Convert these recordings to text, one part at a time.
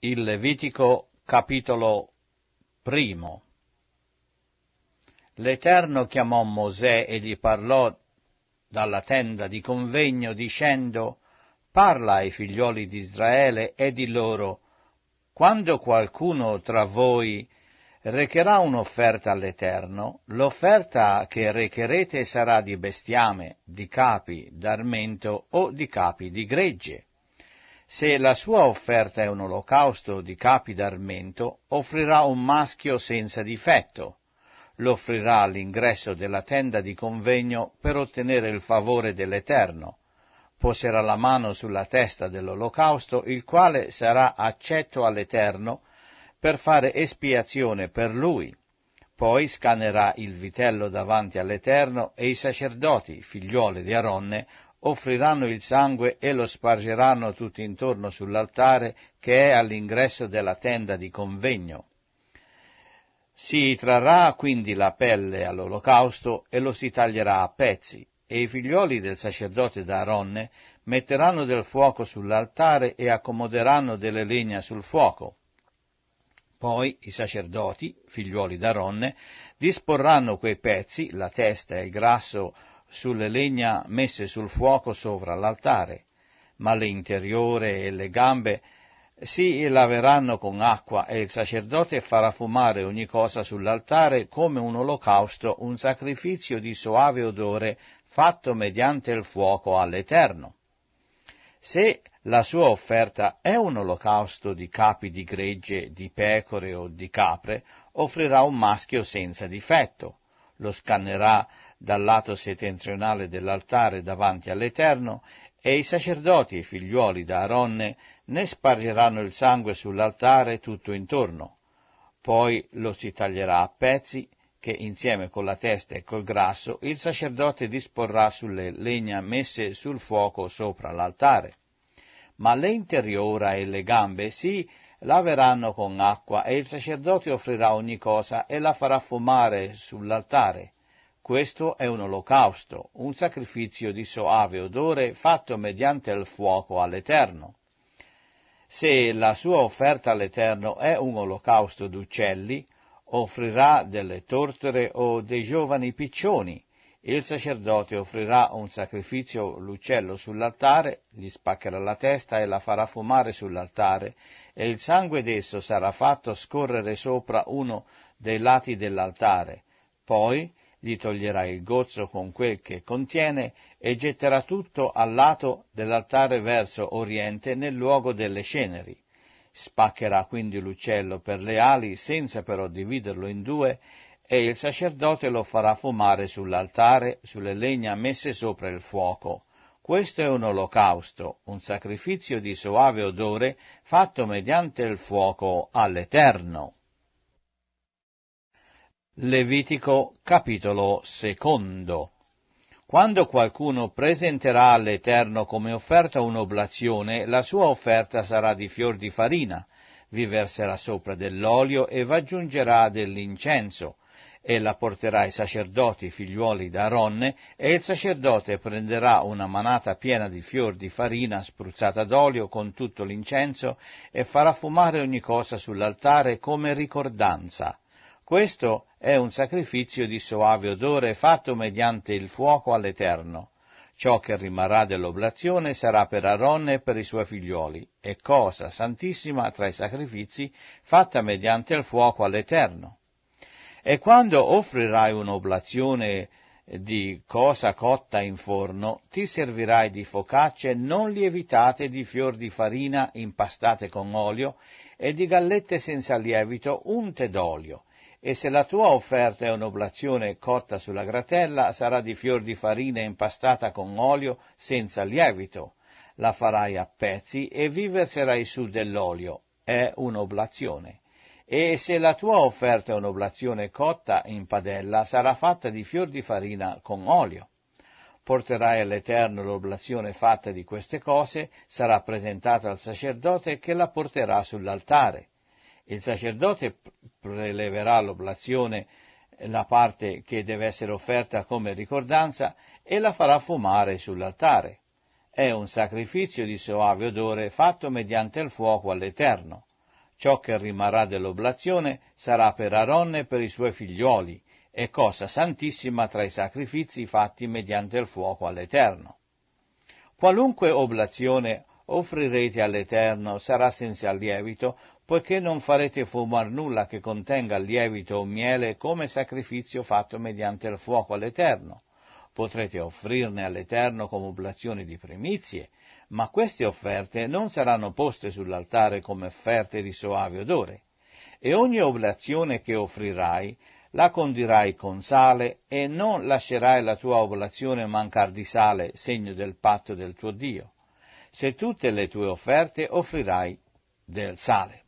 il Levitico capitolo primo. L'Eterno chiamò Mosè e gli parlò dalla tenda di convegno dicendo Parla ai figlioli di Israele e di loro Quando qualcuno tra voi recherà un'offerta all'Eterno, l'offerta che recherete sarà di bestiame, di capi, d'armento o di capi di gregge se la sua offerta è un olocausto di capi d'armento, offrirà un maschio senza difetto. L'offrirà all'ingresso della tenda di convegno per ottenere il favore dell'Eterno. Poserà la mano sulla testa dell'olocausto, il quale sarà accetto all'Eterno per fare espiazione per lui. Poi scannerà il vitello davanti all'Eterno e i sacerdoti, figliuole di Aronne, offriranno il sangue e lo spargeranno tutto intorno sull'altare che è all'ingresso della tenda di convegno. Si trarrà quindi la pelle all'olocausto e lo si taglierà a pezzi, e i figlioli del sacerdote d'Aaronne metteranno del fuoco sull'altare e accomoderanno delle legna sul fuoco. Poi i sacerdoti, figliuoli d'Aronne, disporranno quei pezzi, la testa e il grasso sulle legna messe sul fuoco sopra l'altare, ma l'interiore e le gambe si laveranno con acqua e il sacerdote farà fumare ogni cosa sull'altare come un olocausto, un sacrificio di soave odore fatto mediante il fuoco all'Eterno. Se la sua offerta è un olocausto di capi di gregge, di pecore o di capre, offrirà un maschio senza difetto. Lo scannerà dal lato settentrionale dell'altare davanti all'Eterno, e i sacerdoti e i figliuoli da Aronne ne spargeranno il sangue sull'altare tutto intorno. Poi lo si taglierà a pezzi, che insieme con la testa e col grasso il sacerdote disporrà sulle legna messe sul fuoco sopra l'altare. Ma le interiora e le gambe si laveranno con acqua e il sacerdote offrirà ogni cosa e la farà fumare sull'altare questo è un olocausto, un sacrificio di soave odore fatto mediante il fuoco all'Eterno. Se la sua offerta all'Eterno è un olocausto d'uccelli, offrirà delle tortere o dei giovani piccioni. Il sacerdote offrirà un sacrificio l'uccello sull'altare, gli spaccherà la testa e la farà fumare sull'altare, e il sangue d'esso sarà fatto scorrere sopra uno dei lati dell'altare. Poi gli toglierà il gozzo con quel che contiene e getterà tutto al lato dell'altare verso oriente nel luogo delle ceneri. Spaccherà quindi l'uccello per le ali senza però dividerlo in due e il sacerdote lo farà fumare sull'altare, sulle legna messe sopra il fuoco. Questo è un olocausto, un sacrificio di soave odore fatto mediante il fuoco all'Eterno. Levitico capitolo secondo. Quando qualcuno presenterà all'Eterno come offerta un'oblazione, la sua offerta sarà di fior di farina, vi verserà sopra dell'olio e v'aggiungerà dell'incenso, e la porterà ai sacerdoti figliuoli d'Aronne, e il sacerdote prenderà una manata piena di fior di farina spruzzata d'olio con tutto l'incenso, e farà fumare ogni cosa sull'altare come ricordanza questo è un sacrificio di soave odore fatto mediante il fuoco all'Eterno. Ciò che rimarrà dell'oblazione sarà per Aaron e per i suoi figlioli, e cosa santissima tra i sacrifici fatta mediante il fuoco all'Eterno. E quando offrirai un'oblazione di cosa cotta in forno, ti servirai di focacce non lievitate di fior di farina impastate con olio e di gallette senza lievito unte d'olio e se la tua offerta è un'oblazione cotta sulla gratella, sarà di fior di farina impastata con olio senza lievito. La farai a pezzi e vi verserai su dell'olio. È un'oblazione. E se la tua offerta è un'oblazione cotta in padella, sarà fatta di fior di farina con olio. Porterai all'Eterno l'oblazione fatta di queste cose, sarà presentata al sacerdote che la porterà sull'altare il sacerdote preleverà l'oblazione, eh, la parte che deve essere offerta come ricordanza, e la farà fumare sull'altare. È un sacrificio di soave odore fatto mediante il fuoco all'Eterno. Ciò che rimarrà dell'oblazione sarà per Aaron e per i suoi figlioli, e cosa santissima tra i sacrifici fatti mediante il fuoco all'Eterno. Qualunque oblazione offrirete all'Eterno sarà senza lievito poiché non farete fumar nulla che contenga lievito o miele come sacrificio fatto mediante il fuoco all'Eterno. Potrete offrirne all'Eterno come oblazioni di primizie, ma queste offerte non saranno poste sull'altare come offerte di soave odore. E ogni oblazione che offrirai la condirai con sale e non lascerai la tua oblazione mancar di sale, segno del patto del tuo Dio. Se tutte le tue offerte offrirai del sale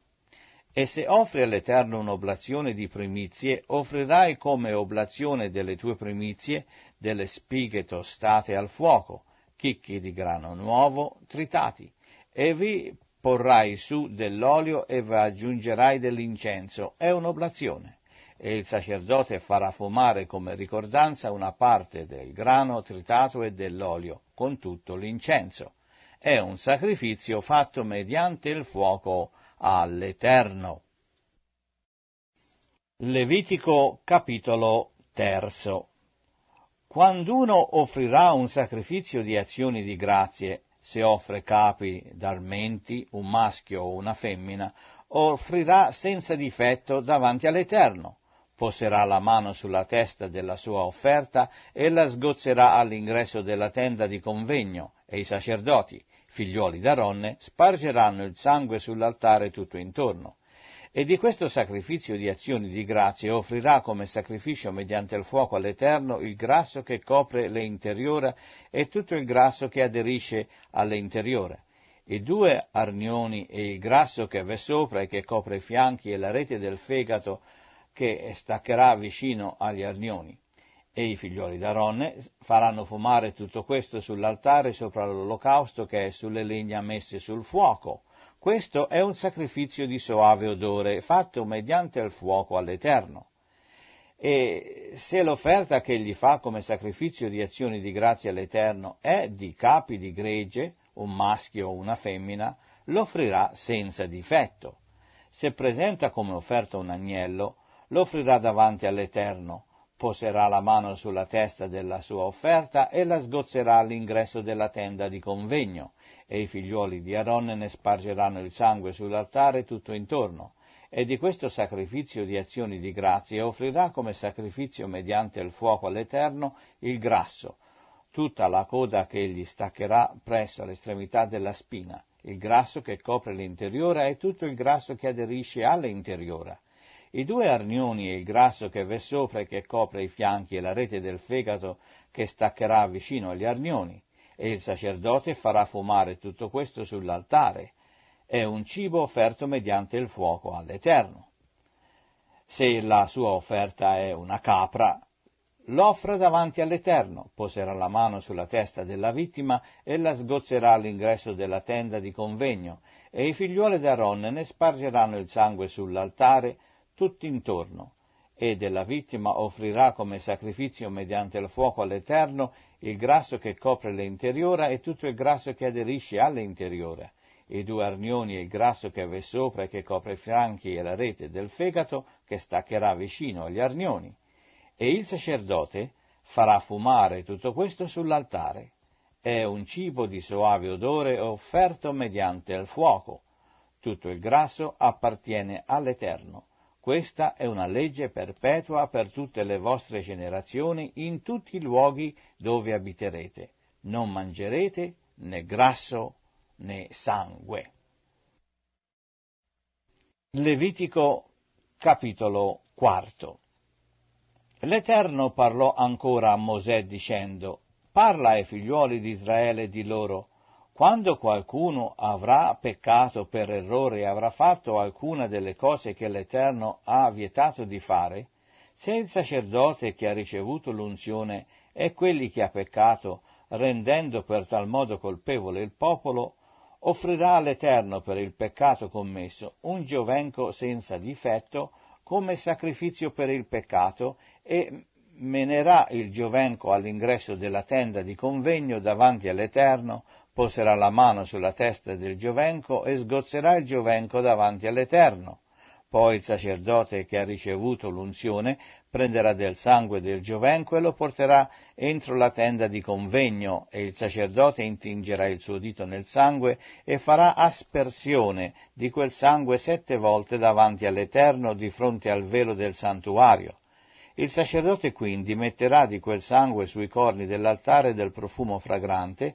e se offri all'Eterno un'oblazione di primizie, offrirai come oblazione delle tue primizie delle spighe tostate al fuoco, chicchi di grano nuovo tritati, e vi porrai su dell'olio e vi aggiungerai dell'incenso, è un'oblazione. E il sacerdote farà fumare come ricordanza una parte del grano tritato e dell'olio, con tutto l'incenso. È un sacrificio fatto mediante il fuoco all'Eterno. Levitico capitolo terzo Quando uno offrirà un sacrificio di azioni di grazie, se offre capi d'armenti, un maschio o una femmina, offrirà senza difetto davanti all'Eterno. Poserà la mano sulla testa della sua offerta e la sgozzerà all'ingresso della tenda di convegno e i sacerdoti, figliuoli d'Aronne, spargeranno il sangue sull'altare tutto intorno. E di questo sacrificio di azioni di grazie offrirà come sacrificio mediante il fuoco all'Eterno il grasso che copre l'interiora e tutto il grasso che aderisce all'interiora. I due arnioni e il grasso che v'è sopra e che copre i fianchi e la rete del fegato che staccherà vicino agli arnioni e i figlioli d'Aronne faranno fumare tutto questo sull'altare sopra l'olocausto che è sulle legna messe sul fuoco. Questo è un sacrificio di soave odore fatto mediante il fuoco all'Eterno. E se l'offerta che egli fa come sacrificio di azioni di grazia all'Eterno è di capi di gregge, un maschio o una femmina, l'offrirà senza difetto. Se presenta come offerta un agnello, l'offrirà davanti all'Eterno, poserà la mano sulla testa della sua offerta e la sgozzerà all'ingresso della tenda di convegno, e i figlioli di Aaron ne spargeranno il sangue sull'altare tutto intorno, e di questo sacrificio di azioni di grazie offrirà come sacrificio mediante il fuoco all'Eterno il grasso, tutta la coda che egli staccherà presso all'estremità della spina, il grasso che copre l'interiore e tutto il grasso che aderisce all'interiore. I due arnioni e il grasso che v'è sopra e che copre i fianchi e la rete del fegato che staccherà vicino agli arnioni, e il sacerdote farà fumare tutto questo sull'altare. È un cibo offerto mediante il fuoco all'Eterno. Se la sua offerta è una capra, l'offra davanti all'Eterno, poserà la mano sulla testa della vittima e la sgozzerà all'ingresso della tenda di convegno, e i figliuoli d'Aaron ne spargeranno il sangue sull'altare tutti intorno, e della vittima offrirà come sacrificio mediante il fuoco all'Eterno il grasso che copre l'interiore e tutto il grasso che aderisce all'interiore, i due arnioni e il grasso che v'è sopra e che copre i fianchi e la rete del fegato che staccherà vicino agli arnioni. E il sacerdote farà fumare tutto questo sull'altare. È un cibo di soave odore offerto mediante il fuoco. Tutto il grasso appartiene all'Eterno questa è una legge perpetua per tutte le vostre generazioni in tutti i luoghi dove abiterete. Non mangerete né grasso né sangue. Levitico capitolo quarto. L'Eterno parlò ancora a Mosè dicendo, Parla ai figliuoli di Israele di loro, quando qualcuno avrà peccato per errore e avrà fatto alcuna delle cose che l'Eterno ha vietato di fare, se il sacerdote che ha ricevuto l'unzione è quelli che ha peccato, rendendo per tal modo colpevole il popolo, offrirà all'Eterno per il peccato commesso un giovenco senza difetto come sacrificio per il peccato e menerà il giovenco all'ingresso della tenda di convegno davanti all'Eterno poserà la mano sulla testa del giovenco e sgozzerà il giovenco davanti all'Eterno. Poi il sacerdote che ha ricevuto l'unzione prenderà del sangue del giovenco e lo porterà entro la tenda di convegno e il sacerdote intingerà il suo dito nel sangue e farà aspersione di quel sangue sette volte davanti all'Eterno di fronte al velo del santuario. Il sacerdote quindi metterà di quel sangue sui corni dell'altare del profumo fragrante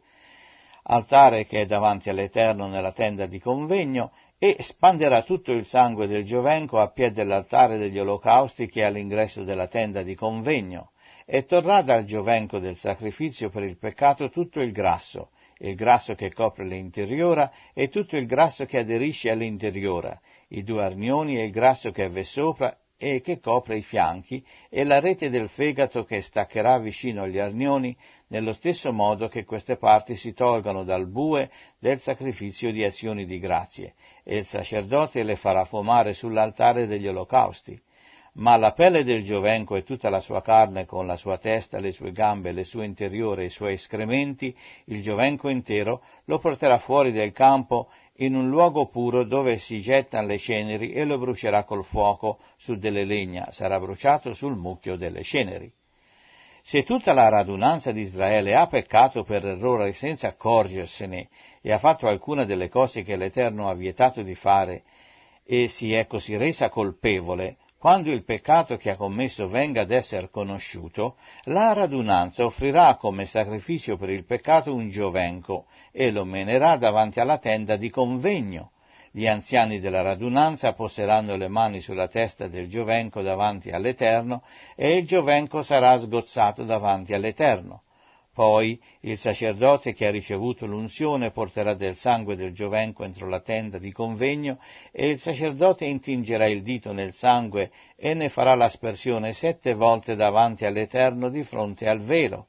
altare che è davanti all'Eterno nella tenda di convegno, e spanderà tutto il sangue del giovenco a piè dell'altare degli olocausti che è all'ingresso della tenda di convegno, e torrà dal giovenco del sacrificio per il peccato tutto il grasso, il grasso che copre l'interiora e tutto il grasso che aderisce all'interiora, i due arnioni e il grasso che è v'è sopra e che copre i fianchi e la rete del fegato che staccherà vicino agli arnioni, nello stesso modo che queste parti si tolgano dal bue del sacrificio di azioni di grazie, e il sacerdote le farà fumare sull'altare degli olocausti. Ma la pelle del giovenco e tutta la sua carne, con la sua testa, le sue gambe, le sue interiore i suoi escrementi, il giovenco intero lo porterà fuori del campo in un luogo puro dove si gettano le ceneri e lo brucerà col fuoco su delle legna, sarà bruciato sul mucchio delle ceneri. Se tutta la radunanza di Israele ha peccato per errore senza accorgersene e ha fatto alcuna delle cose che l'Eterno ha vietato di fare e si è così resa colpevole, quando il peccato che ha commesso venga ad essere conosciuto, la radunanza offrirà come sacrificio per il peccato un giovenco e lo menerà davanti alla tenda di convegno. Gli anziani della radunanza poseranno le mani sulla testa del giovenco davanti all'Eterno e il giovenco sarà sgozzato davanti all'Eterno. Poi il sacerdote che ha ricevuto l'unzione porterà del sangue del giovenco entro la tenda di convegno e il sacerdote intingerà il dito nel sangue e ne farà l'aspersione sette volte davanti all'Eterno di fronte al velo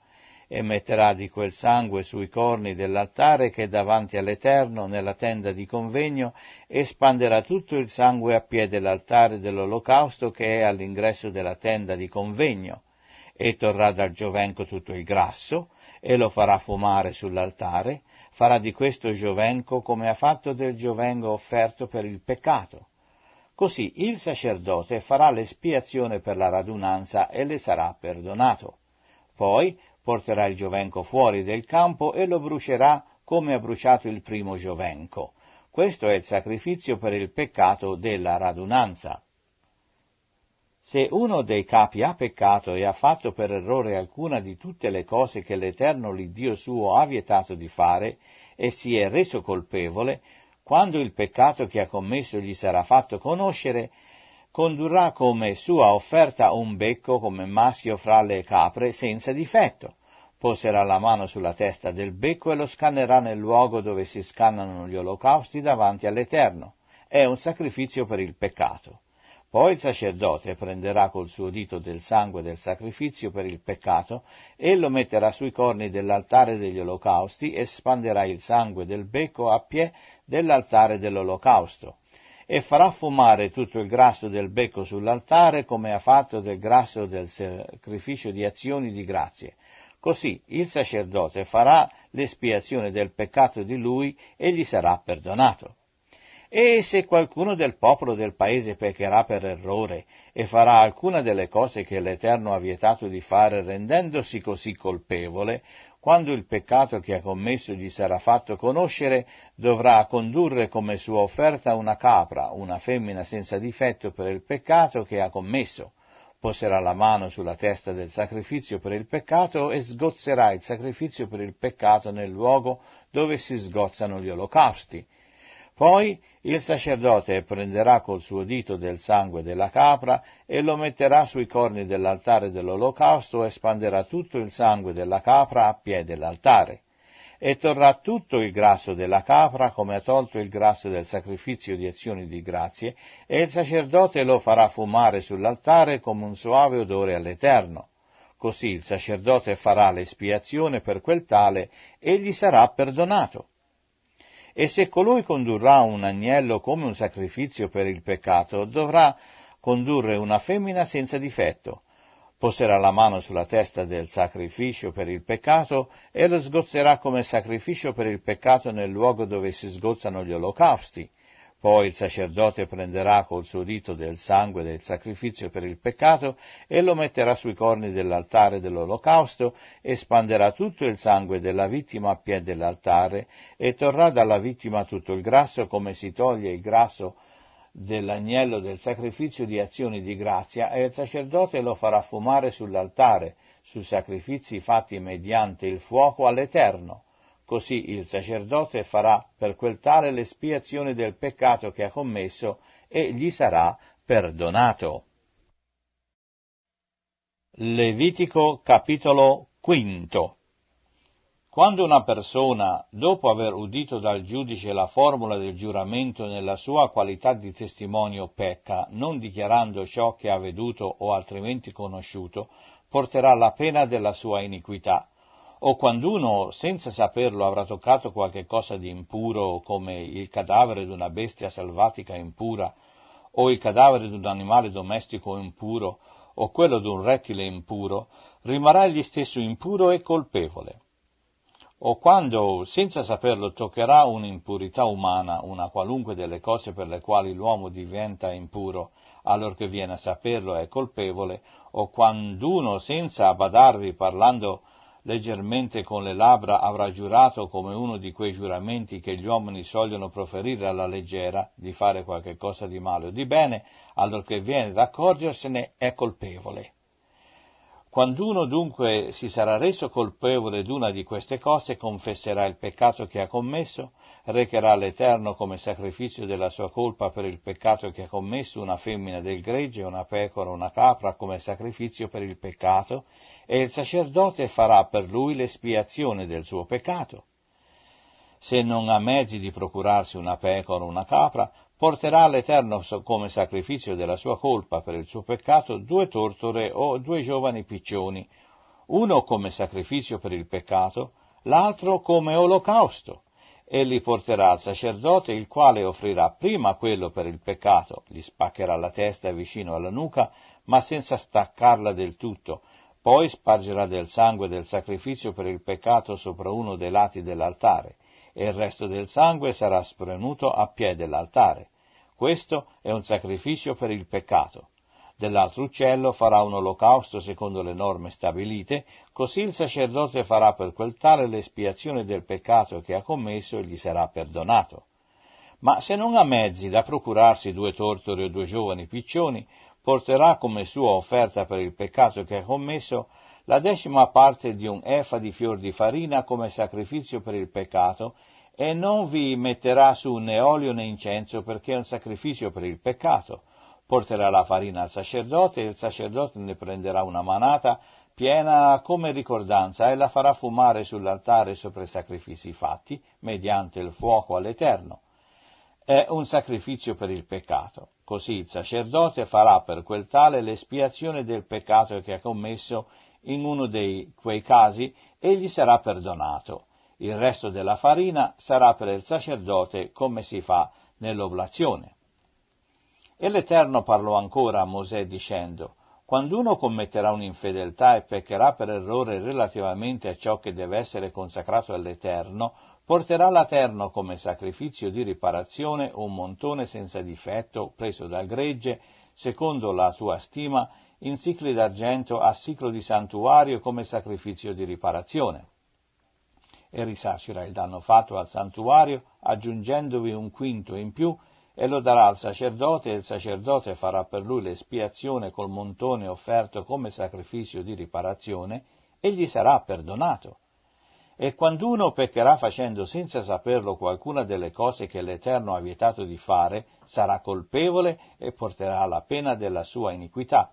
e metterà di quel sangue sui corni dell'altare che è davanti all'Eterno nella tenda di convegno e spanderà tutto il sangue a piede dell'altare dell'olocausto che è all'ingresso della tenda di convegno e torrà dal giovenco tutto il grasso e lo farà fumare sull'altare, farà di questo giovenco come ha fatto del giovenco offerto per il peccato. Così il sacerdote farà l'espiazione per la radunanza e le sarà perdonato. Poi porterà il giovenco fuori del campo e lo brucerà come ha bruciato il primo giovenco. Questo è il sacrificio per il peccato della radunanza. Se uno dei capi ha peccato e ha fatto per errore alcuna di tutte le cose che l'Eterno l'Iddio suo ha vietato di fare e si è reso colpevole, quando il peccato che ha commesso gli sarà fatto conoscere, condurrà come sua offerta un becco come maschio fra le capre senza difetto. Poserà la mano sulla testa del becco e lo scannerà nel luogo dove si scannano gli olocausti davanti all'Eterno. È un sacrificio per il peccato poi il sacerdote prenderà col suo dito del sangue del sacrificio per il peccato e lo metterà sui corni dell'altare degli olocausti e spanderà il sangue del becco a pie dell'altare dell'olocausto. E farà fumare tutto il grasso del becco sull'altare come ha fatto del grasso del sacrificio di azioni di grazie. Così il sacerdote farà l'espiazione del peccato di lui e gli sarà perdonato. E se qualcuno del popolo del paese pecherà per errore e farà alcuna delle cose che l'Eterno ha vietato di fare rendendosi così colpevole, quando il peccato che ha commesso gli sarà fatto conoscere, dovrà condurre come sua offerta una capra, una femmina senza difetto per il peccato che ha commesso. Poserà la mano sulla testa del sacrificio per il peccato e sgozzerà il sacrificio per il peccato nel luogo dove si sgozzano gli olocausti poi il sacerdote prenderà col suo dito del sangue della capra e lo metterà sui corni dell'altare dell'olocausto e spanderà tutto il sangue della capra a piede dell'altare. E torrà tutto il grasso della capra come ha tolto il grasso del sacrificio di azioni di grazie, e il sacerdote lo farà fumare sull'altare come un soave odore all'Eterno. Così il sacerdote farà l'espiazione per quel tale e gli sarà perdonato e se colui condurrà un agnello come un sacrificio per il peccato, dovrà condurre una femmina senza difetto. Poserà la mano sulla testa del sacrificio per il peccato e lo sgozzerà come sacrificio per il peccato nel luogo dove si sgozzano gli olocausti poi il sacerdote prenderà col suo dito del sangue del sacrificio per il peccato e lo metterà sui corni dell'altare dell'olocausto e spanderà tutto il sangue della vittima a piè dell'altare e torrà dalla vittima tutto il grasso come si toglie il grasso dell'agnello del sacrificio di azioni di grazia e il sacerdote lo farà fumare sull'altare, su sacrifici fatti mediante il fuoco all'Eterno Così il sacerdote farà per quel tale l'espiazione del peccato che ha commesso e gli sarà perdonato. Levitico capitolo quinto quando una persona, dopo aver udito dal giudice la formula del giuramento nella sua qualità di testimonio, pecca, non dichiarando ciò che ha veduto o altrimenti conosciuto, porterà la pena della sua iniquità o quando uno, senza saperlo avrà toccato qualche cosa di impuro come il cadavere di una bestia selvatica impura o il cadavere di un animale domestico impuro o quello di un rettile impuro, rimarrà egli stesso impuro e colpevole. O quando, senza saperlo, toccherà un'impurità umana, una qualunque delle cose per le quali l'uomo diventa impuro, allorché viene a saperlo è colpevole, o quando uno, senza badarvi parlando leggermente con le labbra avrà giurato come uno di quei giuramenti che gli uomini sogliono proferire alla leggera di fare qualche cosa di male o di bene, allorché viene ad accorgersene è colpevole. Quando uno dunque si sarà reso colpevole d'una di queste cose, confesserà il peccato che ha commesso, recherà all'Eterno come sacrificio della sua colpa per il peccato che ha commesso una femmina del gregge, una pecora, una capra come sacrificio per il peccato e il sacerdote farà per lui l'espiazione del suo peccato. Se non ha mezzi di procurarsi una pecora o una capra, porterà all'Eterno come sacrificio della sua colpa per il suo peccato due tortore o due giovani piccioni, uno come sacrificio per il peccato, l'altro come olocausto, e li porterà al sacerdote, il quale offrirà prima quello per il peccato, gli spaccherà la testa vicino alla nuca, ma senza staccarla del tutto, poi spargerà del sangue del sacrificio per il peccato sopra uno dei lati dell'altare, e il resto del sangue sarà spremuto a piè dell'altare. Questo è un sacrificio per il peccato. Dell'altro uccello farà un olocausto secondo le norme stabilite, così il sacerdote farà per quel tale l'espiazione del peccato che ha commesso e gli sarà perdonato. Ma se non ha mezzi da procurarsi due tortore o due giovani piccioni, porterà come sua offerta per il peccato che ha commesso la decima parte di un efa di fior di farina come sacrificio per il peccato e non vi metterà su né olio né incenso perché è un sacrificio per il peccato. Porterà la farina al sacerdote e il sacerdote ne prenderà una manata piena come ricordanza e la farà fumare sull'altare sopra i sacrifici fatti mediante il fuoco all'Eterno. È un sacrificio per il peccato. Così il sacerdote farà per quel tale l'espiazione del peccato che ha commesso in uno di quei casi e gli sarà perdonato. Il resto della farina sarà per il sacerdote come si fa nell'oblazione. E l'Eterno parlò ancora a Mosè dicendo, quando uno commetterà un'infedeltà e peccherà per errore relativamente a ciò che deve essere consacrato all'Eterno, porterà l'Aterno come sacrificio di riparazione un montone senza difetto preso dal gregge, secondo la tua stima, in sicli d'argento a ciclo di santuario come sacrificio di riparazione. E risacirà il danno fatto al santuario, aggiungendovi un quinto in più, e lo darà al sacerdote, e il sacerdote farà per lui l'espiazione col montone offerto come sacrificio di riparazione, e gli sarà perdonato. E quando uno peccherà facendo senza saperlo qualcuna delle cose che l'Eterno ha vietato di fare, sarà colpevole e porterà la pena della sua iniquità.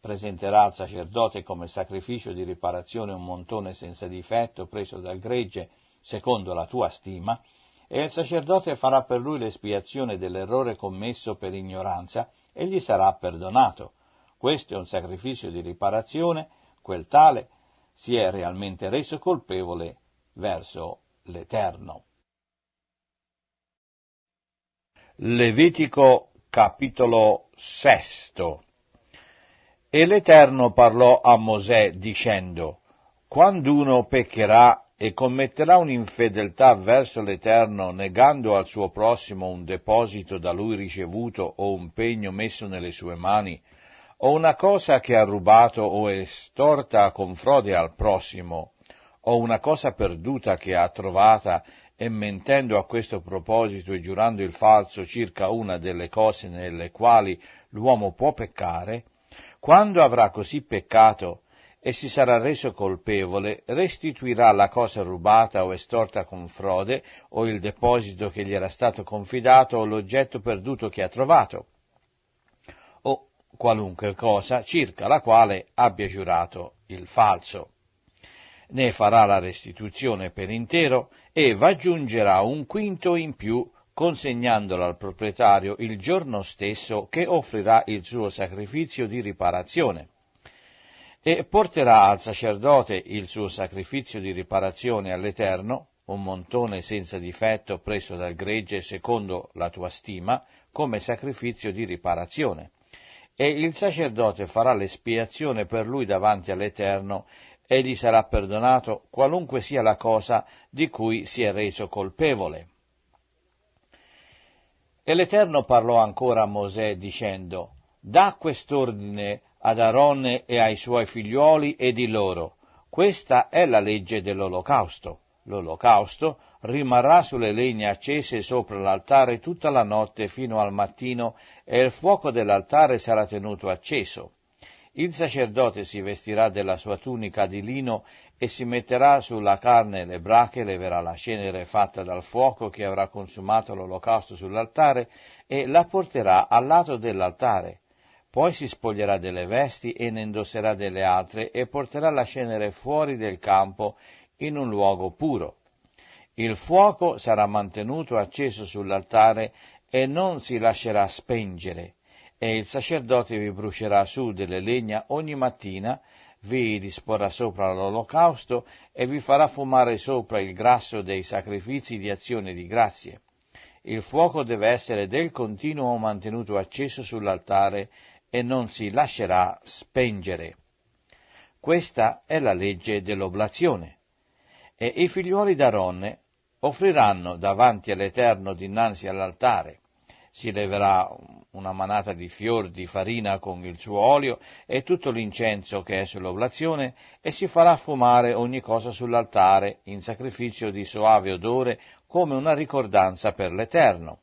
Presenterà al sacerdote come sacrificio di riparazione un montone senza difetto preso dal gregge, secondo la tua stima, e il sacerdote farà per lui l'espiazione dell'errore commesso per ignoranza e gli sarà perdonato. Questo è un sacrificio di riparazione, quel tale si è realmente reso colpevole verso l'Eterno. Levitico capitolo sesto E l'Eterno parlò a Mosè dicendo, Quando uno peccherà e commetterà un'infedeltà verso l'Eterno, negando al suo prossimo un deposito da lui ricevuto o un pegno messo nelle sue mani, o una cosa che ha rubato o estorta con frode al prossimo, o una cosa perduta che ha trovata e mentendo a questo proposito e giurando il falso circa una delle cose nelle quali l'uomo può peccare, quando avrà così peccato e si sarà reso colpevole, restituirà la cosa rubata o estorta con frode, o il deposito che gli era stato confidato, o l'oggetto perduto che ha trovato qualunque cosa circa la quale abbia giurato il falso. Ne farà la restituzione per intero e v'aggiungerà un quinto in più consegnandolo al proprietario il giorno stesso che offrirà il suo sacrificio di riparazione. E porterà al sacerdote il suo sacrificio di riparazione all'Eterno, un montone senza difetto preso dal gregge secondo la tua stima, come sacrificio di riparazione e il sacerdote farà l'espiazione per lui davanti all'Eterno e gli sarà perdonato qualunque sia la cosa di cui si è reso colpevole. E l'Eterno parlò ancora a Mosè dicendo, Da quest'ordine ad Aronne e ai suoi figliuoli e di loro, questa è la legge dell'olocausto. L'olocausto rimarrà sulle legna accese sopra l'altare tutta la notte fino al mattino e il fuoco dell'altare sarà tenuto acceso. Il sacerdote si vestirà della sua tunica di lino e si metterà sulla carne le brache, leverà la cenere fatta dal fuoco che avrà consumato l'olocausto sull'altare e la porterà al lato dell'altare. Poi si spoglierà delle vesti e ne indosserà delle altre e porterà la cenere fuori del campo in un luogo puro. Il fuoco sarà mantenuto acceso sull'altare e non si lascerà spengere, e il sacerdote vi brucerà su delle legna ogni mattina, vi disporrà sopra l'olocausto e vi farà fumare sopra il grasso dei sacrifici di azione di grazie. Il fuoco deve essere del continuo mantenuto acceso sull'altare e non si lascerà spengere. Questa è la legge dell'oblazione e i figliuoli d'Aronne offriranno davanti all'Eterno dinanzi all'altare. Si leverà una manata di fior di farina con il suo olio e tutto l'incenso che è sull'oblazione e si farà fumare ogni cosa sull'altare in sacrificio di soave odore come una ricordanza per l'Eterno.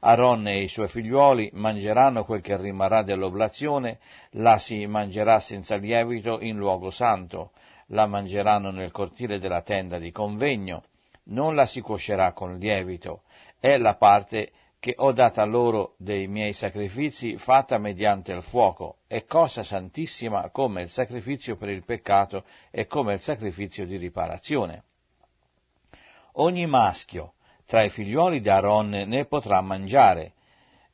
Aronne e i suoi figliuoli mangeranno quel che rimarrà dell'oblazione, la si mangerà senza lievito in luogo santo, la mangeranno nel cortile della tenda di convegno, non la si cuocerà con lievito, è la parte che ho data loro dei miei sacrifici fatta mediante il fuoco, è cosa santissima come il sacrificio per il peccato e come il sacrificio di riparazione. Ogni maschio tra i figliuoli d'Aaron ne potrà mangiare,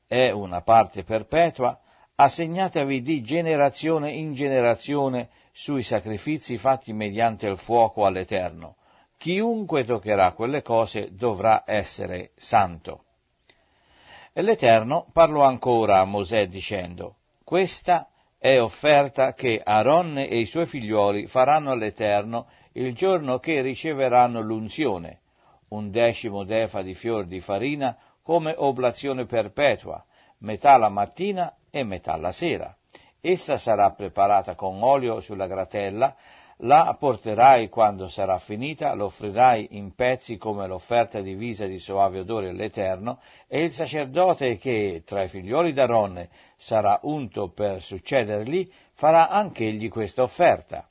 è una parte perpetua assegnatevi di generazione in generazione sui sacrifici fatti mediante il fuoco all'Eterno. Chiunque toccherà quelle cose dovrà essere santo. E l'Eterno parlò ancora a Mosè dicendo, questa è offerta che Aaron e i suoi figlioli faranno all'Eterno il giorno che riceveranno l'unzione, un decimo d'efa di fior di farina come oblazione perpetua, metà la mattina e metà la sera. Essa sarà preparata con olio sulla gratella, la porterai quando sarà finita, l'offrirai in pezzi come l'offerta divisa di soave odore all'Eterno, e il sacerdote che, tra i figlioli d'Aronne, sarà unto per succedergli, farà anch'egli questa offerta.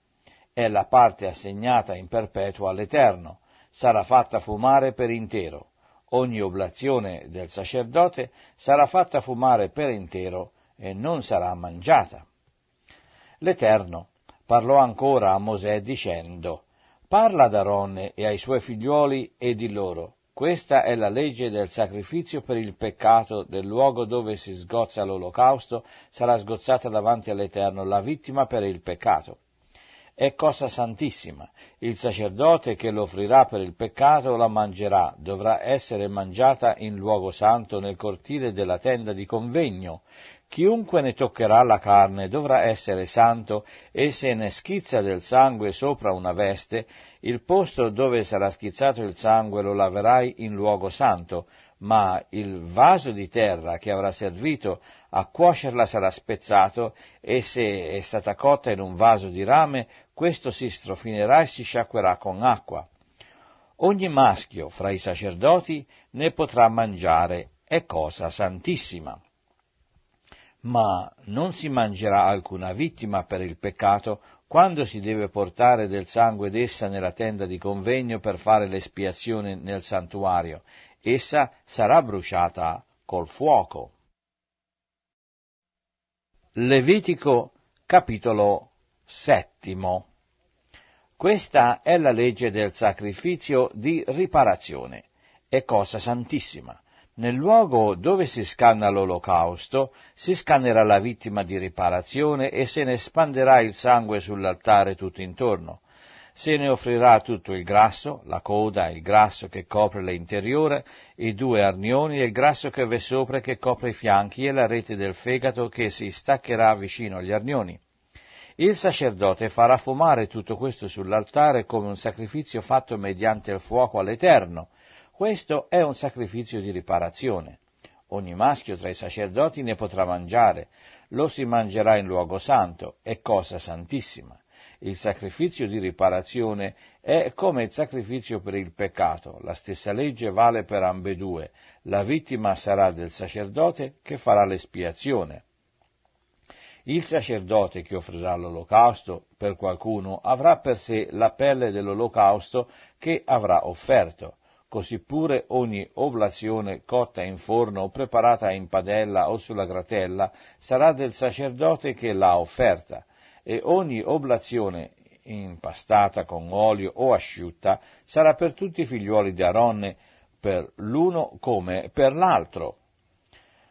È la parte assegnata in perpetuo all'Eterno, sarà fatta fumare per intero. Ogni oblazione del sacerdote sarà fatta fumare per intero e non sarà mangiata. L'Eterno parlò ancora a Mosè dicendo, Parla ad Aronne e ai suoi figliuoli e di loro, questa è la legge del sacrificio per il peccato del luogo dove si sgozza l'olocausto, sarà sgozzata davanti all'Eterno la vittima per il peccato. È cosa santissima, il sacerdote che l'offrirà per il peccato la mangerà, dovrà essere mangiata in luogo santo nel cortile della tenda di convegno, Chiunque ne toccherà la carne dovrà essere santo e se ne schizza del sangue sopra una veste, il posto dove sarà schizzato il sangue lo laverai in luogo santo, ma il vaso di terra che avrà servito a cuocerla sarà spezzato e se è stata cotta in un vaso di rame, questo si strofinerà e si sciacquerà con acqua. Ogni maschio fra i sacerdoti ne potrà mangiare, è cosa santissima ma non si mangerà alcuna vittima per il peccato quando si deve portare del sangue d'essa nella tenda di convegno per fare l'espiazione nel santuario, essa sarà bruciata col fuoco. Levitico capitolo settimo. Questa è la legge del sacrificio di riparazione, è cosa santissima. Nel luogo dove si scanna l'olocausto, si scannerà la vittima di riparazione e se ne spanderà il sangue sull'altare tutto intorno. Se ne offrirà tutto il grasso, la coda, il grasso che copre l'interiore, i due arnioni e il grasso che v'è sopra che copre i fianchi e la rete del fegato che si staccherà vicino agli arnioni. Il sacerdote farà fumare tutto questo sull'altare come un sacrificio fatto mediante il fuoco all'Eterno, questo è un sacrificio di riparazione. Ogni maschio tra i sacerdoti ne potrà mangiare, lo si mangerà in luogo santo, è cosa santissima. Il sacrificio di riparazione è come il sacrificio per il peccato, la stessa legge vale per ambedue, la vittima sarà del sacerdote che farà l'espiazione. Il sacerdote che offrirà l'olocausto per qualcuno avrà per sé la pelle dell'olocausto che avrà offerto così pure ogni oblazione cotta in forno o preparata in padella o sulla gratella sarà del sacerdote che l'ha offerta, e ogni oblazione impastata con olio o asciutta sarà per tutti i figliuoli di Aronne, per l'uno come per l'altro.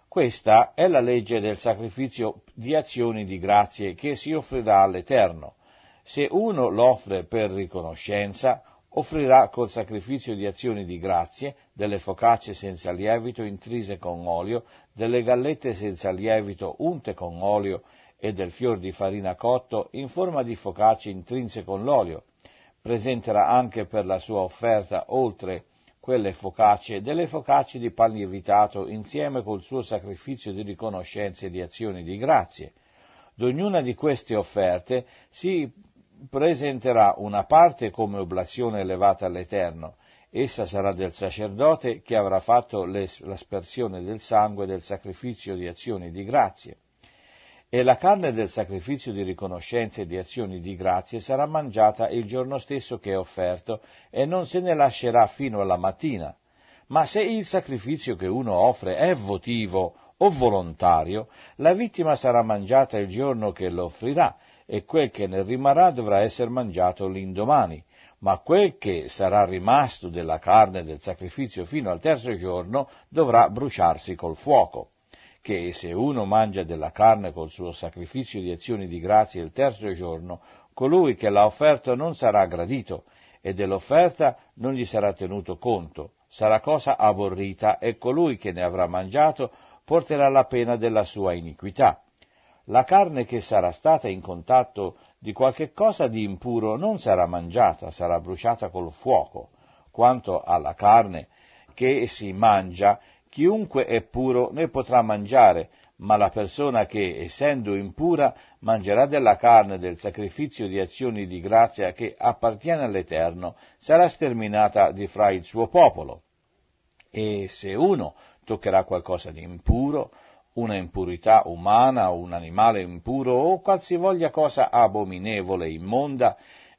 Questa è la legge del sacrificio di azioni di grazie che si offrirà all'Eterno. Se uno l'offre per riconoscenza, offrirà col sacrificio di azioni di grazie, delle focacce senza lievito intrise con olio, delle gallette senza lievito unte con olio e del fior di farina cotto in forma di focacce intrinse con l'olio. Presenterà anche per la sua offerta, oltre quelle focacce, delle focacce di pan lievitato insieme col suo sacrificio di riconoscenza e di azioni di grazie. D'ognuna di queste offerte si presenterà una parte come oblazione elevata all'Eterno, essa sarà del sacerdote che avrà fatto l'aspersione del sangue del sacrificio di azioni di grazie, e la carne del sacrificio di riconoscenza e di azioni di grazie sarà mangiata il giorno stesso che è offerto e non se ne lascerà fino alla mattina. Ma se il sacrificio che uno offre è votivo o volontario, la vittima sarà mangiata il giorno che lo offrirà e quel che ne rimarrà dovrà essere mangiato l'indomani, ma quel che sarà rimasto della carne del sacrificio fino al terzo giorno dovrà bruciarsi col fuoco, che se uno mangia della carne col suo sacrificio di azioni di grazia il terzo giorno, colui che l'ha offerto non sarà gradito, e dell'offerta non gli sarà tenuto conto, sarà cosa aborrita e colui che ne avrà mangiato porterà la pena della sua iniquità la carne che sarà stata in contatto di qualche cosa di impuro non sarà mangiata, sarà bruciata col fuoco. Quanto alla carne che si mangia, chiunque è puro ne potrà mangiare, ma la persona che, essendo impura, mangerà della carne del sacrificio di azioni di grazia che appartiene all'Eterno, sarà sterminata di fra il suo popolo. E se uno toccherà qualcosa di impuro, una impurità umana o un animale impuro o qualsivoglia cosa abominevole, immonda,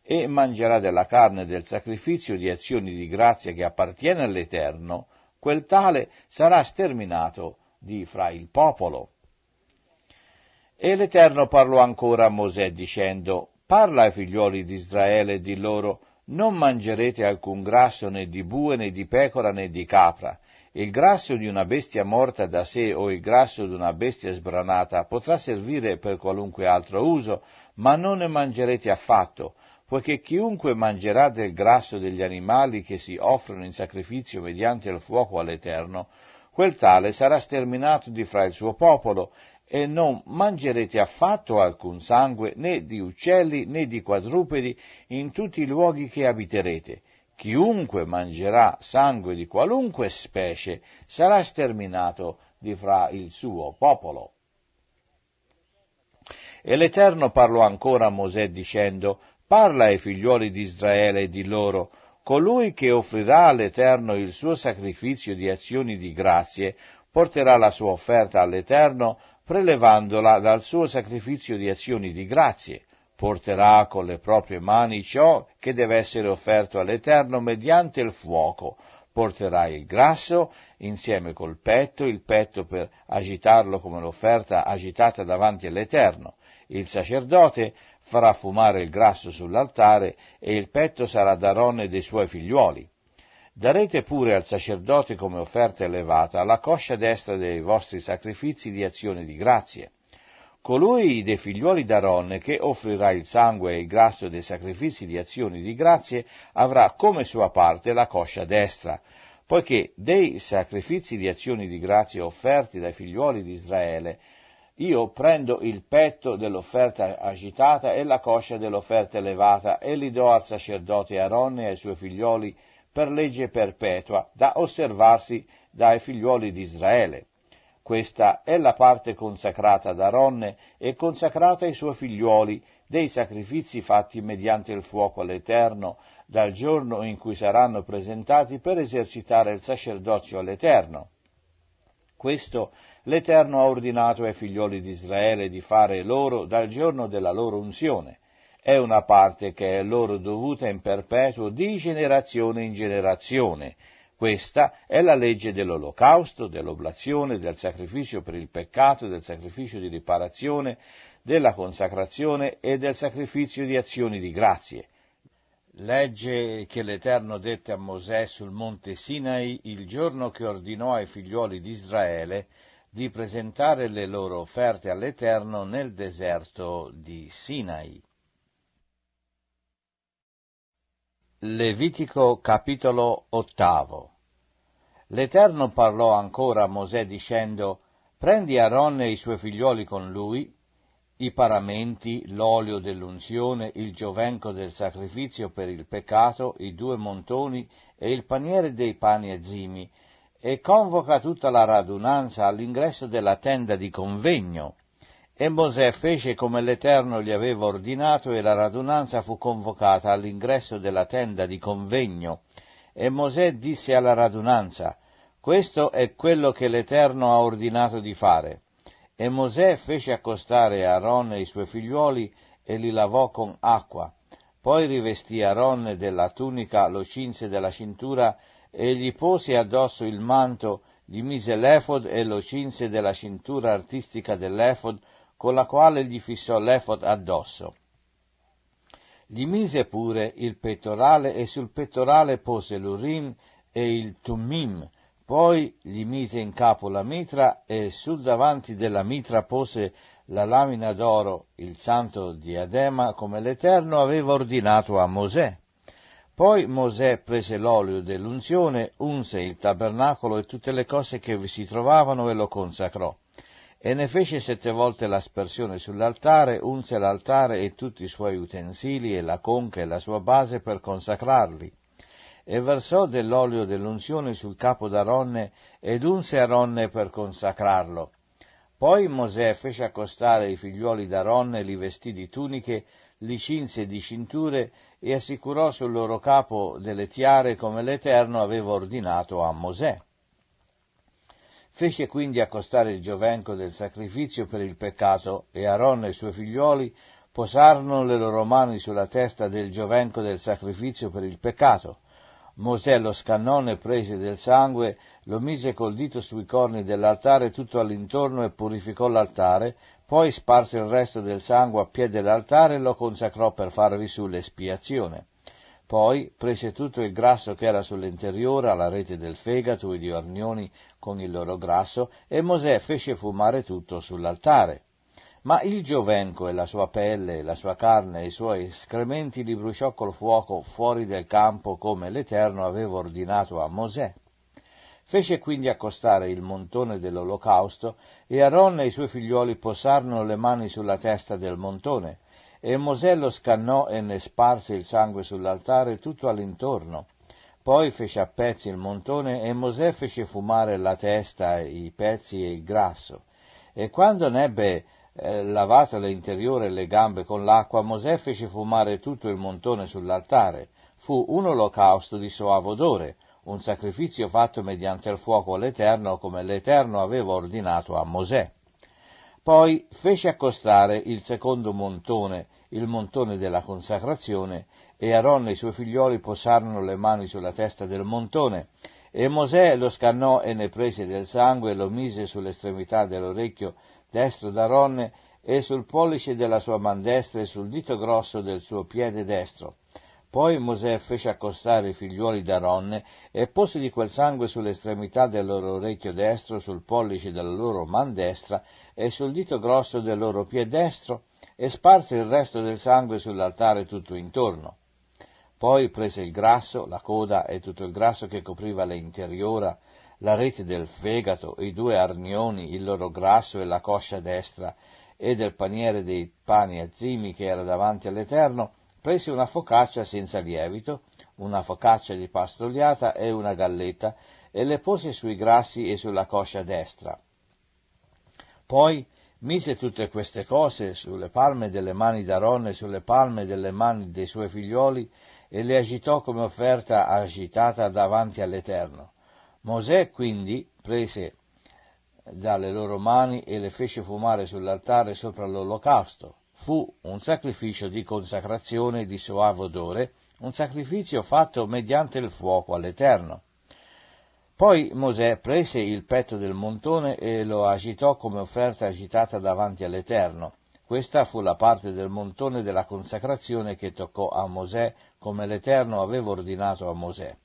e mangerà della carne del sacrificio di azioni di grazia che appartiene all'Eterno, quel tale sarà sterminato di fra il popolo. E l'Eterno parlò ancora a Mosè dicendo, Parla ai figlioli di Israele e di loro, non mangerete alcun grasso né di bue né di pecora né di capra, il grasso di una bestia morta da sé o il grasso di una bestia sbranata potrà servire per qualunque altro uso, ma non ne mangerete affatto, poiché chiunque mangerà del grasso degli animali che si offrono in sacrificio mediante il fuoco all'Eterno, quel tale sarà sterminato di fra il suo popolo, e non mangerete affatto alcun sangue né di uccelli né di quadrupedi in tutti i luoghi che abiterete Chiunque mangerà sangue di qualunque specie sarà sterminato di fra il suo popolo. E l'Eterno parlò ancora a Mosè dicendo, Parla ai figliuoli di Israele e di loro, colui che offrirà all'Eterno il suo sacrificio di azioni di grazie, porterà la sua offerta all'Eterno, prelevandola dal suo sacrificio di azioni di grazie porterà con le proprie mani ciò che deve essere offerto all'Eterno mediante il fuoco. Porterà il grasso insieme col petto, il petto per agitarlo come l'offerta agitata davanti all'Eterno. Il sacerdote farà fumare il grasso sull'altare e il petto sarà d'Aronne dei suoi figliuoli. Darete pure al sacerdote come offerta elevata la coscia destra dei vostri sacrifici di azione di grazie colui dei figliuoli d'Aaron che offrirà il sangue e il grasso dei sacrifici di azioni di grazie avrà come sua parte la coscia destra, poiché dei sacrifici di azioni di grazie offerti dai figliuoli di Israele, io prendo il petto dell'offerta agitata e la coscia dell'offerta elevata e li do al sacerdote Aaron e ai suoi figlioli per legge perpetua, da osservarsi dai figliuoli di Israele questa è la parte consacrata ad Aronne e consacrata ai suoi figliuoli dei sacrifici fatti mediante il fuoco all'Eterno dal giorno in cui saranno presentati per esercitare il sacerdozio all'Eterno. Questo l'Eterno ha ordinato ai figlioli di Israele di fare loro dal giorno della loro unzione. È una parte che è loro dovuta in perpetuo di generazione in generazione questa è la legge dell'olocausto, dell'oblazione, del sacrificio per il peccato, del sacrificio di riparazione, della consacrazione e del sacrificio di azioni di grazie. Legge che l'Eterno dette a Mosè sul monte Sinai il giorno che ordinò ai figlioli di Israele di presentare le loro offerte all'Eterno nel deserto di Sinai. Levitico capitolo ottavo. L'Eterno parlò ancora a Mosè dicendo, prendi Aaron e i suoi figlioli con lui, i paramenti, l'olio dell'unzione, il giovenco del sacrificio per il peccato, i due montoni e il paniere dei pani azimi, e convoca tutta la radunanza all'ingresso della tenda di convegno e Mosè fece come l'Eterno gli aveva ordinato e la radunanza fu convocata all'ingresso della tenda di convegno. E Mosè disse alla radunanza, questo è quello che l'Eterno ha ordinato di fare. E Mosè fece accostare Aaron e i suoi figliuoli e li lavò con acqua. Poi rivestì Aaron della tunica, lo cinse della cintura e gli pose addosso il manto, gli mise l'efod e lo cinse della cintura artistica dell'efod con la quale gli fissò l'efod addosso. Gli mise pure il pettorale e sul pettorale pose l'urim e il tummim, poi gli mise in capo la mitra e sul davanti della mitra pose la lamina d'oro, il santo diadema, come l'Eterno aveva ordinato a Mosè. Poi Mosè prese l'olio dell'unzione, unse il tabernacolo e tutte le cose che vi si trovavano e lo consacrò. E ne fece sette volte l'aspersione sull'altare, unse l'altare e tutti i suoi utensili e la conca e la sua base per consacrarli. E versò dell'olio dell'unzione sul capo d'Aronne ed unse Aronne per consacrarlo. Poi Mosè fece accostare i figliuoli d'Aronne, li vestì di tuniche, li cinse di cinture e assicurò sul loro capo delle tiare come l'Eterno aveva ordinato a Mosè. Fece quindi accostare il giovenco del sacrificio per il peccato e Aaron e i suoi figlioli posarono le loro mani sulla testa del giovenco del sacrificio per il peccato. Mosè lo scannone prese del sangue, lo mise col dito sui corni dell'altare tutto all'intorno e purificò l'altare, poi sparse il resto del sangue a piede dell'altare e lo consacrò per farvi sull'espiazione. Poi prese tutto il grasso che era sull'interiore alla rete del fegato e gli ornioni con il loro grasso e Mosè fece fumare tutto sull'altare. Ma il giovenco e la sua pelle, la sua carne e i suoi escrementi li bruciò col fuoco fuori del campo come l'Eterno aveva ordinato a Mosè. Fece quindi accostare il montone dell'olocausto e Aaron e i suoi figliuoli posarono le mani sulla testa del montone e Mosè lo scannò e ne sparse il sangue sull'altare tutto all'intorno. Poi fece a pezzi il montone e Mosè fece fumare la testa, i pezzi e il grasso. E quando n'ebbe eh, lavato l'interiore e le gambe con l'acqua, Mosè fece fumare tutto il montone sull'altare. Fu un olocausto di soave odore, un sacrificio fatto mediante il fuoco all'Eterno, come l'Eterno aveva ordinato a Mosè. Poi fece accostare il secondo montone il montone della consacrazione, e Aaron e i suoi figlioli posarono le mani sulla testa del montone, e Mosè lo scannò e ne prese del sangue e lo mise sull'estremità dell'orecchio destro d'Aaron e sul pollice della sua man destra e sul dito grosso del suo piede destro. Poi Mosè fece accostare i figliuoli d'Aaron e pose di quel sangue sull'estremità del loro orecchio destro, sul pollice della loro man destra e sul dito grosso del loro piede destro, e sparse il resto del sangue sull'altare tutto intorno. Poi prese il grasso, la coda e tutto il grasso che copriva l'interiora, la rete del fegato, i due arnioni, il loro grasso e la coscia destra, e del paniere dei pani azzimi che era davanti all'Eterno, prese una focaccia senza lievito, una focaccia di pasto oliata e una galletta, e le pose sui grassi e sulla coscia destra. Poi Mise tutte queste cose sulle palme delle mani d'Aronne e sulle palme delle mani dei suoi figlioli e le agitò come offerta agitata davanti all'Eterno. Mosè quindi prese dalle loro mani e le fece fumare sull'altare sopra l'olocausto. Fu un sacrificio di consacrazione di soave odore, un sacrificio fatto mediante il fuoco all'Eterno. Poi Mosè prese il petto del montone e lo agitò come offerta agitata davanti all'Eterno. Questa fu la parte del montone della consacrazione che toccò a Mosè come l'Eterno aveva ordinato a Mosè.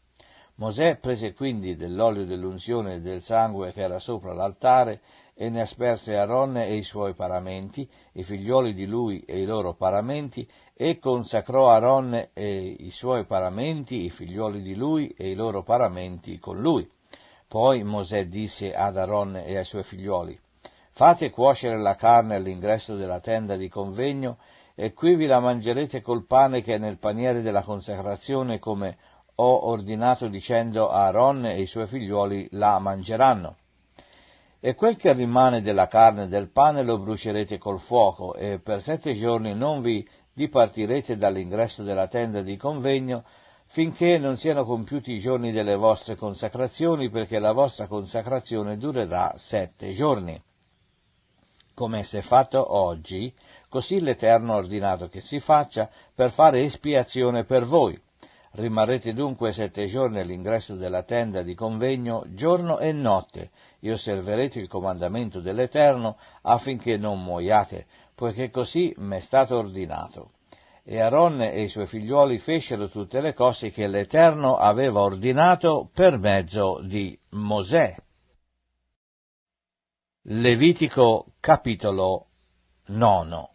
Mosè prese quindi dell'olio dell'unzione e del sangue che era sopra l'altare e ne asperse Aaron e i suoi paramenti, i figliuoli di lui e i loro paramenti, e consacrò Aaron e i suoi paramenti, i figliuoli di lui e i loro paramenti con lui. Poi Mosè disse ad Aaron e ai suoi figlioli, fate cuocere la carne all'ingresso della tenda di convegno e qui vi la mangerete col pane che è nel paniere della consacrazione come ho ordinato dicendo a Aaron e i suoi figlioli la mangeranno. E quel che rimane della carne e del pane lo brucerete col fuoco e per sette giorni non vi dipartirete dall'ingresso della tenda di convegno finché non siano compiuti i giorni delle vostre consacrazioni, perché la vostra consacrazione durerà sette giorni. Come si è fatto oggi, così l'Eterno ha ordinato che si faccia per fare espiazione per voi. Rimarrete dunque sette giorni all'ingresso della tenda di convegno, giorno e notte, e osserverete il comandamento dell'Eterno affinché non muoiate, poiché così m'è stato ordinato. E Aaron e i suoi figliuoli fecero tutte le cose che l'Eterno aveva ordinato per mezzo di Mosè. Levitico capitolo 9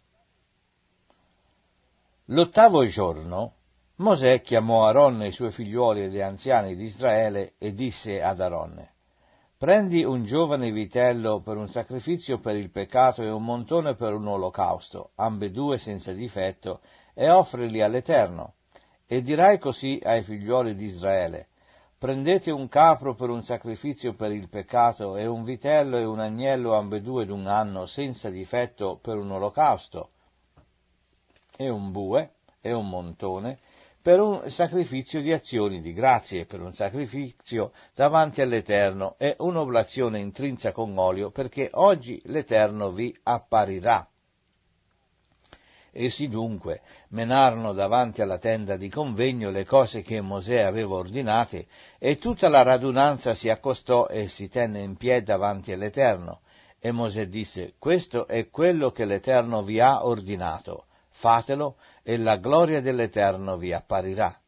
L'ottavo giorno Mosè chiamò Aaron e i suoi figliuoli e gli anziani di Israele e disse ad Aaron Prendi un giovane vitello per un sacrificio per il peccato e un montone per un olocausto, ambedue senza difetto, e offrili all'Eterno. E dirai così ai figliuoli di Israele, prendete un capro per un sacrificio per il peccato e un vitello e un agnello ambedue d'un anno senza difetto per un olocausto, e un bue e un montone per un sacrificio di azioni di grazie, per un sacrificio davanti all'Eterno e un'oblazione intrinsa con olio, perché oggi l'Eterno vi apparirà. Essi dunque menarono davanti alla tenda di convegno le cose che Mosè aveva ordinate e tutta la radunanza si accostò e si tenne in piedi davanti all'Eterno. E Mosè disse, questo è quello che l'Eterno vi ha ordinato, fatelo e la gloria dell'Eterno vi apparirà.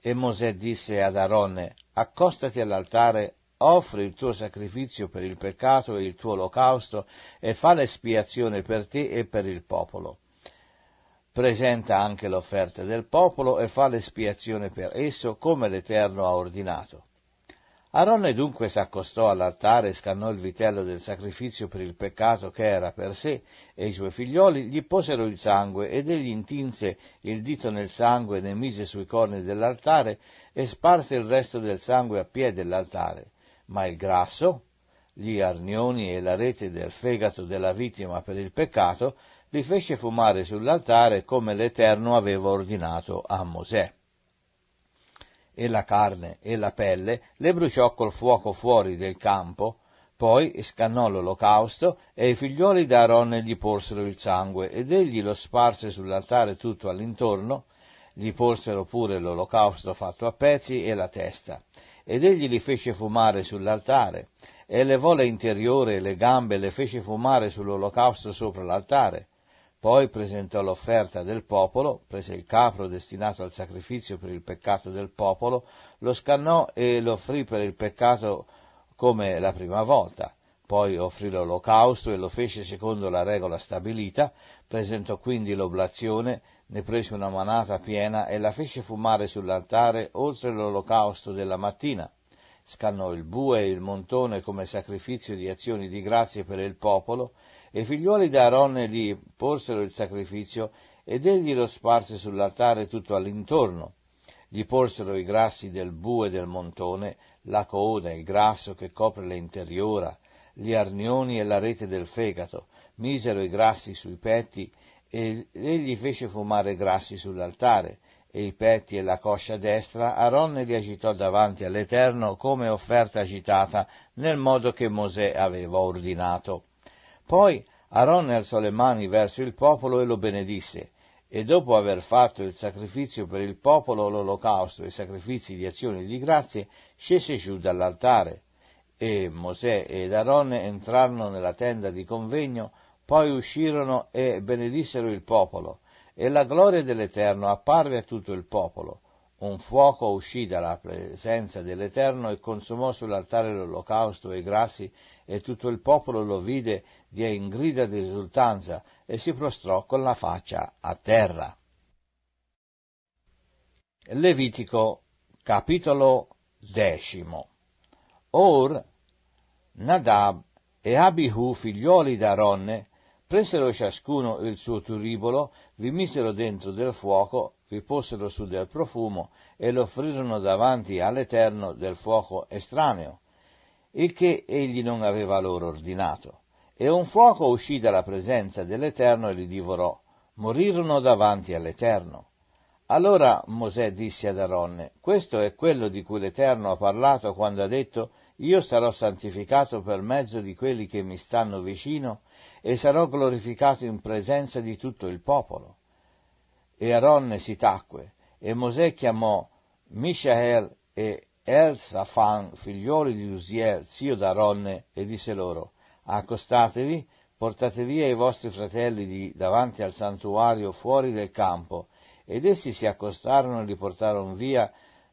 E Mosè disse ad Aronne, accostati all'altare offri il tuo sacrificio per il peccato e il tuo olocausto e fa l'espiazione per te e per il popolo presenta anche l'offerta del popolo e fa l'espiazione per esso come l'Eterno ha ordinato. Aronne dunque s'accostò all'altare e scannò il vitello del sacrificio per il peccato che era per sé, e i suoi figlioli gli posero il sangue, ed egli intinse il dito nel sangue e ne mise sui corni dell'altare, e sparse il resto del sangue a piè dell'altare. Ma il grasso, gli arnioni e la rete del fegato della vittima per il peccato, li fece fumare sull'altare come l'Eterno aveva ordinato a Mosè. E la carne e la pelle le bruciò col fuoco fuori del campo, poi scannò l'olocausto e i figlioli d'Aaron gli porsero il sangue ed egli lo sparse sull'altare tutto all'intorno, gli porsero pure l'olocausto fatto a pezzi e la testa, ed egli li fece fumare sull'altare, e levò le interiore e le gambe e le fece fumare sull'olocausto sopra l'altare, poi presentò l'offerta del popolo, prese il capro destinato al sacrificio per il peccato del popolo, lo scannò e lo offrì per il peccato come la prima volta. Poi offrì l'olocausto e lo fece secondo la regola stabilita, presentò quindi l'oblazione, ne prese una manata piena e la fece fumare sull'altare oltre l'olocausto della mattina. Scannò il bue e il montone come sacrificio di azioni di grazie per il popolo i figliuoli d'Aaron gli porsero il sacrificio ed egli lo sparse sull'altare tutto all'intorno. Gli porsero i grassi del bue e del montone, la coda, il grasso che copre l'interiora, gli arnioni e la rete del fegato, misero i grassi sui petti e egli fece fumare grassi sull'altare, e i petti e la coscia destra, Aronne li agitò davanti all'Eterno come offerta agitata, nel modo che Mosè aveva ordinato. Poi Aaron alzò le mani verso il popolo e lo benedisse, e dopo aver fatto il sacrificio per il popolo, l'olocausto e i sacrifici di azioni di grazie, scese giù dall'altare. E Mosè ed Aaron entrarono nella tenda di convegno, poi uscirono e benedissero il popolo, e la gloria dell'Eterno apparve a tutto il popolo un fuoco uscì dalla presenza dell'Eterno e consumò sull'altare l'olocausto e i grassi, e tutto il popolo lo vide, diè in grida di esultanza e si prostrò con la faccia a terra. Levitico capitolo decimo Or Nadab e Abihu, figliuoli d'Aronne, Presero ciascuno il suo turibolo, vi misero dentro del fuoco, vi posero su del profumo e lo offrirono davanti all'Eterno del fuoco estraneo, il che egli non aveva loro ordinato. E un fuoco uscì dalla presenza dell'Eterno e li divorò. Morirono davanti all'Eterno. Allora Mosè disse ad Aronne, questo è quello di cui l'Eterno ha parlato quando ha detto, io sarò santificato per mezzo di quelli che mi stanno vicino e sarò glorificato in presenza di tutto il popolo. E Aronne si tacque, e Mosè chiamò Mishael e Elzafan, figlioli di Uziel, zio d'Aronne, e disse loro, accostatevi, portate via i vostri fratelli di, davanti al santuario fuori del campo, ed essi si accostarono e li portarono via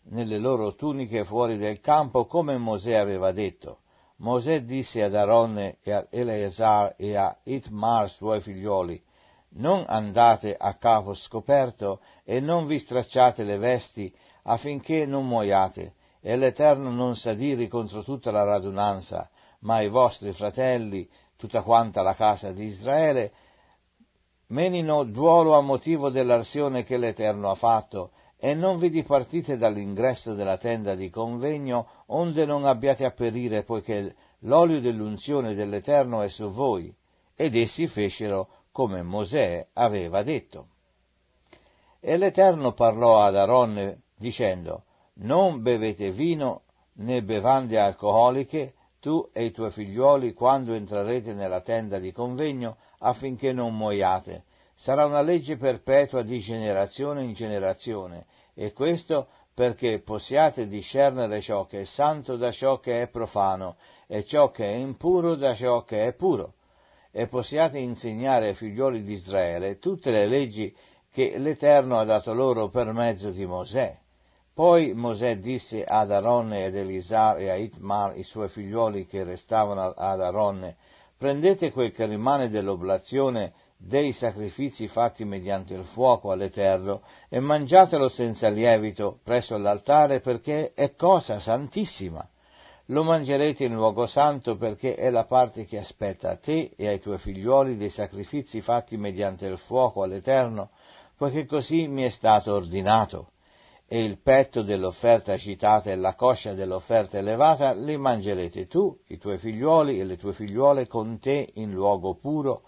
nelle loro tuniche fuori del campo, come Mosè aveva detto. Mosè disse ad Aronne e a Eleazar e a Itmar suoi figlioli, non andate a capo scoperto e non vi stracciate le vesti affinché non muoiate, e l'Eterno non s'adiri contro tutta la radunanza, ma i vostri fratelli, tutta quanta la casa di Israele, menino duolo a motivo dell'arsione che l'Eterno ha fatto, e non vi dipartite dall'ingresso della tenda di convegno, onde non abbiate a perire, poiché l'olio dell'unzione dell'Eterno è su voi. Ed essi fecero come Mosè aveva detto. E l'Eterno parlò ad Aaron dicendo, Non bevete vino né bevande alcooliche, tu e i tuoi figliuoli, quando entrerete nella tenda di convegno, affinché non muoiate, Sarà una legge perpetua di generazione in generazione, e questo perché possiate discernere ciò che è santo da ciò che è profano, e ciò che è impuro da ciò che è puro, e possiate insegnare ai figlioli di Israele tutte le leggi che l'Eterno ha dato loro per mezzo di Mosè. Poi Mosè disse ad Aronne ed Elisar e a Itmar, i suoi figlioli che restavano ad Aronne, prendete quel che rimane dell'oblazione dei sacrifici fatti mediante il fuoco all'Eterno e mangiatelo senza lievito presso l'altare perché è cosa santissima. Lo mangerete in luogo santo perché è la parte che aspetta a te e ai tuoi figliuoli dei sacrifici fatti mediante il fuoco all'Eterno, poiché così mi è stato ordinato. E il petto dell'offerta citata e la coscia dell'offerta elevata li mangerete tu, i tuoi figliuoli e le tue figliuole con te in luogo puro,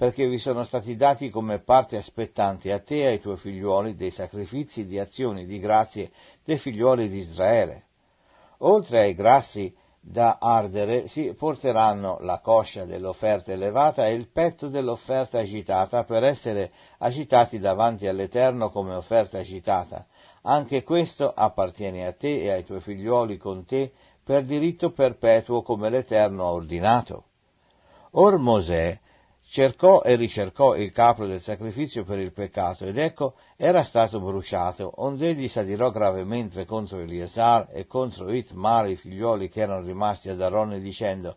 perché vi sono stati dati come parte aspettante a te e ai tuoi figliuoli dei sacrifici di azioni di grazie dei figliuoli di Israele. Oltre ai grassi da ardere si porteranno la coscia dell'offerta elevata e il petto dell'offerta agitata per essere agitati davanti all'Eterno come offerta agitata. Anche questo appartiene a te e ai tuoi figliuoli con te per diritto perpetuo come l'Eterno ha ordinato. Or Mosè cercò e ricercò il capro del sacrificio per il peccato, ed ecco era stato bruciato, ond'egli s'adirò gravemente contro Eliasar e contro Itmar, i figlioli che erano rimasti ad Aronne, dicendo,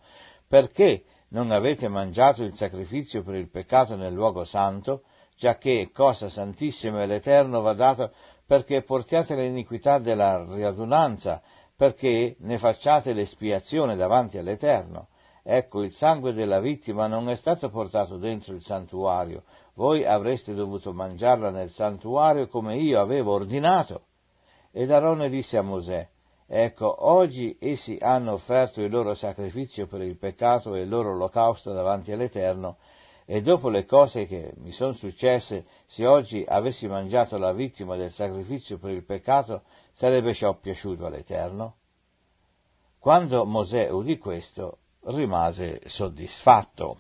perché non avete mangiato il sacrificio per il peccato nel luogo santo, giacché cosa santissima e l'Eterno va dato perché portiate l'iniquità della riadunanza, perché ne facciate l'espiazione davanti all'Eterno Ecco, il sangue della vittima non è stato portato dentro il santuario, voi avreste dovuto mangiarla nel santuario come io avevo ordinato. Ed Arone disse a Mosè, Ecco, oggi essi hanno offerto il loro sacrificio per il peccato e il loro olocausto davanti all'Eterno, e dopo le cose che mi sono successe, se oggi avessi mangiato la vittima del sacrificio per il peccato, sarebbe ciò piaciuto all'Eterno? Quando Mosè udì questo, rimase soddisfatto.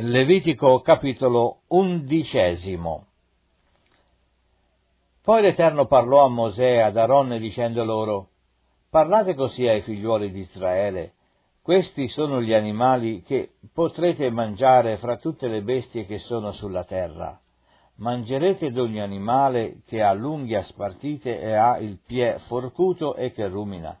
Levitico capitolo undicesimo Poi l'Eterno parlò a Mosè e ad Aronne dicendo loro Parlate così ai figliuoli di Israele, questi sono gli animali che potrete mangiare fra tutte le bestie che sono sulla terra. Mangerete d'ogni animale che ha l'unghia spartite e ha il piè forcuto e che rumina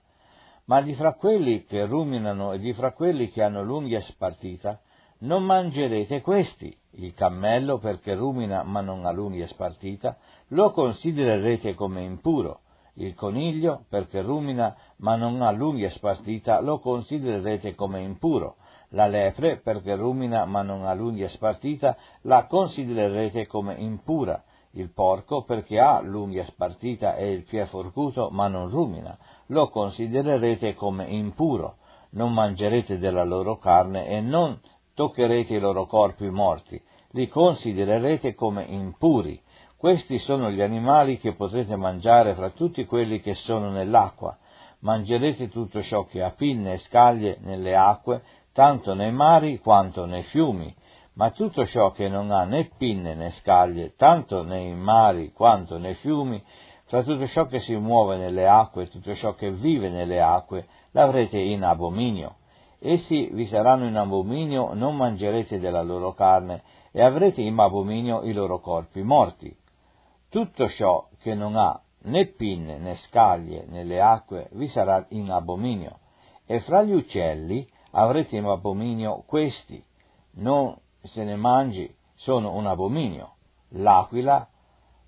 ma di fra quelli che ruminano e di fra quelli che hanno l'unghia spartita, non mangerete questi. Il cammello, perché rumina ma non ha l'unghia spartita, lo considererete come impuro. Il coniglio, perché rumina ma non ha l'unghia spartita, lo considererete come impuro. La lepre, perché rumina ma non ha l'unghia spartita, la considererete come impura. Il porco, perché ha l'unghia spartita e il pie forcuto, ma non rumina, lo considererete come impuro, non mangerete della loro carne e non toccherete i loro corpi morti, li considererete come impuri. Questi sono gli animali che potrete mangiare fra tutti quelli che sono nell'acqua. Mangerete tutto ciò che ha pinne e scaglie nelle acque, tanto nei mari quanto nei fiumi. Ma tutto ciò che non ha né pinne né scaglie, tanto nei mari quanto nei fiumi, tra tutto ciò che si muove nelle acque e tutto ciò che vive nelle acque l'avrete in abominio. Essi vi saranno in abominio, non mangerete della loro carne e avrete in abominio i loro corpi morti. Tutto ciò che non ha né pinne né scaglie nelle acque vi sarà in abominio. E fra gli uccelli avrete in abominio questi, non se ne mangi, sono un abominio. L'aquila,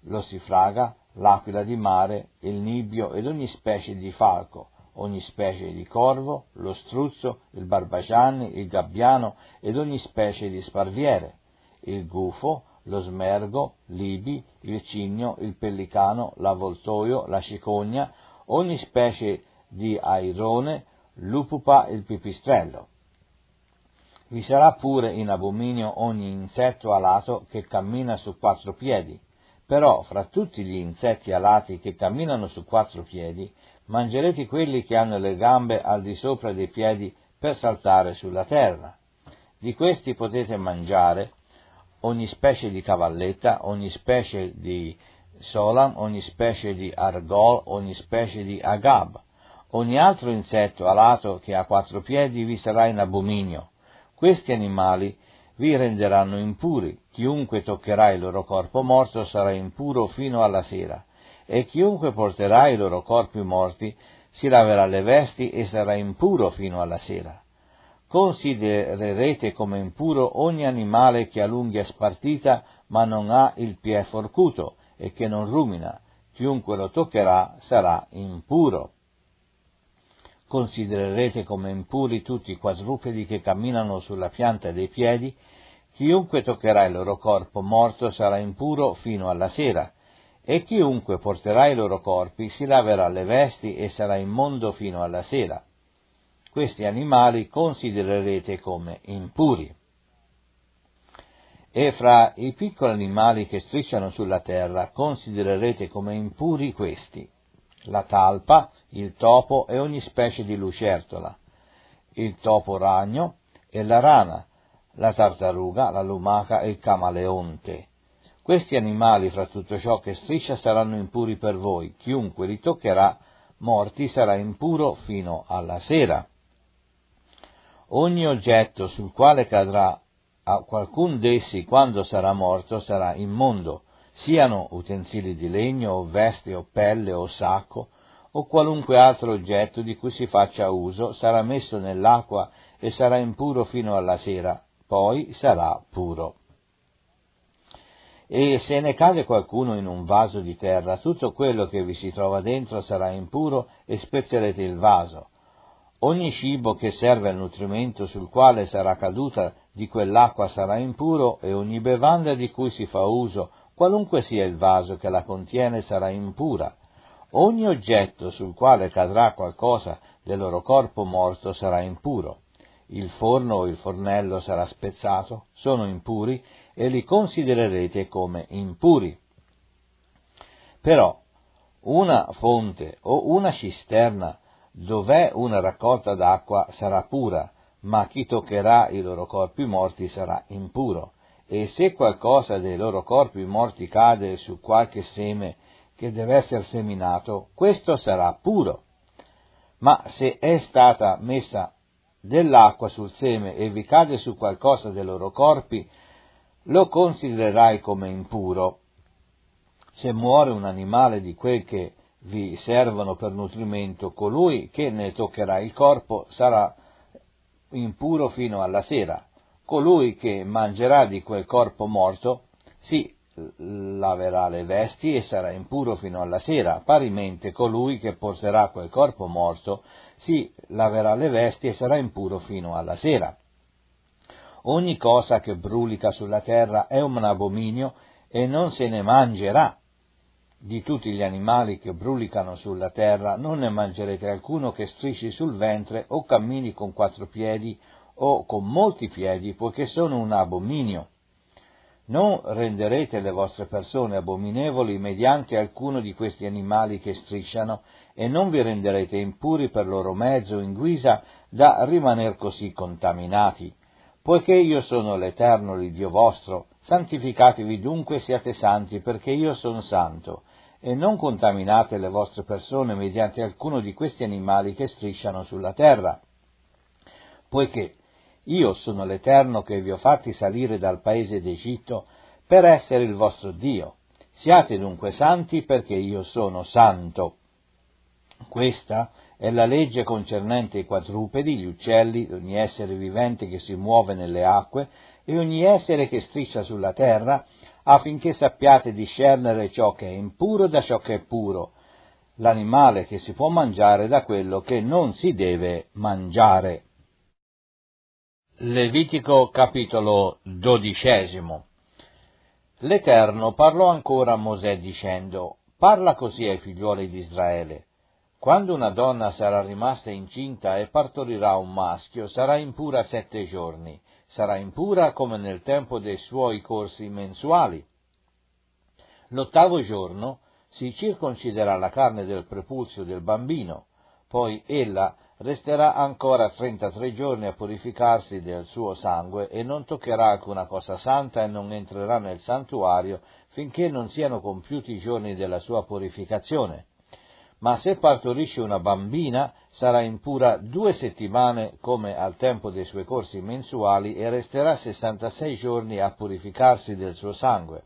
lo l'ossifraga, l'aquila di mare, il nibbio ed ogni specie di falco, ogni specie di corvo, lo struzzo, il barbagianni, il gabbiano ed ogni specie di sparviere, il gufo, lo smergo, l'ibi, il cigno, il pellicano, l'avvoltoio, la cicogna, ogni specie di airone, l'upupa e il pipistrello. Vi sarà pure in abominio ogni insetto alato che cammina su quattro piedi, però fra tutti gli insetti alati che camminano su quattro piedi, mangerete quelli che hanno le gambe al di sopra dei piedi per saltare sulla terra. Di questi potete mangiare ogni specie di cavalletta, ogni specie di solam, ogni specie di argol, ogni specie di agab. Ogni altro insetto alato che ha quattro piedi vi sarà in abominio. Questi animali vi renderanno impuri. Chiunque toccherà il loro corpo morto sarà impuro fino alla sera, e chiunque porterà i loro corpi morti si laverà le vesti e sarà impuro fino alla sera. Considererete come impuro ogni animale che ha l'unghia spartita ma non ha il pie forcuto e che non rumina. Chiunque lo toccherà sarà impuro. Considererete come impuri tutti i quadrupedi che camminano sulla pianta dei piedi Chiunque toccherà il loro corpo morto sarà impuro fino alla sera, e chiunque porterà i loro corpi si laverà le vesti e sarà immondo fino alla sera. Questi animali considererete come impuri. E fra i piccoli animali che strisciano sulla terra considererete come impuri questi, la talpa, il topo e ogni specie di lucertola, il topo ragno e la rana, la tartaruga, la lumaca e il camaleonte. Questi animali, fra tutto ciò che striscia, saranno impuri per voi. Chiunque li toccherà, morti, sarà impuro fino alla sera. Ogni oggetto sul quale cadrà a qualcun d'essi quando sarà morto sarà immondo, siano utensili di legno o veste o pelle o sacco o qualunque altro oggetto di cui si faccia uso sarà messo nell'acqua e sarà impuro fino alla sera poi sarà puro. E se ne cade qualcuno in un vaso di terra, tutto quello che vi si trova dentro sarà impuro e spezzerete il vaso. Ogni cibo che serve al nutrimento sul quale sarà caduta di quell'acqua sarà impuro e ogni bevanda di cui si fa uso, qualunque sia il vaso che la contiene, sarà impura. Ogni oggetto sul quale cadrà qualcosa del loro corpo morto sarà impuro il forno o il fornello sarà spezzato, sono impuri e li considererete come impuri. Però una fonte o una cisterna dov'è una raccolta d'acqua sarà pura, ma chi toccherà i loro corpi morti sarà impuro. E se qualcosa dei loro corpi morti cade su qualche seme che deve essere seminato, questo sarà puro. Ma se è stata messa dell'acqua sul seme e vi cade su qualcosa dei loro corpi, lo considererai come impuro. Se muore un animale di quel che vi servono per nutrimento, colui che ne toccherà il corpo sarà impuro fino alla sera. Colui che mangerà di quel corpo morto si laverà le vesti e sarà impuro fino alla sera. Parimente colui che porterà quel corpo morto si laverà le vesti e sarà impuro fino alla sera. Ogni cosa che brulica sulla terra è un abominio e non se ne mangerà. Di tutti gli animali che brulicano sulla terra non ne mangerete alcuno che strisci sul ventre o cammini con quattro piedi o con molti piedi, poiché sono un abominio. Non renderete le vostre persone abominevoli mediante alcuno di questi animali che strisciano, e non vi renderete impuri per loro mezzo in guisa da rimaner così contaminati. Poiché io sono l'Eterno, l'Iddio vostro, santificatevi dunque e siate santi, perché io sono santo, e non contaminate le vostre persone mediante alcuno di questi animali che strisciano sulla terra. Poiché io sono l'Eterno che vi ho fatti salire dal paese d'Egitto per essere il vostro Dio. Siate dunque santi perché io sono santo. Questa è la legge concernente i quadrupedi, gli uccelli, ogni essere vivente che si muove nelle acque e ogni essere che striscia sulla terra, affinché sappiate discernere ciò che è impuro da ciò che è puro, l'animale che si può mangiare da quello che non si deve mangiare. Levitico capitolo dodicesimo L'Eterno parlò ancora a Mosè dicendo Parla così ai figliuoli di Israele quando una donna sarà rimasta incinta e partorirà un maschio, sarà impura sette giorni, sarà impura come nel tempo dei suoi corsi mensuali. L'ottavo giorno si circonciderà la carne del prepulsio del bambino, poi ella resterà ancora trentatré giorni a purificarsi del suo sangue e non toccherà alcuna cosa santa e non entrerà nel santuario finché non siano compiuti i giorni della sua purificazione ma se partorisce una bambina sarà impura due settimane come al tempo dei suoi corsi mensuali e resterà 66 giorni a purificarsi del suo sangue.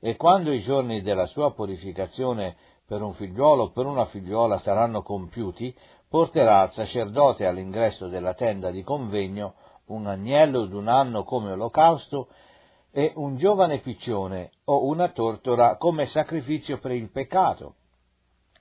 E quando i giorni della sua purificazione per un figliuolo o per una figliuola saranno compiuti, porterà al sacerdote all'ingresso della tenda di convegno un agnello d'un anno come olocausto e un giovane piccione o una tortora come sacrificio per il peccato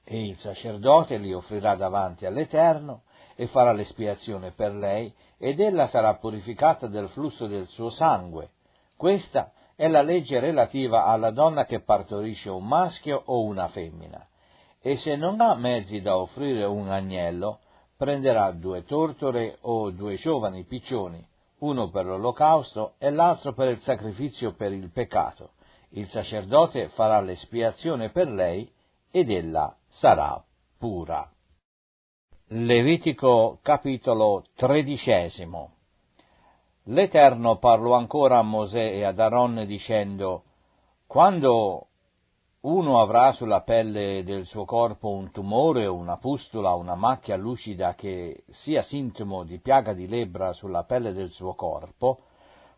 e il sacerdote li offrirà davanti all'Eterno e farà l'espiazione per lei ed ella sarà purificata del flusso del suo sangue. Questa è la legge relativa alla donna che partorisce un maschio o una femmina. E se non ha mezzi da offrire un agnello, prenderà due tortore o due giovani piccioni, uno per l'olocausto e l'altro per il sacrificio per il peccato. Il sacerdote farà l'espiazione per lei ed ella sarà pura. Levitico capitolo tredicesimo L'Eterno parlò ancora a Mosè e ad Aaron dicendo, Quando uno avrà sulla pelle del suo corpo un tumore, una pustula, una macchia lucida che sia sintomo di piaga di lebbra sulla pelle del suo corpo,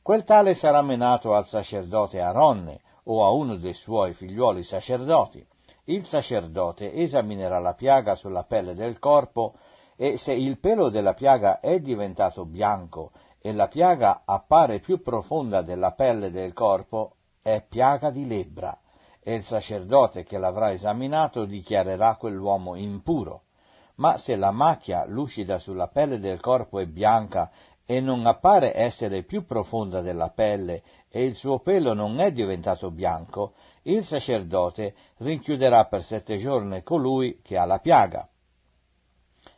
quel tale sarà menato al sacerdote Aaron o a uno dei suoi figliuoli sacerdoti, il sacerdote esaminerà la piaga sulla pelle del corpo e se il pelo della piaga è diventato bianco e la piaga appare più profonda della pelle del corpo, è piaga di lebbra e il sacerdote che l'avrà esaminato dichiarerà quell'uomo impuro. Ma se la macchia lucida sulla pelle del corpo è bianca e non appare essere più profonda della pelle e il suo pelo non è diventato bianco, il sacerdote rinchiuderà per sette giorni colui che ha la piaga.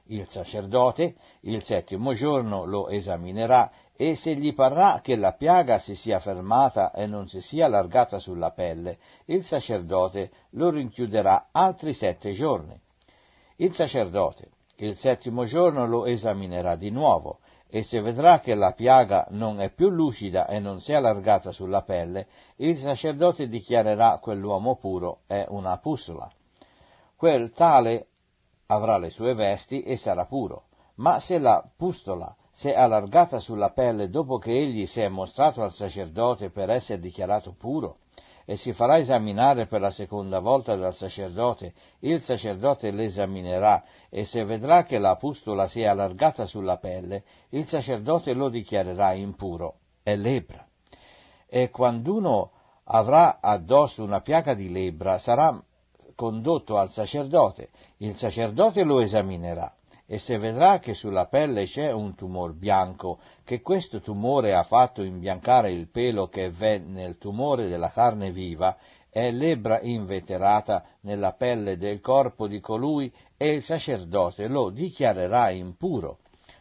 Il sacerdote il settimo giorno lo esaminerà e se gli parrà che la piaga si sia fermata e non si sia allargata sulla pelle, il sacerdote lo rinchiuderà altri sette giorni. Il sacerdote il settimo giorno lo esaminerà di nuovo e se vedrà che la piaga non è più lucida e non si è allargata sulla pelle, il sacerdote dichiarerà quell'uomo puro è una pustula. Quel tale avrà le sue vesti e sarà puro, ma se la pustola si è allargata sulla pelle dopo che egli si è mostrato al sacerdote per essere dichiarato puro, e si farà esaminare per la seconda volta dal sacerdote, il sacerdote l'esaminerà e se vedrà che la pustola si è allargata sulla pelle, il sacerdote lo dichiarerà impuro, è lebra. E quando avrà addosso una piaga di lebra sarà condotto al sacerdote, il sacerdote lo esaminerà e se vedrà che sulla pelle c'è un tumor bianco, che questo tumore ha fatto imbiancare il pelo che v'è nel tumore della carne viva, è lebra inveterata nella pelle del corpo di colui e il sacerdote lo dichiarerà impuro.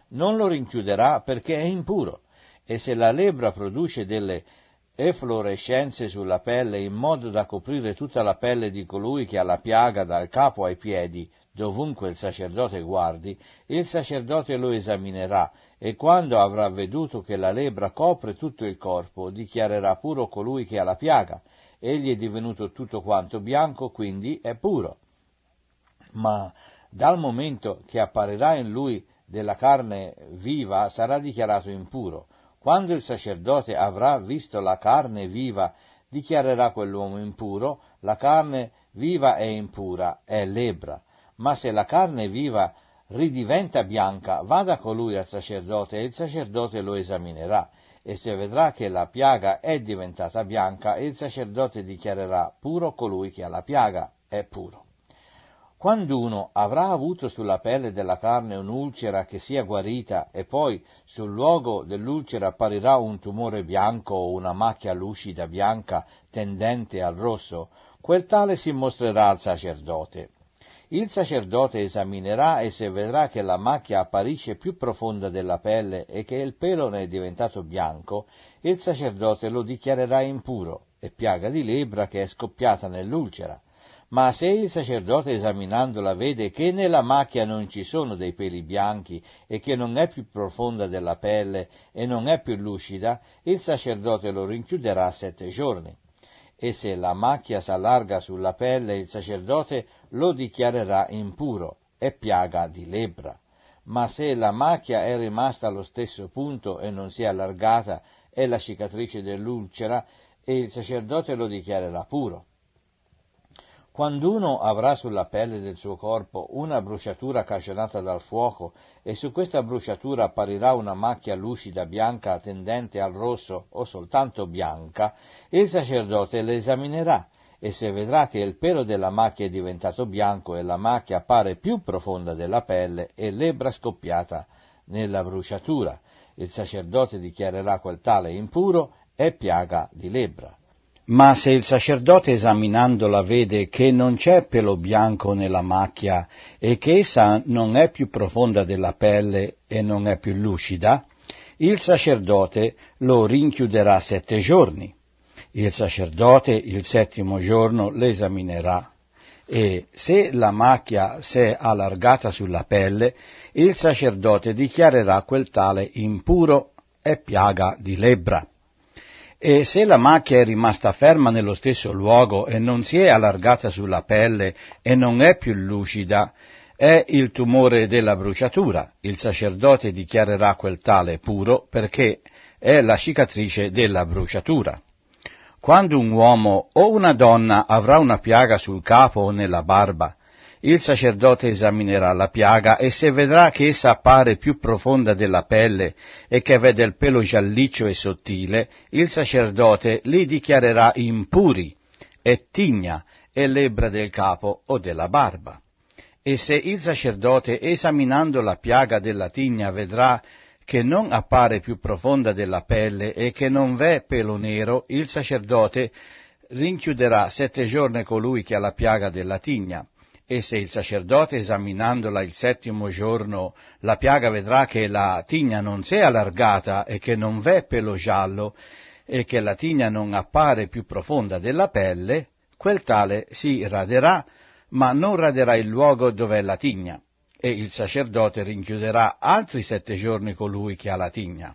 Non lo rinchiuderà perché è impuro. E se la lebra produce delle efflorescenze sulla pelle in modo da coprire tutta la pelle di colui che ha la piaga dal capo ai piedi, Dovunque il sacerdote guardi, il sacerdote lo esaminerà e quando avrà veduto che la lebra copre tutto il corpo, dichiarerà puro colui che ha la piaga. Egli è divenuto tutto quanto bianco, quindi è puro. Ma dal momento che apparirà in lui della carne viva, sarà dichiarato impuro. Quando il sacerdote avrà visto la carne viva, dichiarerà quell'uomo impuro, la carne viva è impura, è lebra ma se la carne viva ridiventa bianca, vada colui al sacerdote e il sacerdote lo esaminerà, e se vedrà che la piaga è diventata bianca, il sacerdote dichiarerà puro colui che ha la piaga, è puro. Quando uno avrà avuto sulla pelle della carne un'ulcera che sia guarita e poi sul luogo dell'ulcera apparirà un tumore bianco o una macchia lucida bianca tendente al rosso, quel tale si mostrerà al sacerdote il sacerdote esaminerà e se vedrà che la macchia apparisce più profonda della pelle e che il pelo ne è diventato bianco, il sacerdote lo dichiarerà impuro e piaga di lebbra che è scoppiata nell'ulcera. Ma se il sacerdote esaminandola vede che nella macchia non ci sono dei peli bianchi e che non è più profonda della pelle e non è più lucida, il sacerdote lo rinchiuderà sette giorni. E se la macchia s'allarga sulla pelle, il sacerdote lo dichiarerà impuro, è piaga di lebbra. Ma se la macchia è rimasta allo stesso punto e non si è allargata, è la cicatrice dell'ulcera e il sacerdote lo dichiarerà puro. Quando uno avrà sulla pelle del suo corpo una bruciatura cagionata dal fuoco e su questa bruciatura apparirà una macchia lucida bianca tendente al rosso o soltanto bianca, il sacerdote le e se vedrà che il pelo della macchia è diventato bianco e la macchia appare più profonda della pelle e l'ebra scoppiata nella bruciatura, il sacerdote dichiarerà quel tale impuro e piaga di lebbra. Ma se il sacerdote esaminandola vede che non c'è pelo bianco nella macchia e che essa non è più profonda della pelle e non è più lucida, il sacerdote lo rinchiuderà sette giorni il sacerdote il settimo giorno l'esaminerà e se la macchia si è allargata sulla pelle, il sacerdote dichiarerà quel tale impuro e piaga di lebbra. E se la macchia è rimasta ferma nello stesso luogo e non si è allargata sulla pelle e non è più lucida, è il tumore della bruciatura. Il sacerdote dichiarerà quel tale puro perché è la cicatrice della bruciatura. Quando un uomo o una donna avrà una piaga sul capo o nella barba, il sacerdote esaminerà la piaga e se vedrà che essa appare più profonda della pelle e che vede il pelo gialliccio e sottile, il sacerdote li dichiarerà impuri e tigna e lebbra del capo o della barba. E se il sacerdote esaminando la piaga della tigna vedrà che non appare più profonda della pelle e che non v'è pelo nero, il sacerdote rinchiuderà sette giorni colui che ha la piaga della tigna. E se il sacerdote esaminandola il settimo giorno la piaga vedrà che la tigna non si è allargata e che non v'è pelo giallo e che la tigna non appare più profonda della pelle, quel tale si raderà, ma non raderà il luogo dove è la tigna e il sacerdote rinchiuderà altri sette giorni colui che ha la tigna.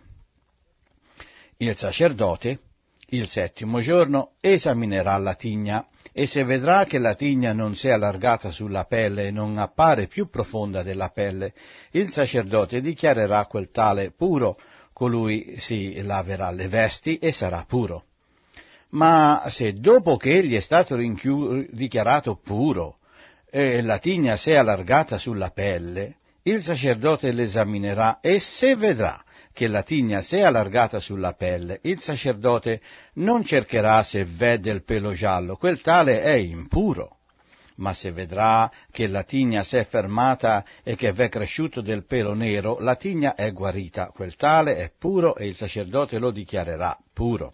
Il sacerdote, il settimo giorno, esaminerà la tigna e se vedrà che la tigna non si è allargata sulla pelle e non appare più profonda della pelle, il sacerdote dichiarerà quel tale puro, colui si laverà le vesti e sarà puro. Ma se dopo che egli è stato rinchiu- dichiarato puro, e la tigna si è allargata sulla pelle, il sacerdote l'esaminerà e se vedrà che la tigna si è allargata sulla pelle, il sacerdote non cercherà se v'è del pelo giallo, quel tale è impuro. Ma se vedrà che la tigna si è fermata e che v'è cresciuto del pelo nero, la tigna è guarita, quel tale è puro e il sacerdote lo dichiarerà puro.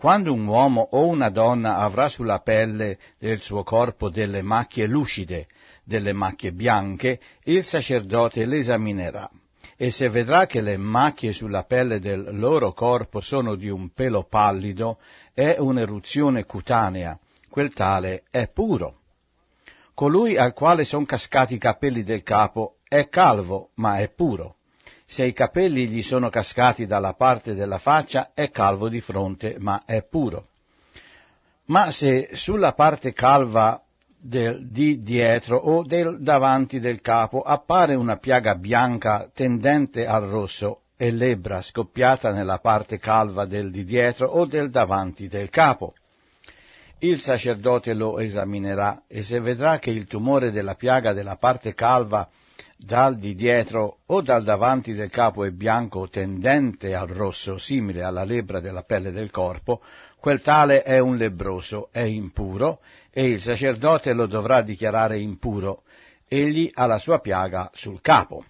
Quando un uomo o una donna avrà sulla pelle del suo corpo delle macchie lucide, delle macchie bianche, il sacerdote le esaminerà. E se vedrà che le macchie sulla pelle del loro corpo sono di un pelo pallido, è un'eruzione cutanea, quel tale è puro. Colui al quale sono cascati i capelli del capo è calvo, ma è puro se i capelli gli sono cascati dalla parte della faccia è calvo di fronte, ma è puro. Ma se sulla parte calva del, di dietro o del davanti del capo appare una piaga bianca tendente al rosso e lebbra scoppiata nella parte calva del di dietro o del davanti del capo. Il sacerdote lo esaminerà e se vedrà che il tumore della piaga della parte calva dal di dietro o dal davanti del capo è bianco tendente al rosso, simile alla lebra della pelle del corpo, quel tale è un lebroso, è impuro, e il sacerdote lo dovrà dichiarare impuro. Egli ha la sua piaga sul capo.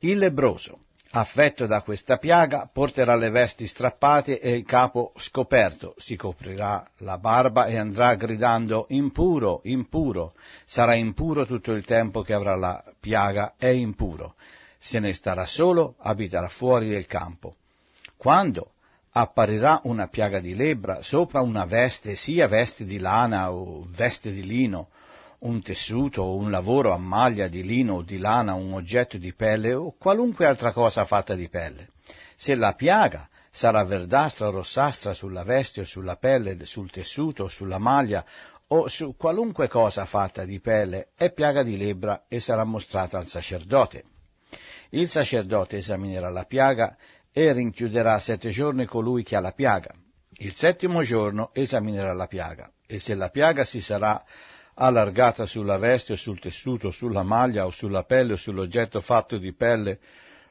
Il lebroso Affetto da questa piaga, porterà le vesti strappate e il capo scoperto, si coprirà la barba e andrà gridando impuro, impuro, sarà impuro tutto il tempo che avrà la piaga, è impuro, se ne starà solo, abiterà fuori del campo. Quando apparirà una piaga di lebbra sopra una veste, sia veste di lana o veste di lino, un tessuto o un lavoro a maglia di lino o di lana, un oggetto di pelle o qualunque altra cosa fatta di pelle. Se la piaga sarà verdastra o rossastra sulla veste o sulla pelle, sul tessuto o sulla maglia o su qualunque cosa fatta di pelle, è piaga di lebbra e sarà mostrata al sacerdote. Il sacerdote esaminerà la piaga e rinchiuderà sette giorni colui che ha la piaga. Il settimo giorno esaminerà la piaga e se la piaga si sarà allargata sulla veste o sul tessuto, sulla maglia o sulla pelle o sull'oggetto fatto di pelle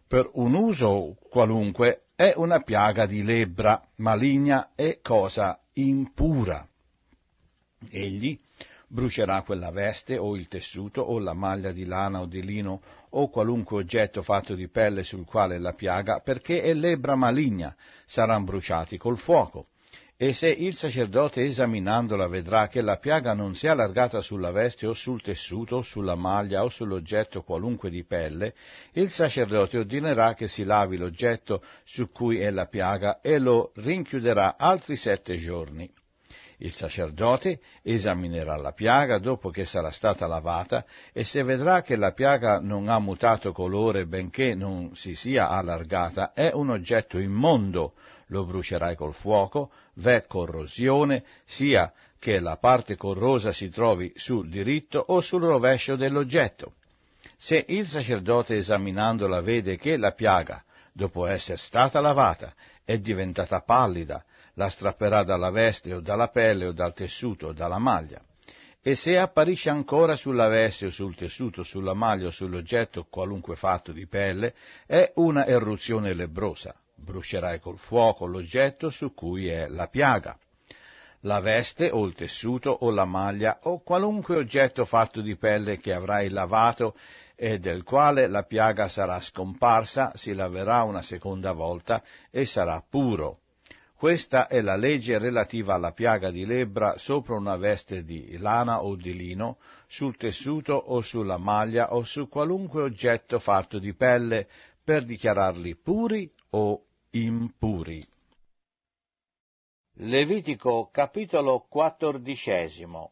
per un uso qualunque, è una piaga di lebbra maligna e cosa impura. Egli brucerà quella veste o il tessuto o la maglia di lana o di lino o qualunque oggetto fatto di pelle sul quale la piaga, perché è lebbra maligna, saranno bruciati col fuoco. E se il sacerdote esaminandola vedrà che la piaga non si è allargata sulla veste o sul tessuto, o sulla maglia o sull'oggetto qualunque di pelle, il sacerdote ordinerà che si lavi l'oggetto su cui è la piaga e lo rinchiuderà altri sette giorni. Il sacerdote esaminerà la piaga dopo che sarà stata lavata e se vedrà che la piaga non ha mutato colore benché non si sia allargata, è un oggetto immondo, lo brucerai col fuoco, v'è corrosione, sia che la parte corrosa si trovi sul diritto o sul rovescio dell'oggetto. Se il sacerdote esaminandola vede che la piaga, dopo essere stata lavata, è diventata pallida, la strapperà dalla veste o dalla pelle o dal tessuto o dalla maglia. E se apparisce ancora sulla veste o sul tessuto, sulla maglia o sull'oggetto qualunque fatto di pelle, è una eruzione lebrosa. Brucerai col fuoco l'oggetto su cui è la piaga. La veste o il tessuto o la maglia o qualunque oggetto fatto di pelle che avrai lavato e del quale la piaga sarà scomparsa, si laverà una seconda volta e sarà puro questa è la legge relativa alla piaga di lebbra sopra una veste di lana o di lino, sul tessuto o sulla maglia o su qualunque oggetto fatto di pelle, per dichiararli puri o impuri. Levitico capitolo quattordicesimo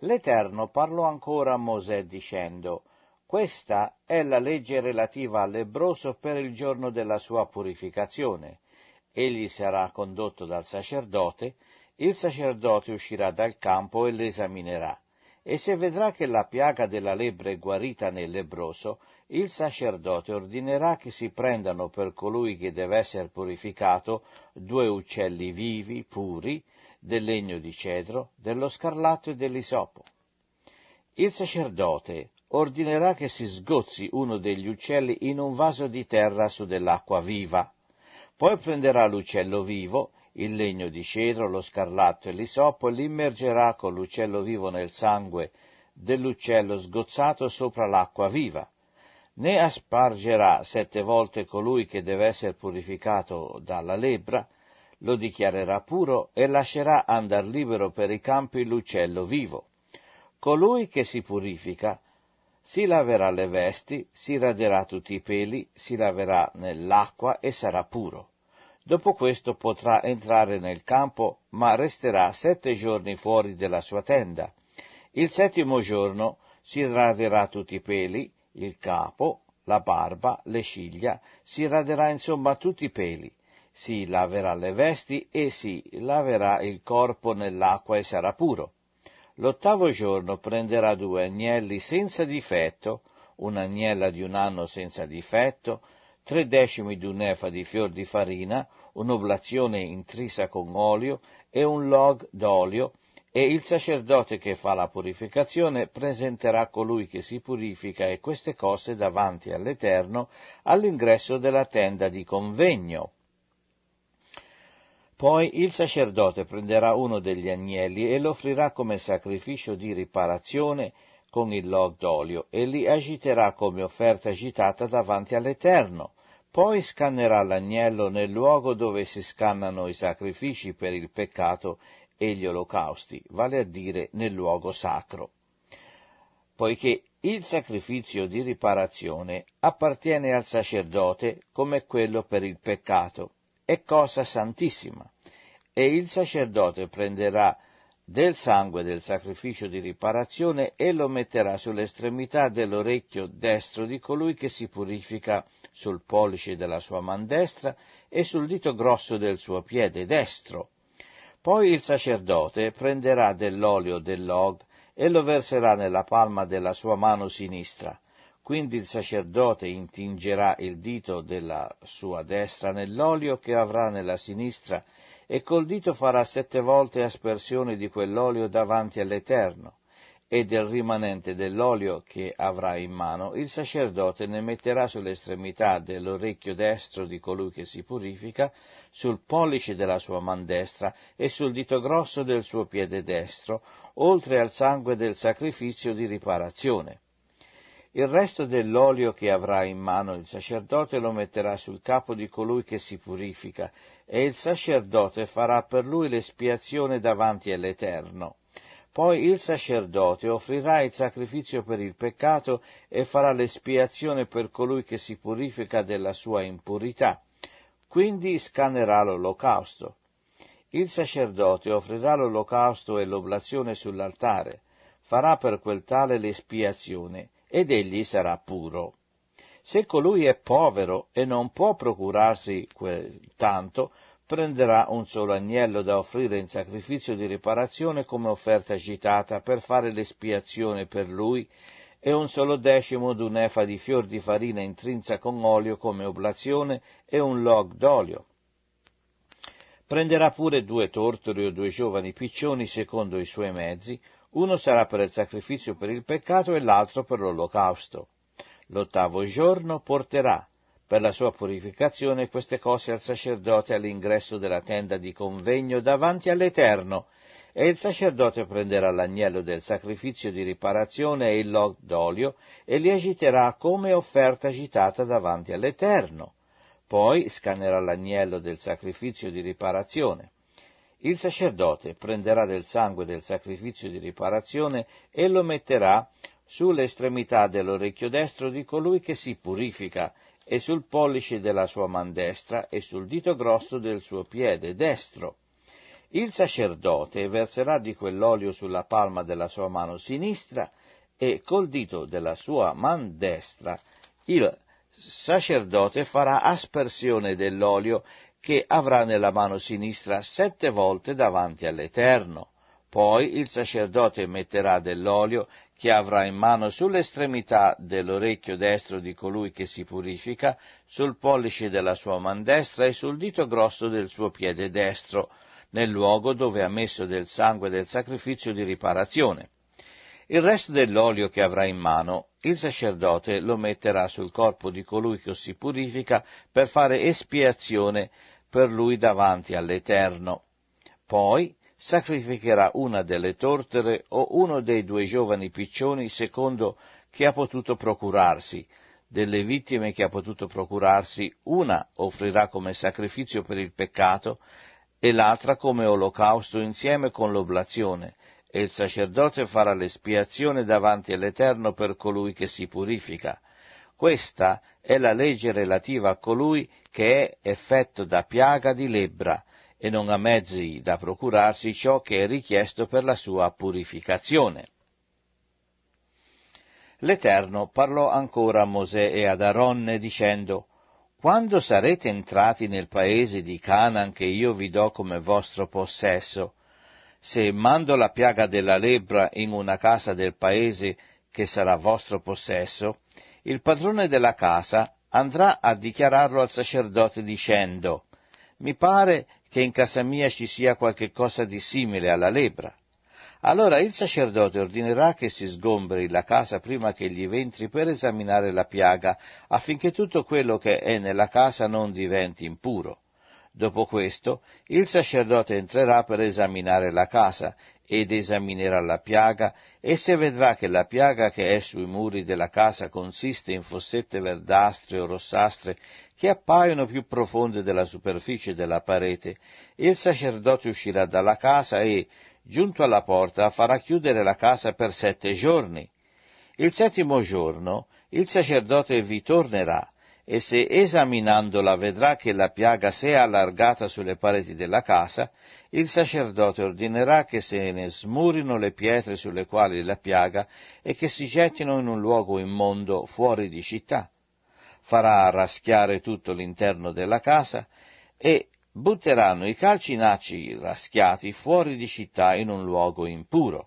L'Eterno parlò ancora a Mosè dicendo Questa è la legge relativa al lebroso per il giorno della sua purificazione egli sarà condotto dal sacerdote, il sacerdote uscirà dal campo e l'esaminerà. E se vedrà che la piaga della lebbra è guarita nel lebroso, il sacerdote ordinerà che si prendano per colui che deve essere purificato due uccelli vivi, puri, del legno di cedro, dello scarlatto e dell'isopo. Il sacerdote ordinerà che si sgozzi uno degli uccelli in un vaso di terra su dell'acqua viva poi prenderà l'uccello vivo, il legno di cedro, lo scarlatto e l'isopo e li immergerà con l'uccello vivo nel sangue dell'uccello sgozzato sopra l'acqua viva. Ne aspargerà sette volte colui che deve essere purificato dalla lebbra, lo dichiarerà puro e lascerà andar libero per i campi l'uccello vivo. Colui che si purifica si laverà le vesti, si raderà tutti i peli, si laverà nell'acqua e sarà puro. Dopo questo potrà entrare nel campo, ma resterà sette giorni fuori della sua tenda. Il settimo giorno si raderà tutti i peli, il capo, la barba, le ciglia, si raderà insomma tutti i peli, si laverà le vesti e si laverà il corpo nell'acqua e sarà puro. L'ottavo giorno prenderà due agnelli senza difetto, un'agnella di un anno senza difetto, tre decimi di un'efa di fior di farina, un'oblazione intrisa con olio e un log d'olio, e il sacerdote che fa la purificazione presenterà colui che si purifica e queste cose davanti all'Eterno all'ingresso della tenda di convegno. Poi il sacerdote prenderà uno degli agnelli e lo offrirà come sacrificio di riparazione con il log d'olio e li agiterà come offerta agitata davanti all'Eterno. Poi scannerà l'agnello nel luogo dove si scannano i sacrifici per il peccato e gli olocausti, vale a dire nel luogo sacro. Poiché il sacrificio di riparazione appartiene al sacerdote come quello per il peccato, è cosa santissima, e il sacerdote prenderà del sangue del sacrificio di riparazione e lo metterà sull'estremità dell'orecchio destro di colui che si purifica sul pollice della sua man destra e sul dito grosso del suo piede destro. Poi il sacerdote prenderà dell'olio dell'og e lo verserà nella palma della sua mano sinistra. Quindi il sacerdote intingerà il dito della sua destra nell'olio che avrà nella sinistra e col dito farà sette volte aspersione di quell'olio davanti all'Eterno e del rimanente dell'olio che avrà in mano, il sacerdote ne metterà sull'estremità dell'orecchio destro di colui che si purifica, sul pollice della sua man destra e sul dito grosso del suo piede destro, oltre al sangue del sacrificio di riparazione. Il resto dell'olio che avrà in mano il sacerdote lo metterà sul capo di colui che si purifica, e il sacerdote farà per lui l'espiazione davanti all'Eterno. Poi il sacerdote offrirà il sacrificio per il peccato e farà l'espiazione per colui che si purifica della sua impurità. Quindi scannerà l'olocausto. Il sacerdote offrirà l'olocausto e l'oblazione sull'altare, farà per quel tale l'espiazione, ed egli sarà puro. Se colui è povero e non può procurarsi quel tanto, prenderà un solo agnello da offrire in sacrificio di riparazione come offerta agitata per fare l'espiazione per lui e un solo decimo d'un'efa di fior di farina intrinsa con olio come oblazione e un log d'olio. Prenderà pure due tortori o due giovani piccioni secondo i suoi mezzi, uno sarà per il sacrificio per il peccato e l'altro per l'olocausto. L'ottavo giorno porterà per la sua purificazione queste cose al sacerdote all'ingresso della tenda di convegno davanti all'Eterno, e il sacerdote prenderà l'agnello del sacrificio di riparazione e il log d'olio e li agiterà come offerta agitata davanti all'Eterno. Poi scannerà l'agnello del sacrificio di riparazione. Il sacerdote prenderà del sangue del sacrificio di riparazione e lo metterà sull'estremità dell'orecchio destro di colui che si purifica e sul pollice della sua man destra e sul dito grosso del suo piede destro. Il sacerdote verserà di quell'olio sulla palma della sua mano sinistra e col dito della sua man destra il sacerdote farà aspersione dell'olio che avrà nella mano sinistra sette volte davanti all'Eterno. Poi il sacerdote metterà dell'olio che avrà in mano sull'estremità dell'orecchio destro di colui che si purifica, sul pollice della sua man destra e sul dito grosso del suo piede destro, nel luogo dove ha messo del sangue del sacrificio di riparazione. Il resto dell'olio che avrà in mano, il sacerdote lo metterà sul corpo di colui che si purifica per fare espiazione per lui davanti all'Eterno. Poi sacrificherà una delle tortere o uno dei due giovani piccioni secondo che ha potuto procurarsi. Delle vittime che ha potuto procurarsi, una offrirà come sacrificio per il peccato e l'altra come olocausto insieme con l'oblazione, e il sacerdote farà l'espiazione davanti all'Eterno per colui che si purifica. Questa è la legge relativa a colui che è effetto da piaga di lebbra, e non ha mezzi da procurarsi ciò che è richiesto per la sua purificazione. L'Eterno parlò ancora a Mosè e ad Aronne dicendo, Quando sarete entrati nel paese di Canaan che io vi do come vostro possesso, se mando la piaga della lebbra in una casa del paese che sarà vostro possesso, il padrone della casa andrà a dichiararlo al sacerdote dicendo, mi pare che in casa mia ci sia qualche cosa di simile alla lebra. Allora il sacerdote ordinerà che si sgombri la casa prima che gli ventri per esaminare la piaga, affinché tutto quello che è nella casa non diventi impuro. Dopo questo, il sacerdote entrerà per esaminare la casa ed esaminerà la piaga, e se vedrà che la piaga che è sui muri della casa consiste in fossette verdastre o rossastre che appaiono più profonde della superficie della parete, il sacerdote uscirà dalla casa e, giunto alla porta, farà chiudere la casa per sette giorni. Il settimo giorno il sacerdote vi tornerà e se esaminandola vedrà che la piaga si è allargata sulle pareti della casa, il sacerdote ordinerà che se ne smurino le pietre sulle quali la piaga e che si gettino in un luogo immondo fuori di città. Farà raschiare tutto l'interno della casa e butteranno i calcinacci raschiati fuori di città in un luogo impuro.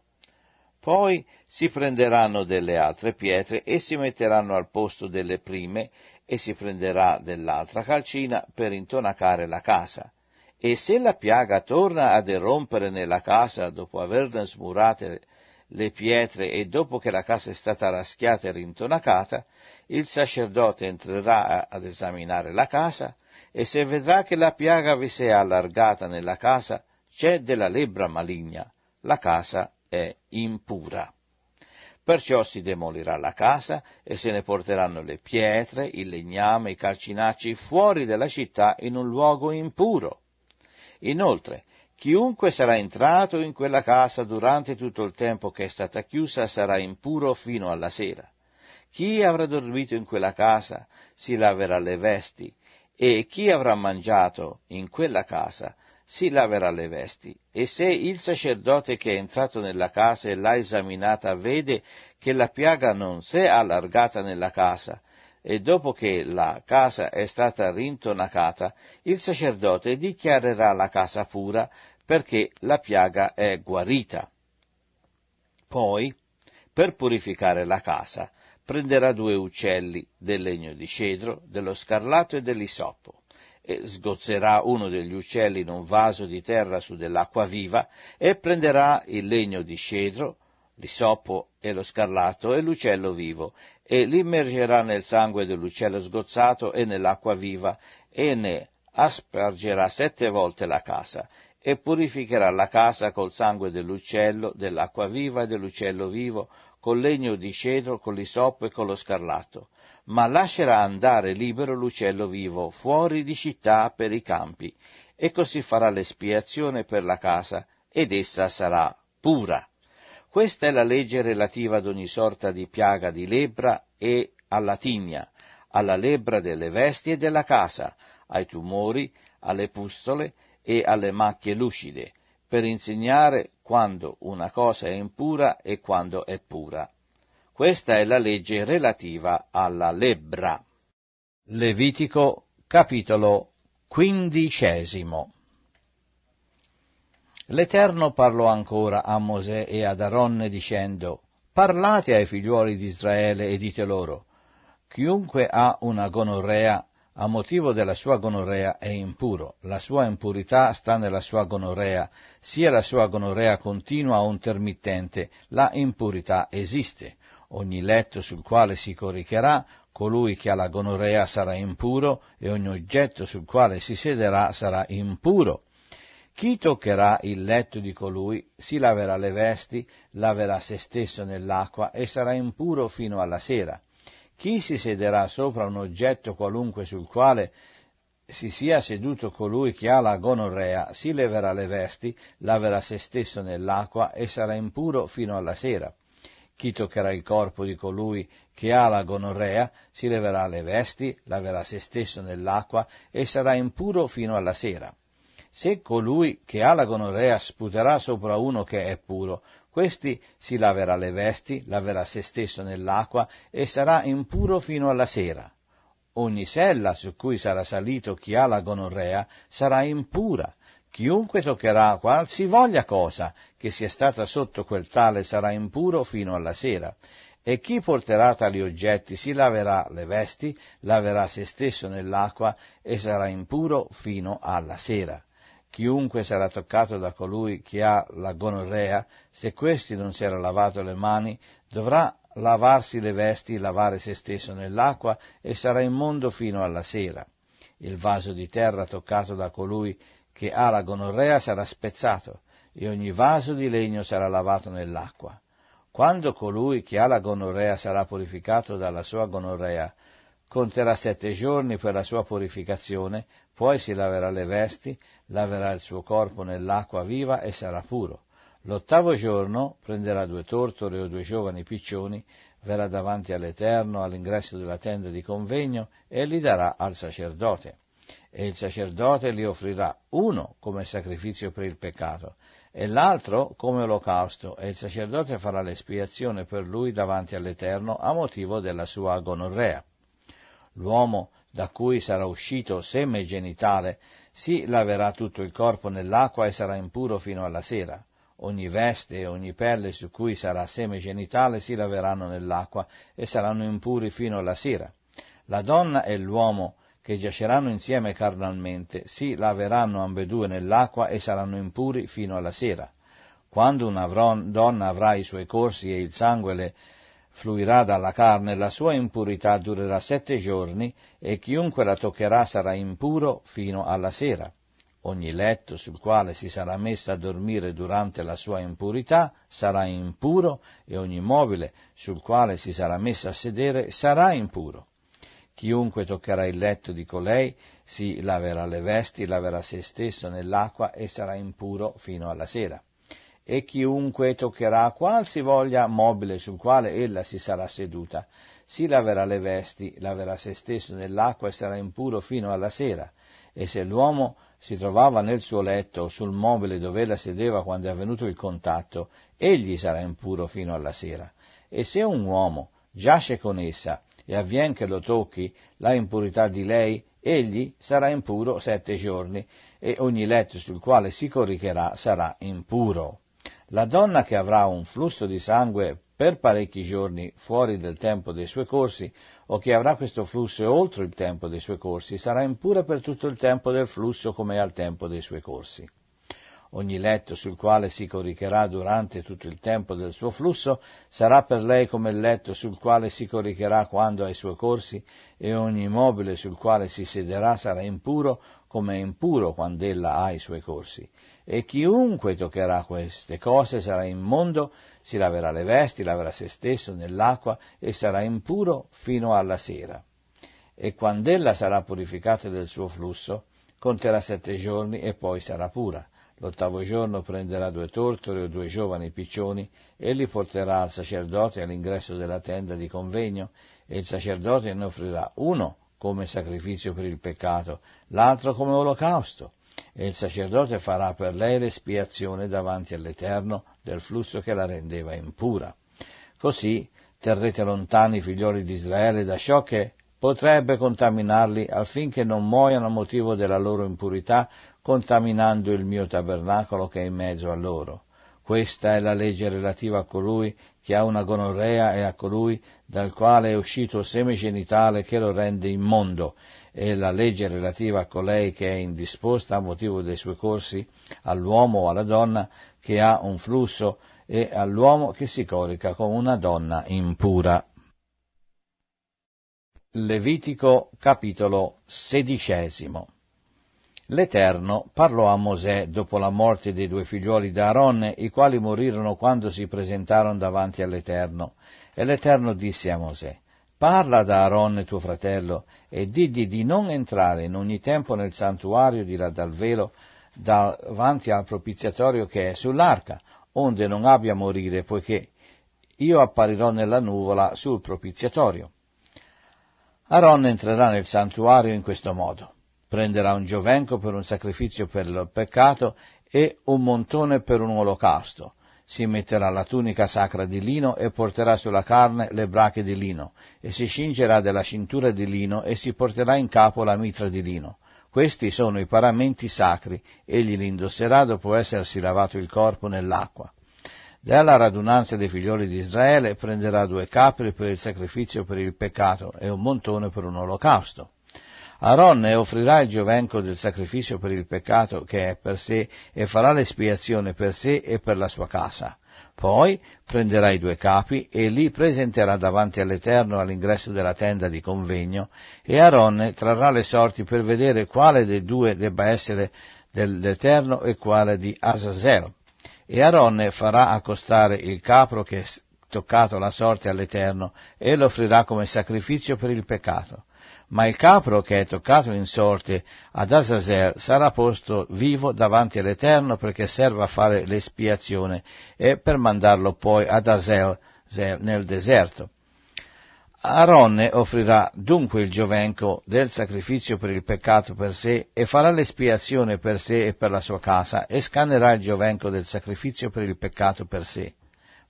Poi si prenderanno delle altre pietre e si metteranno al posto delle prime e si prenderà dell'altra calcina per intonacare la casa. E se la piaga torna ad erompere nella casa dopo aver smurate le pietre e dopo che la casa è stata raschiata e rintonacata, il sacerdote entrerà ad esaminare la casa e se vedrà che la piaga vi si è allargata nella casa, c'è della lebbra maligna, la casa è impura. Perciò si demolirà la casa e se ne porteranno le pietre, il legname, i calcinacci fuori della città in un luogo impuro. Inoltre, chiunque sarà entrato in quella casa durante tutto il tempo che è stata chiusa sarà impuro fino alla sera. Chi avrà dormito in quella casa si laverà le vesti e chi avrà mangiato in quella casa si laverà le vesti. E se il sacerdote che è entrato nella casa e l'ha esaminata vede che la piaga non si è allargata nella casa, e dopo che la casa è stata rintonacata, il sacerdote dichiarerà la casa pura perché la piaga è guarita. Poi, per purificare la casa, prenderà due uccelli del legno di cedro, dello scarlato e dell'isoppo e sgozzerà uno degli uccelli in un vaso di terra su dell'acqua viva, e prenderà il legno di cedro, l'isopo e lo scarlatto e l'uccello vivo, e l'immergerà nel sangue dell'uccello sgozzato e nell'acqua viva, e ne aspergerà sette volte la casa, e purificherà la casa col sangue dell'uccello, dell'acqua viva e dell'uccello vivo, col legno di cedro, con l'isopo e con lo scarlatto ma lascerà andare libero l'uccello vivo fuori di città per i campi, e così farà l'espiazione per la casa, ed essa sarà pura. Questa è la legge relativa ad ogni sorta di piaga di lebra e alla tigna, alla lebra delle vesti e della casa, ai tumori, alle pustole e alle macchie lucide, per insegnare quando una cosa è impura e quando è pura. Questa è la legge relativa alla lebbra. Levitico capitolo quindicesimo. L'Eterno parlò ancora a Mosè e ad Aronne dicendo, Parlate ai figliuoli di Israele e dite loro, Chiunque ha una gonorrea, a motivo della sua gonorrea è impuro, la sua impurità sta nella sua gonorrea, sia la sua gonorrea continua o intermittente, la impurità esiste ogni letto sul quale si coricherà, colui che ha la gonorea sarà impuro e ogni oggetto sul quale si sederà sarà impuro. Chi toccherà il letto di colui si laverà le vesti, laverà se stesso nell'acqua e sarà impuro fino alla sera. Chi si sederà sopra un oggetto qualunque sul quale si sia seduto colui che ha la gonorrea, si leverà le vesti, laverà se stesso nell'acqua e sarà impuro fino alla sera. Chi toccherà il corpo di colui che ha la gonorrea si leverà le vesti, laverà se stesso nell'acqua e sarà impuro fino alla sera. Se colui che ha la gonorrea sputerà sopra uno che è puro, questi si laverà le vesti, laverà se stesso nell'acqua e sarà impuro fino alla sera. Ogni sella su cui sarà salito chi ha la gonorrea sarà impura, Chiunque toccherà qualsivoglia cosa che sia stata sotto quel tale sarà impuro fino alla sera. E chi porterà tali oggetti si laverà le vesti, laverà se stesso nell'acqua e sarà impuro fino alla sera. Chiunque sarà toccato da colui che ha la gonorrea, se questi non si era lavato le mani, dovrà lavarsi le vesti, lavare se stesso nell'acqua e sarà immondo fino alla sera. Il vaso di terra toccato da colui che ha la gonorrea sarà spezzato e ogni vaso di legno sarà lavato nell'acqua. Quando colui che ha la gonorrea sarà purificato dalla sua gonorrea, conterà sette giorni per la sua purificazione, poi si laverà le vesti, laverà il suo corpo nell'acqua viva e sarà puro. L'ottavo giorno prenderà due tortore o due giovani piccioni, verrà davanti all'Eterno all'ingresso della tenda di convegno e li darà al sacerdote e il sacerdote li offrirà uno come sacrificio per il peccato e l'altro come olocausto e il sacerdote farà l'espiazione per lui davanti all'Eterno a motivo della sua gonorrea. L'uomo da cui sarà uscito seme genitale si laverà tutto il corpo nell'acqua e sarà impuro fino alla sera. Ogni veste e ogni pelle su cui sarà seme genitale si laveranno nell'acqua e saranno impuri fino alla sera. La donna e l'uomo che giaceranno insieme carnalmente, si laveranno ambedue nell'acqua e saranno impuri fino alla sera. Quando una donna avrà i suoi corsi e il sangue le fluirà dalla carne, la sua impurità durerà sette giorni e chiunque la toccherà sarà impuro fino alla sera. Ogni letto sul quale si sarà messa a dormire durante la sua impurità sarà impuro e ogni mobile sul quale si sarà messa a sedere sarà impuro. Chiunque toccherà il letto di colei si laverà le vesti, laverà se stesso nell'acqua e sarà impuro fino alla sera. E chiunque toccherà qualsivoglia mobile sul quale ella si sarà seduta, si laverà le vesti, laverà se stesso nell'acqua e sarà impuro fino alla sera. E se l'uomo si trovava nel suo letto o sul mobile dove ella sedeva quando è avvenuto il contatto, egli sarà impuro fino alla sera. E se un uomo giace con essa e avvien che lo tocchi la impurità di lei, egli sarà impuro sette giorni, e ogni letto sul quale si coricherà sarà impuro. La donna che avrà un flusso di sangue per parecchi giorni fuori del tempo dei suoi corsi, o che avrà questo flusso oltre il tempo dei suoi corsi, sarà impura per tutto il tempo del flusso come al tempo dei suoi corsi. Ogni letto sul quale si coricherà durante tutto il tempo del suo flusso sarà per lei come il letto sul quale si coricherà quando ha i suoi corsi e ogni mobile sul quale si siederà sarà impuro come è impuro quando ella ha i suoi corsi. E chiunque toccherà queste cose sarà immondo, si laverà le vesti, laverà se stesso nell'acqua e sarà impuro fino alla sera. E quando ella sarà purificata del suo flusso, conterà sette giorni e poi sarà pura L'ottavo giorno prenderà due tortore o due giovani piccioni e li porterà al sacerdote all'ingresso della tenda di convegno e il sacerdote ne offrirà uno come sacrificio per il peccato, l'altro come olocausto e il sacerdote farà per lei l'espiazione davanti all'Eterno del flusso che la rendeva impura. Così terrete lontani i figlioli di Israele da ciò che potrebbe contaminarli affinché non muoiano a motivo della loro impurità contaminando il mio tabernacolo che è in mezzo a loro. Questa è la legge relativa a colui che ha una gonorrea e a colui dal quale è uscito seme genitale che lo rende immondo, e la legge relativa a colei che è indisposta a motivo dei suoi corsi, all'uomo o alla donna che ha un flusso e all'uomo che si corica con una donna impura. Levitico capitolo sedicesimo l'Eterno parlò a Mosè dopo la morte dei due figliuoli d'Aaron, i quali morirono quando si presentarono davanti all'Eterno. E l'Eterno disse a Mosè, Parla ad Aaron tuo fratello e digli di non entrare in ogni tempo nel santuario di là dal velo davanti al propiziatorio che è sull'arca, onde non abbia a morire, poiché io apparirò nella nuvola sul propiziatorio. Aaron entrerà nel santuario in questo modo prenderà un giovenco per un sacrificio per il peccato e un montone per un olocausto. Si metterà la tunica sacra di lino e porterà sulla carne le brache di lino, e si cingerà della cintura di lino e si porterà in capo la mitra di lino. Questi sono i paramenti sacri, egli li indosserà dopo essersi lavato il corpo nell'acqua. Della radunanza dei figlioli di Israele prenderà due capri per il sacrificio per il peccato e un montone per un olocausto Aaron offrirà il giovenco del sacrificio per il peccato che è per sé e farà l'espiazione per sé e per la sua casa. Poi prenderà i due capi e li presenterà davanti all'Eterno all'ingresso della tenda di convegno e Aaron trarrà le sorti per vedere quale dei due debba essere dell'Eterno e quale di Azazel. E Aaron farà accostare il capro che è toccato la sorte all'Eterno e lo offrirà come sacrificio per il peccato ma il capro che è toccato in sorte ad Azazel sarà posto vivo davanti all'Eterno perché serve a fare l'espiazione e per mandarlo poi ad Azel nel deserto. Aronne offrirà dunque il giovenco del sacrificio per il peccato per sé e farà l'espiazione per sé e per la sua casa e scannerà il giovenco del sacrificio per il peccato per sé.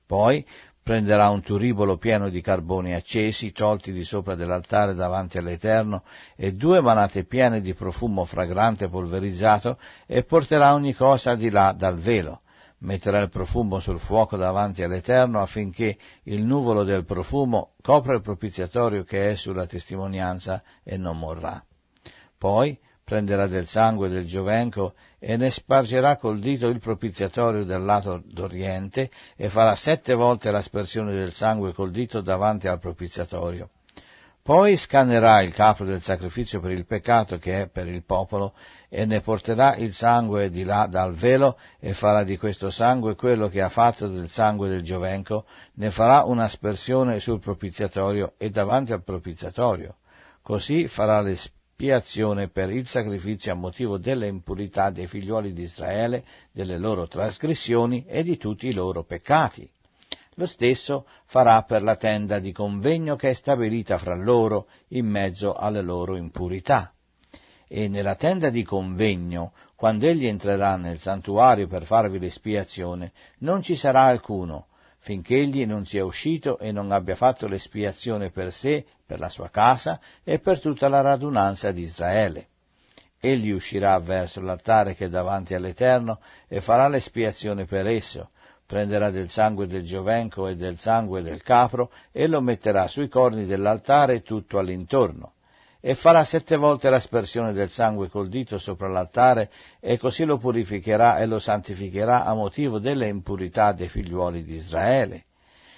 Poi prenderà un turibolo pieno di carboni accesi, tolti di sopra dell'altare davanti all'Eterno, e due manate piene di profumo fragrante polverizzato, e porterà ogni cosa di là dal velo. Metterà il profumo sul fuoco davanti all'Eterno affinché il nuvolo del profumo copra il propiziatorio che è sulla testimonianza e non morrà. Poi prenderà del sangue del giovenco e ne spargerà col dito il propiziatorio del lato d'oriente e farà sette volte l'aspersione del sangue col dito davanti al propiziatorio. Poi scannerà il capo del sacrificio per il peccato che è per il popolo e ne porterà il sangue di là dal velo e farà di questo sangue quello che ha fatto del sangue del giovenco, ne farà un'aspersione sul propiziatorio e davanti al propiziatorio. Così farà Piazione per il sacrificio a motivo delle impurità dei figliuoli di Israele, delle loro trasgressioni e di tutti i loro peccati. Lo stesso farà per la tenda di convegno che è stabilita fra loro in mezzo alle loro impurità. E nella tenda di convegno, quando egli entrerà nel santuario per farvi l'espiazione, non ci sarà alcuno, finché egli non sia uscito e non abbia fatto l'espiazione per sé, per la sua casa e per tutta la radunanza di Israele. Egli uscirà verso l'altare che è davanti all'Eterno e farà l'espiazione per esso, prenderà del sangue del giovenco e del sangue del capro e lo metterà sui corni dell'altare tutto all'intorno e farà sette volte l'aspersione del sangue col dito sopra l'altare e così lo purificherà e lo santificherà a motivo delle impurità dei figliuoli di Israele.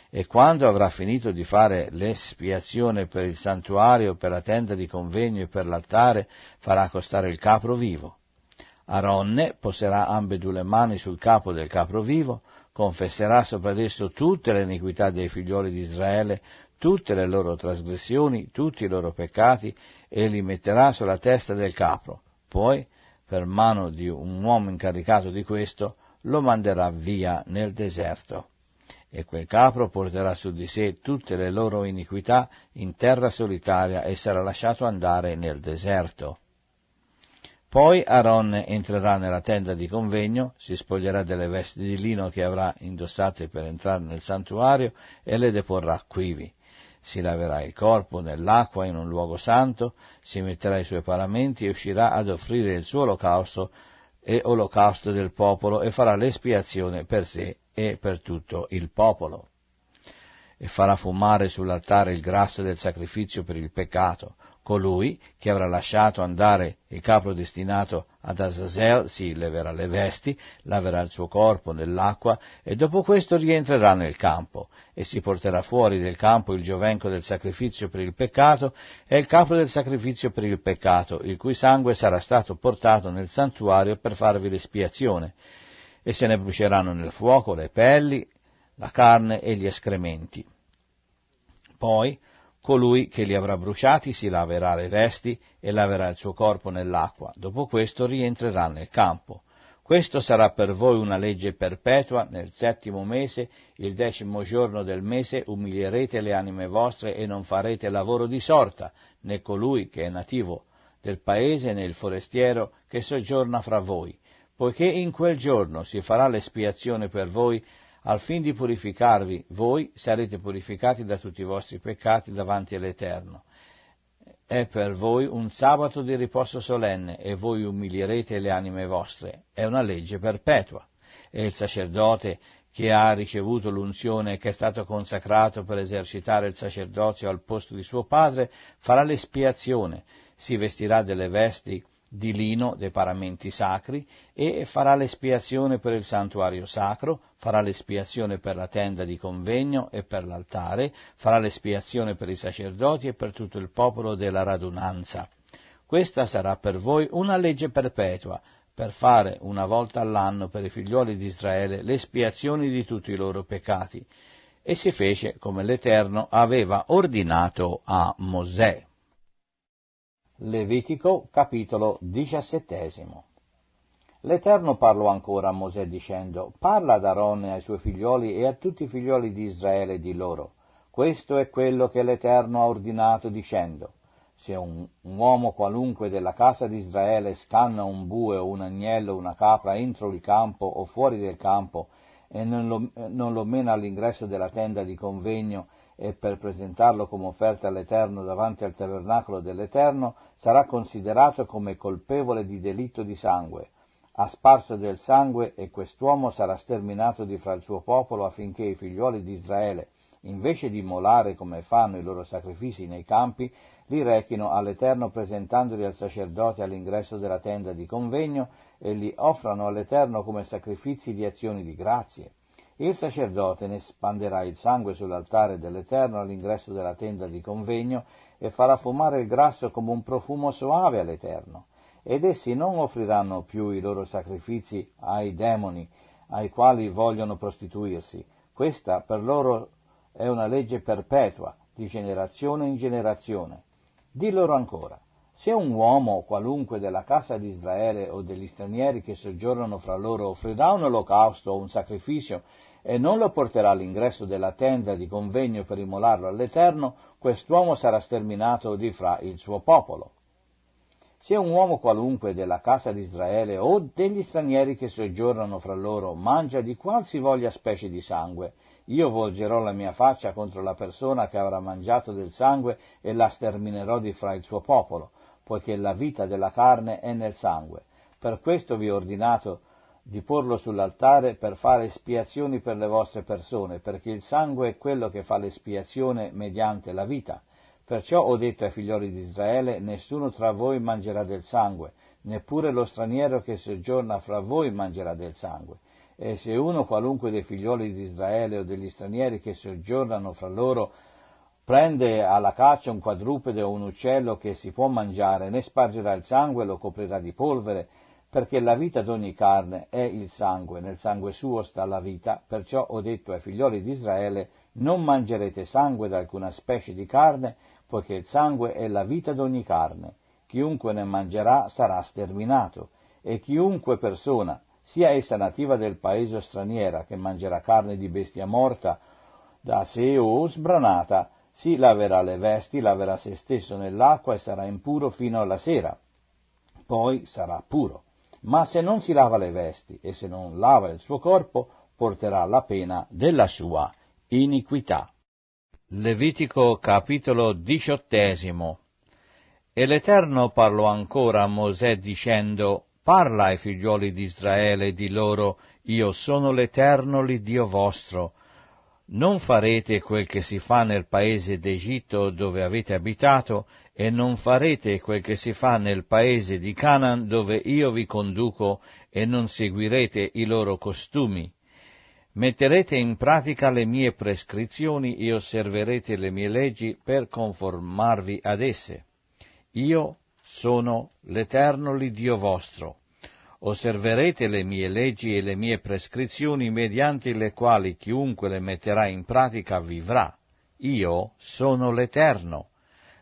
E quando avrà finito di fare l'espiazione per il santuario, per la tenda di convegno e per l'altare, farà costare il capro vivo. Aronne poserà ambedue le mani sul capo del capro vivo, confesserà sopra di esso tutte le iniquità dei figlioli di Israele, tutte le loro trasgressioni, tutti i loro peccati, e li metterà sulla testa del capro, poi, per mano di un uomo incaricato di questo, lo manderà via nel deserto. E quel capro porterà su di sé tutte le loro iniquità in terra solitaria e sarà lasciato andare nel deserto. Poi Aaron entrerà nella tenda di convegno, si spoglierà delle vesti di lino che avrà indossate per entrare nel santuario e le deporrà quivi si laverà il corpo nell'acqua in un luogo santo, si metterà i suoi paramenti e uscirà ad offrire il suo olocausto e olocausto del popolo e farà l'espiazione per sé e per tutto il popolo. E farà fumare sull'altare il grasso del sacrificio per il peccato colui che avrà lasciato andare il capro destinato ad Azazel si leverà le vesti, laverà il suo corpo nell'acqua e dopo questo rientrerà nel campo e si porterà fuori del campo il giovenco del sacrificio per il peccato e il capro del sacrificio per il peccato, il cui sangue sarà stato portato nel santuario per farvi l'espiazione. E se ne bruceranno nel fuoco le pelli, la carne e gli escrementi. Poi colui che li avrà bruciati si laverà le vesti e laverà il suo corpo nell'acqua, dopo questo rientrerà nel campo. Questo sarà per voi una legge perpetua, nel settimo mese, il decimo giorno del mese, umilierete le anime vostre e non farete lavoro di sorta, né colui che è nativo del paese né il forestiero che soggiorna fra voi, poiché in quel giorno si farà l'espiazione per voi al fin di purificarvi, voi sarete purificati da tutti i vostri peccati davanti all'Eterno. È per voi un sabato di riposo solenne e voi umilierete le anime vostre. È una legge perpetua. E il sacerdote che ha ricevuto l'unzione e che è stato consacrato per esercitare il sacerdozio al posto di suo padre farà l'espiazione, si vestirà delle vesti di lino dei paramenti sacri e farà l'espiazione per il santuario sacro, farà l'espiazione per la tenda di convegno e per l'altare, farà l'espiazione per i sacerdoti e per tutto il popolo della radunanza. Questa sarà per voi una legge perpetua, per fare una volta all'anno per i figlioli di Israele l'espiazione di tutti i loro peccati. E si fece come l'Eterno aveva ordinato a Mosè. Levitico capitolo diciassettesimo. L'Eterno parlò ancora a Mosè dicendo, parla ad Aronne e ai suoi figlioli e a tutti i figlioli di Israele di loro. Questo è quello che l'Eterno ha ordinato dicendo, se un, un uomo qualunque della casa di Israele scanna un bue o un agnello o una capra entro il campo o fuori del campo e non lo, non lo mena all'ingresso della tenda di convegno e per presentarlo come offerta all'Eterno davanti al tabernacolo dell'Eterno, sarà considerato come colpevole di delitto di sangue. Ha sparso del sangue e quest'uomo sarà sterminato di fra il suo popolo affinché i figliuoli di Israele, invece di molare come fanno i loro sacrifici nei campi, li rechino all'Eterno presentandoli al sacerdote all'ingresso della tenda di convegno e li offrano all'Eterno come sacrifici di azioni di grazie il sacerdote ne spanderà il sangue sull'altare dell'Eterno all'ingresso della tenda di convegno e farà fumare il grasso come un profumo soave all'Eterno. Ed essi non offriranno più i loro sacrifici ai demoni, ai quali vogliono prostituirsi. Questa per loro è una legge perpetua, di generazione in generazione. Di loro ancora, se un uomo qualunque della casa di Israele o degli stranieri che soggiornano fra loro offrirà un olocausto o un sacrificio e non lo porterà all'ingresso della tenda di convegno per immolarlo all'Eterno, quest'uomo sarà sterminato di fra il suo popolo. Se un uomo qualunque della casa di Israele o degli stranieri che soggiornano fra loro mangia di qualsivoglia specie di sangue, io volgerò la mia faccia contro la persona che avrà mangiato del sangue e la sterminerò di fra il suo popolo, poiché la vita della carne è nel sangue. Per questo vi ho ordinato di porlo sull'altare per fare espiazioni per le vostre persone, perché il sangue è quello che fa l'espiazione mediante la vita. Perciò ho detto ai figlioli di Israele, nessuno tra voi mangerà del sangue, neppure lo straniero che soggiorna fra voi mangerà del sangue. E se uno qualunque dei figlioli di Israele o degli stranieri che soggiornano fra loro prende alla caccia un quadrupede o un uccello che si può mangiare, ne spargerà il sangue, lo coprirà di polvere perché la vita d'ogni carne è il sangue, nel sangue suo sta la vita, perciò ho detto ai figlioli di Israele, non mangerete sangue da alcuna specie di carne, poiché il sangue è la vita d'ogni carne, chiunque ne mangerà sarà sterminato, e chiunque persona, sia essa nativa del paese o straniera, che mangerà carne di bestia morta da sé o sbranata, si laverà le vesti, laverà se stesso nell'acqua e sarà impuro fino alla sera, poi sarà puro ma se non si lava le vesti e se non lava il suo corpo, porterà la pena della sua iniquità. Levitico capitolo diciottesimo E l'Eterno parlò ancora a Mosè dicendo, Parla ai figliuoli di Israele di loro, io sono l'Eterno l'Iddio vostro. Non farete quel che si fa nel paese d'Egitto dove avete abitato, e non farete quel che si fa nel paese di Canaan dove io vi conduco e non seguirete i loro costumi. Metterete in pratica le mie prescrizioni e osserverete le mie leggi per conformarvi ad esse. Io sono l'Eterno l'Idio vostro. Osserverete le mie leggi e le mie prescrizioni mediante le quali chiunque le metterà in pratica vivrà. Io sono l'Eterno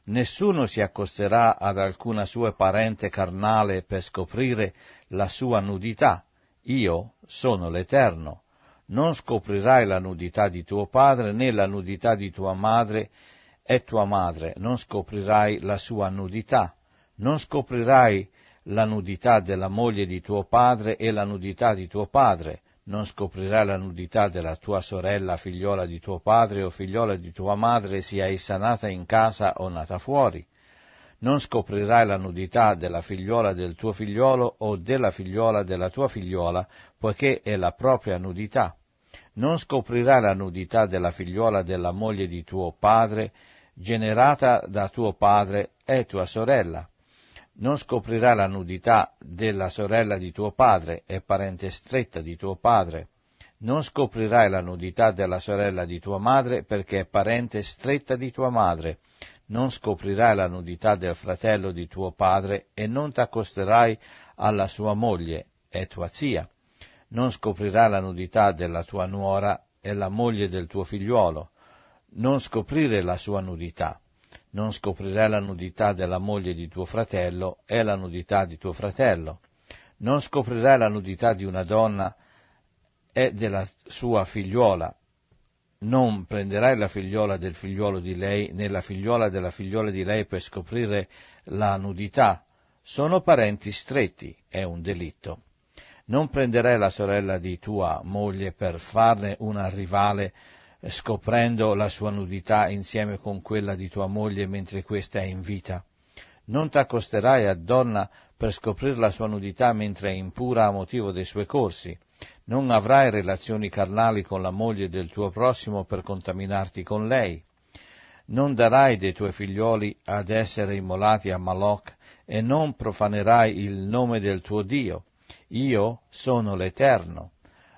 nessuno si accosterà ad alcuna sua parente carnale per scoprire la sua nudità. Io sono l'Eterno. Non scoprirai la nudità di tuo padre né la nudità di tua madre e tua madre, non scoprirai la sua nudità. Non scoprirai la nudità della moglie di tuo padre e la nudità di tuo padre, non scoprirai la nudità della tua sorella, figliola di tuo padre o figliola di tua madre, sia essa nata in casa o nata fuori. Non scoprirai la nudità della figliola del tuo figliolo o della figliola della tua figliola, poiché è la propria nudità. Non scoprirai la nudità della figliola della moglie di tuo padre, generata da tuo padre, e tua sorella non scoprirà la nudità della sorella di tuo padre, e parente stretta di tuo padre. Non scoprirai la nudità della sorella di tua madre, perché è parente stretta di tua madre. Non scoprirai la nudità del fratello di tuo padre, e non t'accosterai alla sua moglie, è tua zia. Non scoprirai la nudità della tua nuora, è la moglie del tuo figliuolo. Non scoprire la sua nudità non scoprirai la nudità della moglie di tuo fratello, è la nudità di tuo fratello. Non scoprirai la nudità di una donna è della sua figliuola. Non prenderai la figliuola del figliuolo di lei, né la figliuola della figliuola di lei per scoprire la nudità. Sono parenti stretti, è un delitto. Non prenderai la sorella di tua moglie per farne una rivale eh, scoprendo la sua nudità insieme con quella di tua moglie mentre questa è in vita. Non t'accosterai a donna per scoprire la sua nudità mentre è impura a motivo dei suoi corsi. Non avrai relazioni carnali con la moglie del tuo prossimo per contaminarti con lei. Non darai dei tuoi figlioli ad essere immolati a Maloch e non profanerai il nome del tuo Dio. Io sono l'Eterno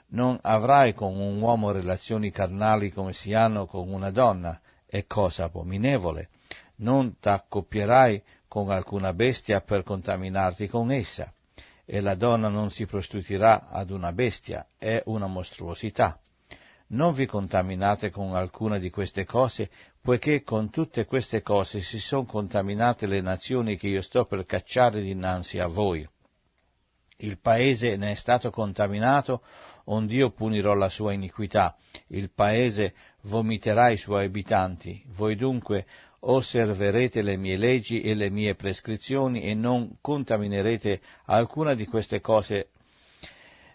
non avrai con un uomo relazioni carnali come si hanno con una donna, è cosa abominevole. Non t'accoppierai con alcuna bestia per contaminarti con essa, e la donna non si prostituirà ad una bestia, è una mostruosità. Non vi contaminate con alcuna di queste cose, poiché con tutte queste cose si sono contaminate le nazioni che io sto per cacciare dinanzi a voi. Il paese ne è stato contaminato ond'io punirò la sua iniquità, il paese vomiterà i suoi abitanti. Voi dunque osserverete le mie leggi e le mie prescrizioni e non contaminerete alcuna di queste cose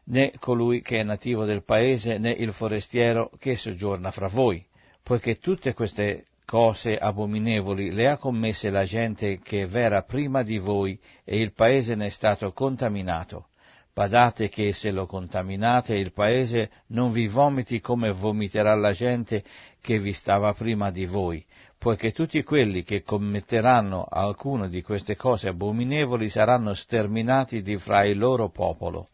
né colui che è nativo del paese né il forestiero che soggiorna fra voi, poiché tutte queste cose abominevoli le ha commesse la gente che v'era prima di voi e il paese ne è stato contaminato. Badate che se lo contaminate il paese non vi vomiti come vomiterà la gente che vi stava prima di voi, poiché tutti quelli che commetteranno alcuna di queste cose abominevoli saranno sterminati di fra il loro popolo.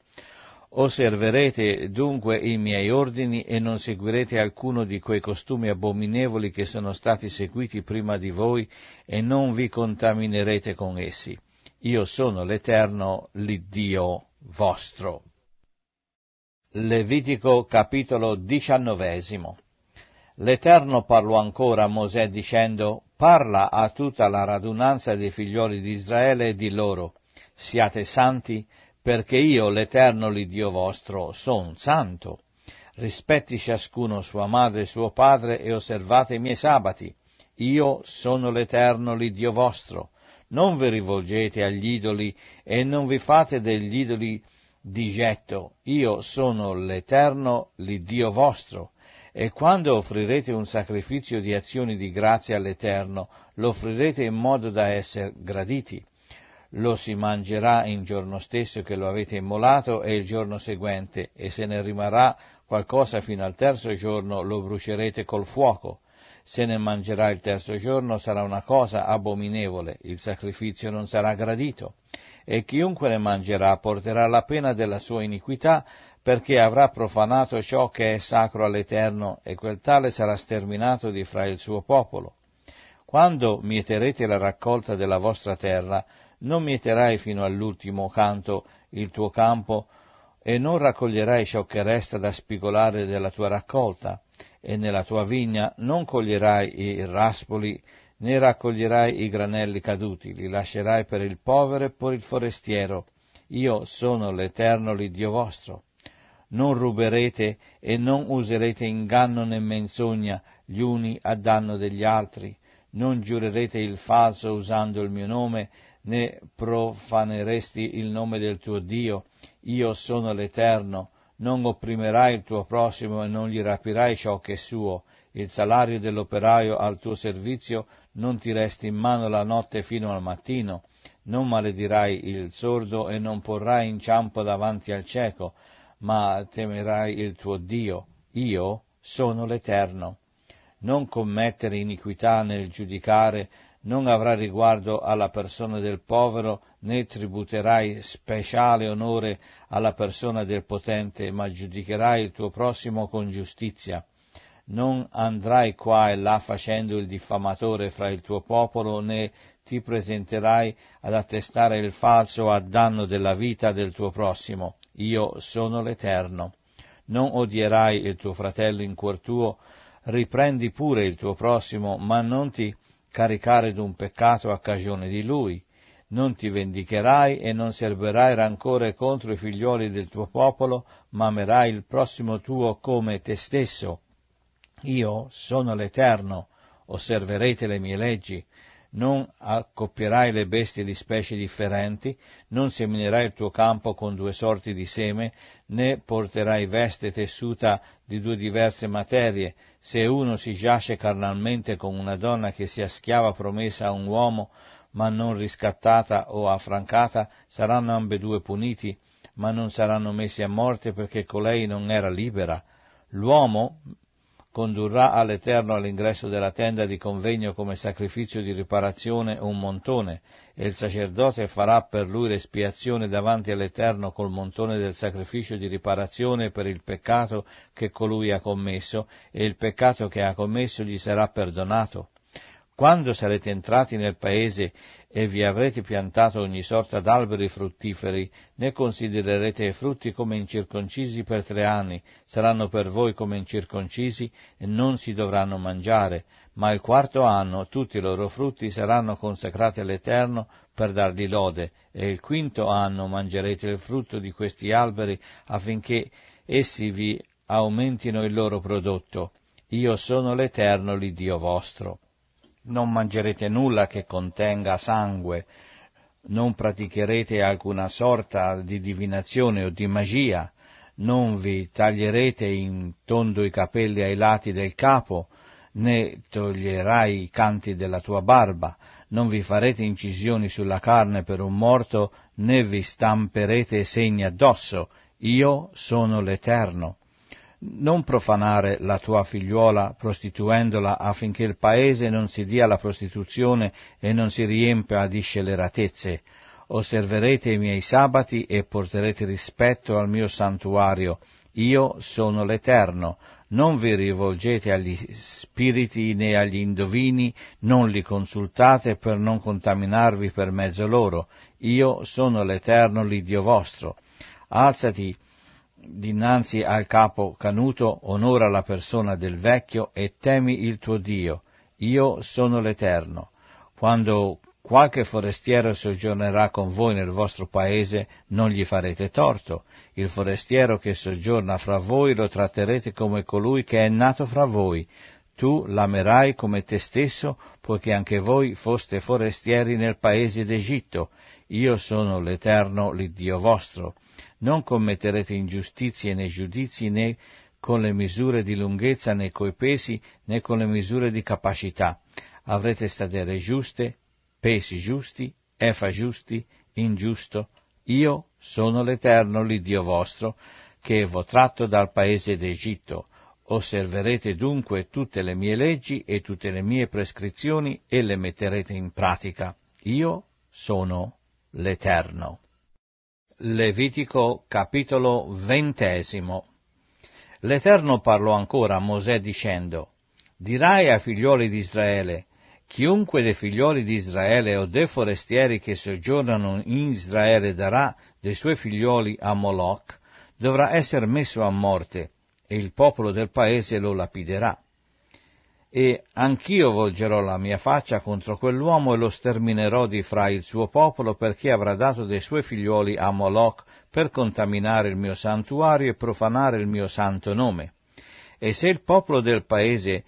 Osserverete dunque i miei ordini e non seguirete alcuno di quei costumi abominevoli che sono stati seguiti prima di voi e non vi contaminerete con essi. Io sono l'Eterno, l'Iddio vostro. Levitico capitolo diciannovesimo. L'Eterno parlò ancora a Mosè dicendo, Parla a tutta la radunanza dei figlioli di Israele e di loro, siate santi, perché io, l'Eterno, l'Iddio vostro, son santo. Rispetti ciascuno sua madre e suo padre e osservate i miei sabati. Io sono l'Eterno, l'Iddio vostro. Non vi rivolgete agli idoli e non vi fate degli idoli di getto. Io sono l'Eterno, l'Iddio vostro. E quando offrirete un sacrificio di azioni di grazia all'Eterno, lo offrirete in modo da essere graditi. Lo si mangerà il giorno stesso che lo avete immolato e il giorno seguente, e se ne rimarrà qualcosa fino al terzo giorno lo brucerete col fuoco se ne mangerà il terzo giorno sarà una cosa abominevole, il sacrificio non sarà gradito, e chiunque ne mangerà porterà la pena della sua iniquità, perché avrà profanato ciò che è sacro all'Eterno, e quel tale sarà sterminato di fra il suo popolo. Quando mieterete la raccolta della vostra terra, non mieterai fino all'ultimo canto il tuo campo, e non raccoglierai ciò che resta da spigolare della tua raccolta, e nella tua vigna non coglierai i raspoli né raccoglierai i granelli caduti, li lascerai per il povero e per il forestiero. Io sono l'Eterno l'Iddio vostro. Non ruberete e non userete inganno né menzogna gli uni a danno degli altri. Non giurerete il falso usando il mio nome, né profaneresti il nome del tuo Dio. Io sono l'Eterno, non opprimerai il tuo prossimo e non gli rapirai ciò che è suo. Il salario dell'operaio al tuo servizio non ti resti in mano la notte fino al mattino. Non maledirai il sordo e non porrai inciampo davanti al cieco, ma temerai il tuo Dio. Io sono l'Eterno. Non commettere iniquità nel giudicare, non avrà riguardo alla persona del povero, né tributerai speciale onore alla persona del potente, ma giudicherai il tuo prossimo con giustizia. Non andrai qua e là facendo il diffamatore fra il tuo popolo, né ti presenterai ad attestare il falso a danno della vita del tuo prossimo. Io sono l'Eterno. Non odierai il tuo fratello in cuor tuo, riprendi pure il tuo prossimo, ma non ti caricare d'un peccato a cagione di lui non ti vendicherai e non serberai rancore contro i figlioli del tuo popolo, ma amerai il prossimo tuo come te stesso. Io sono l'Eterno, osserverete le mie leggi, non accoppierai le bestie di specie differenti, non seminerai il tuo campo con due sorti di seme, né porterai veste tessuta di due diverse materie. Se uno si giace carnalmente con una donna che sia schiava promessa a un uomo, ma non riscattata o affrancata, saranno ambedue puniti, ma non saranno messi a morte perché colei non era libera. L'uomo condurrà all'Eterno all'ingresso della tenda di convegno come sacrificio di riparazione un montone, e il sacerdote farà per lui l'espiazione davanti all'Eterno col montone del sacrificio di riparazione per il peccato che colui ha commesso, e il peccato che ha commesso gli sarà perdonato. Quando sarete entrati nel paese e vi avrete piantato ogni sorta d'alberi fruttiferi, ne considererete i frutti come incirconcisi per tre anni, saranno per voi come incirconcisi e non si dovranno mangiare, ma il quarto anno tutti i loro frutti saranno consacrati all'Eterno per dargli lode, e il quinto anno mangerete il frutto di questi alberi affinché essi vi aumentino il loro prodotto. Io sono l'Eterno, l'Iddio vostro non mangerete nulla che contenga sangue, non praticherete alcuna sorta di divinazione o di magia, non vi taglierete in tondo i capelli ai lati del capo, né toglierai i canti della tua barba, non vi farete incisioni sulla carne per un morto, né vi stamperete segni addosso. Io sono l'Eterno, non profanare la tua figliuola prostituendola affinché il paese non si dia alla prostituzione e non si riempia di scelleratezze. Osserverete i miei sabati e porterete rispetto al mio santuario. Io sono l'Eterno. Non vi rivolgete agli spiriti né agli indovini, non li consultate per non contaminarvi per mezzo loro. Io sono l'Eterno, l'Idio vostro. Alzati dinanzi al capo canuto, onora la persona del vecchio e temi il tuo Dio. Io sono l'Eterno. Quando qualche forestiero soggiornerà con voi nel vostro paese, non gli farete torto. Il forestiero che soggiorna fra voi lo tratterete come colui che è nato fra voi. Tu l'amerai come te stesso, poiché anche voi foste forestieri nel paese d'Egitto. Io sono l'Eterno, l'Iddio vostro non commetterete ingiustizie né giudizi né con le misure di lunghezza né coi pesi né con le misure di capacità. Avrete stadere giuste, pesi giusti, efa giusti, ingiusto. Io sono l'Eterno, l'Iddio vostro, che v'ho tratto dal paese d'Egitto. Osserverete dunque tutte le mie leggi e tutte le mie prescrizioni e le metterete in pratica. Io sono l'Eterno. Levitico capitolo ventesimo. L'Eterno parlò ancora a Mosè dicendo, Dirai ai figlioli di Israele, chiunque dei figlioli di Israele o dei forestieri che soggiornano in Israele darà dei suoi figlioli a Moloch, dovrà essere messo a morte, e il popolo del paese lo lapiderà e anch'io volgerò la mia faccia contro quell'uomo e lo sterminerò di fra il suo popolo perché avrà dato dei suoi figlioli a Moloch per contaminare il mio santuario e profanare il mio santo nome. E se il popolo del paese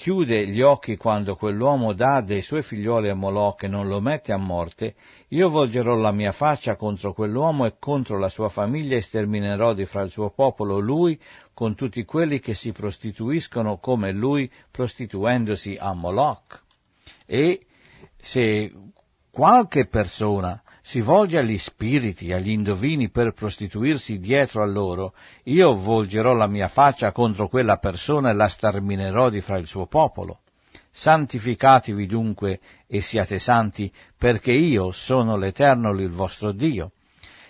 chiude gli occhi quando quell'uomo dà dei suoi figlioli a Moloch e non lo mette a morte, io volgerò la mia faccia contro quell'uomo e contro la sua famiglia e sterminerò di fra il suo popolo lui con tutti quelli che si prostituiscono come lui prostituendosi a Moloch. E se qualche persona si volge agli spiriti, agli indovini per prostituirsi dietro a loro, io volgerò la mia faccia contro quella persona e la sterminerò di fra il suo popolo. Santificatevi dunque e siate santi, perché io sono l'Eterno il vostro Dio.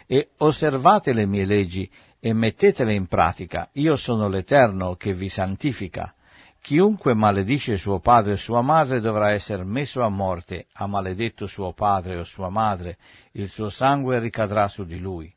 E osservate le mie leggi e mettetele in pratica, io sono l'Eterno che vi santifica Chiunque maledice suo padre o sua madre dovrà essere messo a morte, ha maledetto suo padre o sua madre, il suo sangue ricadrà su di lui.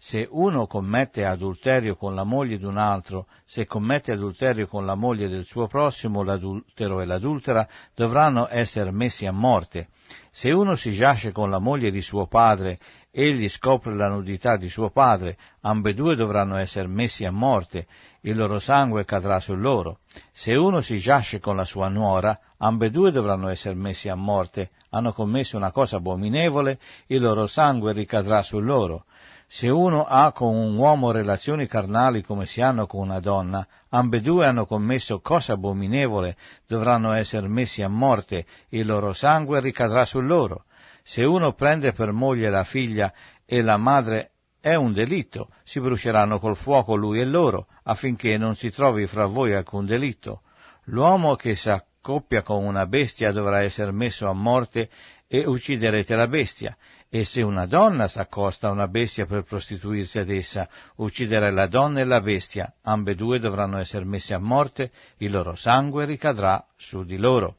Se uno commette adulterio con la moglie di un altro, se commette adulterio con la moglie del suo prossimo, l'adultero e l'adultera dovranno essere messi a morte. Se uno si giace con la moglie di suo padre Egli scopre la nudità di suo padre, ambedue dovranno essere messi a morte, il loro sangue cadrà su loro. Se uno si giasce con la sua nuora, ambedue dovranno essere messi a morte, hanno commesso una cosa abominevole, il loro sangue ricadrà su loro. Se uno ha con un uomo relazioni carnali come si hanno con una donna, ambedue hanno commesso cosa abominevole, dovranno essere messi a morte, il loro sangue ricadrà su loro. Se uno prende per moglie la figlia e la madre è un delitto, si bruceranno col fuoco lui e loro, affinché non si trovi fra voi alcun delitto. L'uomo che s'accoppia con una bestia dovrà essere messo a morte e ucciderete la bestia. E se una donna s'accosta a una bestia per prostituirsi ad essa, ucciderà la donna e la bestia, ambedue dovranno essere messe a morte, il loro sangue ricadrà su di loro.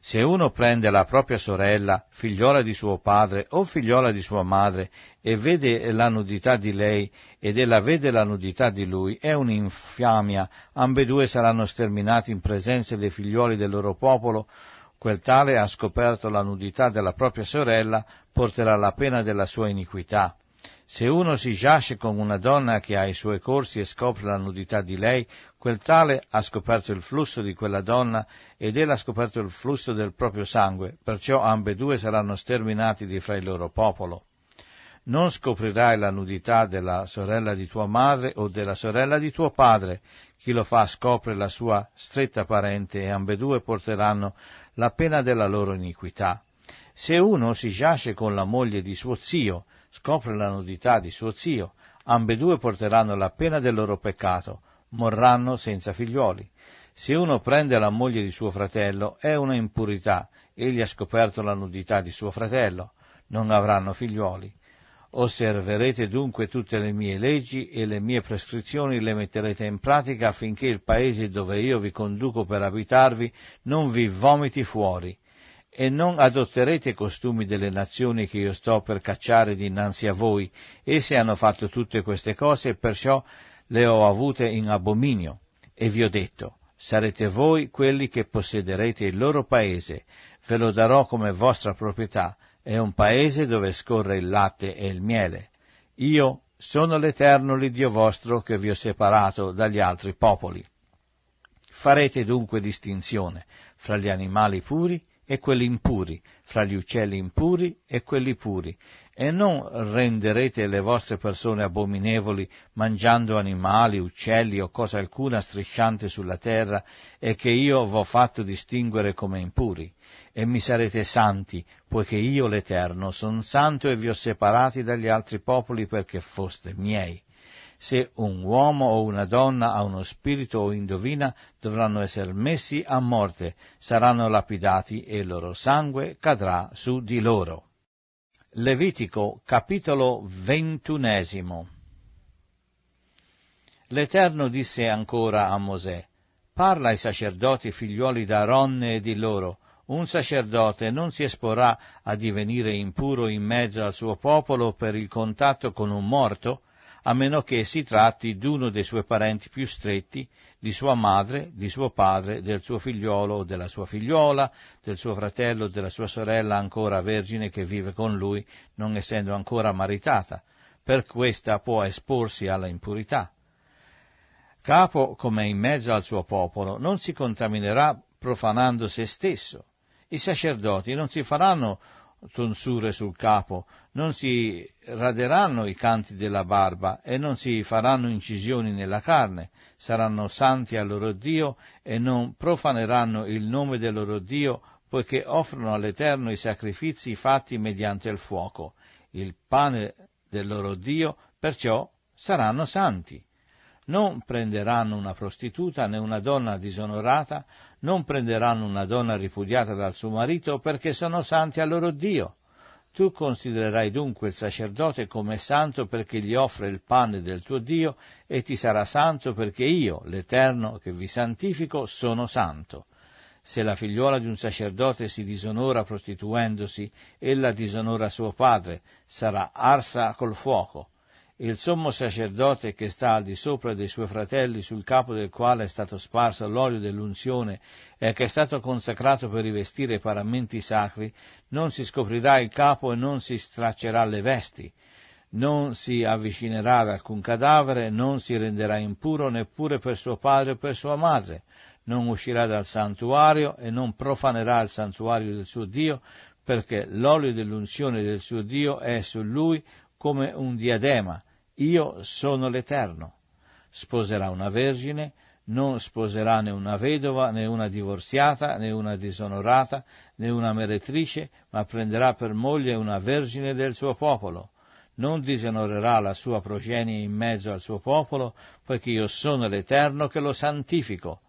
Se uno prende la propria sorella, figliola di suo padre o figliola di sua madre, e vede la nudità di lei ed ella vede la nudità di lui, è un'infamia, ambedue saranno sterminati in presenza dei figlioli del loro popolo, quel tale ha scoperto la nudità della propria sorella, porterà la pena della sua iniquità. Se uno si giace con una donna che ha i suoi corsi e scopre la nudità di lei, quel tale ha scoperto il flusso di quella donna ed ella ha scoperto il flusso del proprio sangue, perciò ambedue saranno sterminati di fra il loro popolo. Non scoprirai la nudità della sorella di tua madre o della sorella di tuo padre, chi lo fa scopre la sua stretta parente e ambedue porteranno la pena della loro iniquità. Se uno si giace con la moglie di suo zio, scopre la nudità di suo zio, ambedue porteranno la pena del loro peccato, morranno senza figlioli. Se uno prende la moglie di suo fratello è una impurità, egli ha scoperto la nudità di suo fratello, non avranno figlioli. Osserverete dunque tutte le mie leggi e le mie prescrizioni le metterete in pratica affinché il paese dove io vi conduco per abitarvi non vi vomiti fuori e non adotterete i costumi delle nazioni che io sto per cacciare dinanzi a voi. Esse hanno fatto tutte queste cose e perciò le ho avute in abominio. E vi ho detto, sarete voi quelli che possederete il loro paese, ve lo darò come vostra proprietà, è un paese dove scorre il latte e il miele. Io sono l'Eterno l'Iddio vostro che vi ho separato dagli altri popoli. Farete dunque distinzione fra gli animali puri e quelli impuri, fra gli uccelli impuri e quelli puri, e non renderete le vostre persone abominevoli mangiando animali, uccelli o cosa alcuna strisciante sulla terra, e che io v'ho fatto distinguere come impuri, e mi sarete santi, poiché io l'Eterno sono santo e vi ho separati dagli altri popoli perché foste miei se un uomo o una donna ha uno spirito o indovina, dovranno essere messi a morte, saranno lapidati e il loro sangue cadrà su di loro. Levitico capitolo ventunesimo L'Eterno disse ancora a Mosè, Parla ai sacerdoti figliuoli d'Aaron e di loro, un sacerdote non si esporrà a divenire impuro in mezzo al suo popolo per il contatto con un morto, a meno che si tratti di uno dei suoi parenti più stretti, di sua madre, di suo padre, del suo figliolo o della sua figliola, del suo fratello o della sua sorella ancora vergine che vive con lui, non essendo ancora maritata. Per questa può esporsi alla impurità. Capo, come in mezzo al suo popolo, non si contaminerà profanando se stesso. I sacerdoti non si faranno tonsure sul capo, non si raderanno i canti della barba e non si faranno incisioni nella carne, saranno santi al loro Dio e non profaneranno il nome del loro Dio, poiché offrono all'Eterno i sacrifici fatti mediante il fuoco, il pane del loro Dio, perciò saranno santi non prenderanno una prostituta né una donna disonorata, non prenderanno una donna ripudiata dal suo marito perché sono santi al loro Dio. Tu considererai dunque il sacerdote come santo perché gli offre il pane del tuo Dio e ti sarà santo perché io, l'Eterno che vi santifico, sono santo. Se la figliuola di un sacerdote si disonora prostituendosi, ella disonora suo padre, sarà arsa col fuoco il sommo sacerdote che sta al di sopra dei suoi fratelli, sul capo del quale è stato sparso l'olio dell'unzione e che è stato consacrato per rivestire i paramenti sacri, non si scoprirà il capo e non si straccerà le vesti, non si avvicinerà ad alcun cadavere, non si renderà impuro neppure per suo padre o per sua madre, non uscirà dal santuario e non profanerà il santuario del suo Dio, perché l'olio dell'unzione del suo Dio è su lui come un diadema io sono l'Eterno. Sposerà una vergine, non sposerà né una vedova, né una divorziata, né una disonorata, né una meretrice, ma prenderà per moglie una vergine del suo popolo. Non disonorerà la sua progenie in mezzo al suo popolo, poiché io sono l'Eterno che lo santifico.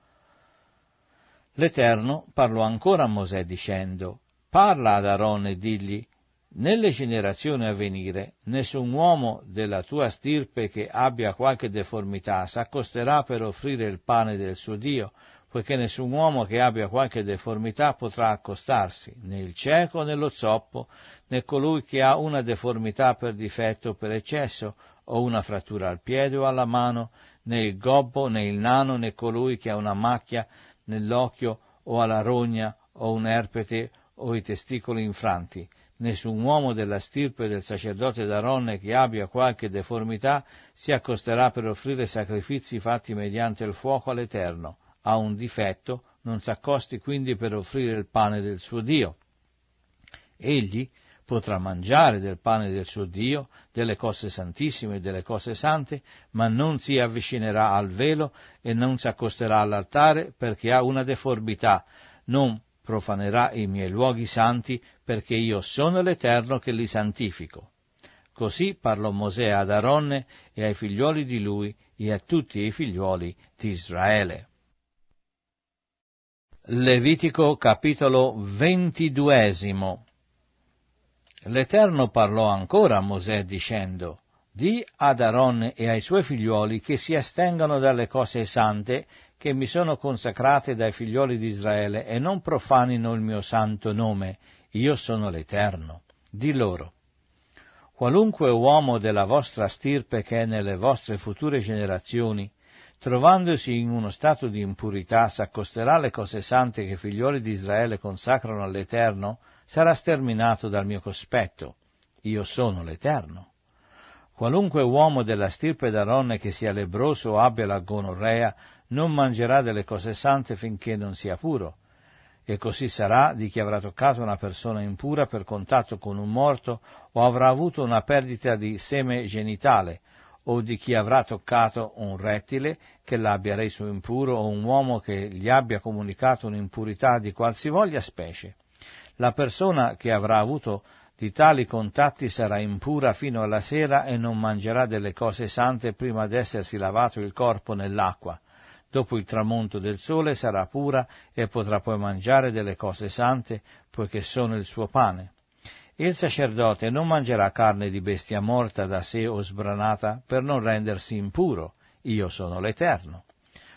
L'Eterno parlò ancora a Mosè dicendo, Parla ad Aaron e digli, nelle generazioni a venire nessun uomo della tua stirpe che abbia qualche deformità s'accosterà per offrire il pane del suo Dio, poiché nessun uomo che abbia qualche deformità potrà accostarsi, né il cieco né lo zoppo, né colui che ha una deformità per difetto o per eccesso, o una frattura al piede o alla mano, né il gobbo né il nano né colui che ha una macchia nell'occhio o alla rogna o un erpete o i testicoli infranti nessun uomo della stirpe del sacerdote d'Aronne che abbia qualche deformità si accosterà per offrire sacrifici fatti mediante il fuoco all'Eterno. Ha un difetto, non si accosti quindi per offrire il pane del suo Dio. Egli potrà mangiare del pane del suo Dio, delle cose santissime e delle cose sante, ma non si avvicinerà al velo e non si accosterà all'altare perché ha una deformità, non profanerà i miei luoghi santi, perché io sono l'Eterno che li santifico. Così parlò Mosè ad Aronne e ai figliuoli di lui e a tutti i figliuoli di Israele. Levitico capitolo ventiduesimo L'Eterno parlò ancora a Mosè dicendo, Di ad Aronne e ai suoi figliuoli che si astengano dalle cose sante che mi sono consacrate dai figlioli di Israele e non profanino il mio santo nome, io sono l'Eterno. Di loro, qualunque uomo della vostra stirpe che è nelle vostre future generazioni, trovandosi in uno stato di impurità, s'accosterà alle cose sante che i figlioli di Israele consacrano all'Eterno, sarà sterminato dal mio cospetto. Io sono l'Eterno. Qualunque uomo della stirpe d'Aronne che sia lebroso o abbia la gonorrea, non mangerà delle cose sante finché non sia puro, e così sarà di chi avrà toccato una persona impura per contatto con un morto o avrà avuto una perdita di seme genitale, o di chi avrà toccato un rettile che l'abbia reso impuro o un uomo che gli abbia comunicato un'impurità di qualsivoglia specie. La persona che avrà avuto di tali contatti sarà impura fino alla sera e non mangerà delle cose sante prima d'essersi lavato il corpo nell'acqua dopo il tramonto del sole sarà pura e potrà poi mangiare delle cose sante, poiché sono il suo pane. Il sacerdote non mangerà carne di bestia morta da sé o sbranata per non rendersi impuro. Io sono l'Eterno.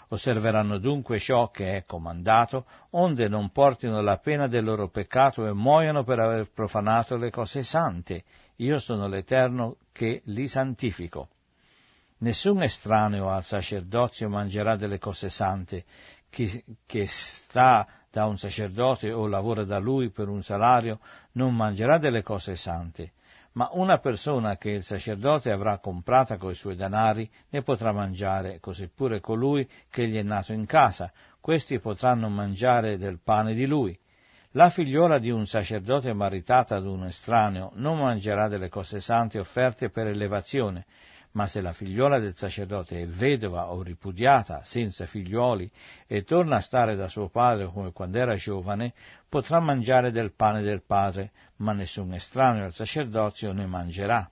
Osserveranno dunque ciò che è comandato, onde non portino la pena del loro peccato e muoiono per aver profanato le cose sante. Io sono l'Eterno che li santifico. Nessun estraneo al sacerdozio mangerà delle cose sante, chi, che sta da un sacerdote o lavora da lui per un salario non mangerà delle cose sante, ma una persona che il sacerdote avrà comprata coi suoi danari ne potrà mangiare, così pure colui che gli è nato in casa, questi potranno mangiare del pane di lui. La figliola di un sacerdote maritata ad un estraneo non mangerà delle cose sante offerte per elevazione, ma se la figliola del sacerdote è vedova o ripudiata, senza figlioli, e torna a stare da suo padre come quando era giovane, potrà mangiare del pane del padre, ma nessun estraneo al sacerdozio ne mangerà.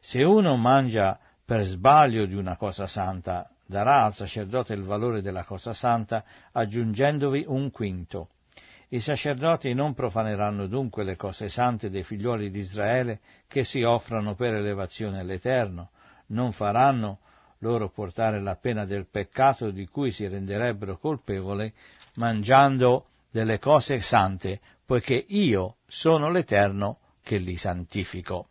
Se uno mangia per sbaglio di una cosa santa, darà al sacerdote il valore della cosa santa, aggiungendovi un quinto. I sacerdoti non profaneranno dunque le cose sante dei figlioli di Israele che si offrano per elevazione all'Eterno, non faranno loro portare la pena del peccato di cui si renderebbero colpevole mangiando delle cose sante, poiché io sono l'Eterno che li santifico.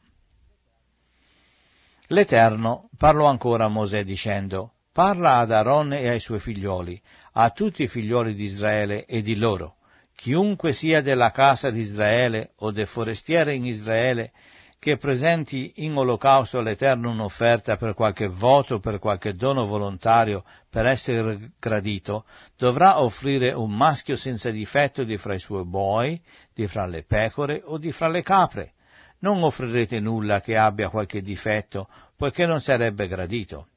L'Eterno parlò ancora a Mosè dicendo, Parla ad Aaron e ai suoi figlioli, a tutti i figlioli di Israele e di loro. Chiunque sia della casa di Israele o del forestiere in Israele che presenti in olocausto all'Eterno un'offerta per qualche voto, per qualche dono volontario, per essere gradito, dovrà offrire un maschio senza difetto di fra i suoi buoi, di fra le pecore o di fra le capre. Non offrirete nulla che abbia qualche difetto, poiché non sarebbe gradito.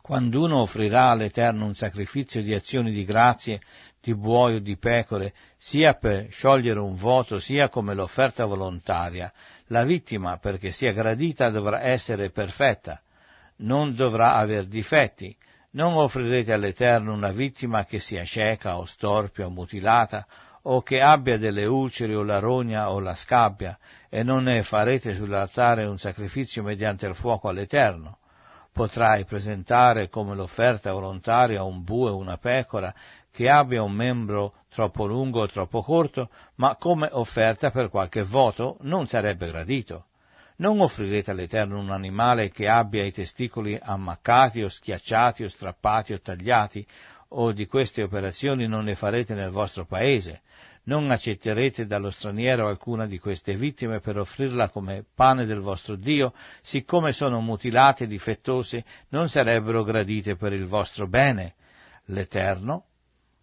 Quando uno offrirà all'Eterno un sacrificio di azioni di grazie, di buoi o di pecore, sia per sciogliere un voto, sia come l'offerta volontaria, la vittima, perché sia gradita, dovrà essere perfetta, non dovrà aver difetti. Non offrirete all'Eterno una vittima che sia cieca o storpia o mutilata, o che abbia delle ulceri o la rogna o la scabbia, e non ne farete sull'altare un sacrificio mediante il fuoco all'Eterno. Potrai presentare come l'offerta volontaria un bue o una pecora, che abbia un membro troppo lungo o troppo corto, ma come offerta per qualche voto non sarebbe gradito. Non offrirete all'Eterno un animale che abbia i testicoli ammaccati o schiacciati o strappati o tagliati, o di queste operazioni non le farete nel vostro paese. Non accetterete dallo straniero alcuna di queste vittime per offrirla come pane del vostro Dio, siccome sono mutilate e difettose, non sarebbero gradite per il vostro bene. L'Eterno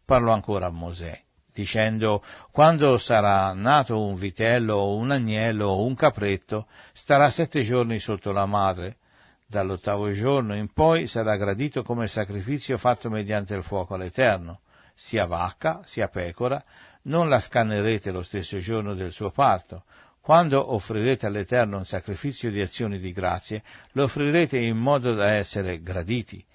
parlò ancora a Mosè, dicendo Quando sarà nato un vitello un agnello o un capretto, starà sette giorni sotto la madre. Dall'ottavo giorno in poi sarà gradito come sacrificio fatto mediante il fuoco all'Eterno, sia vacca sia pecora, non la scannerete lo stesso giorno del suo parto, quando offrirete all'Eterno un sacrificio di azioni di grazie, lo offrirete in modo da essere graditi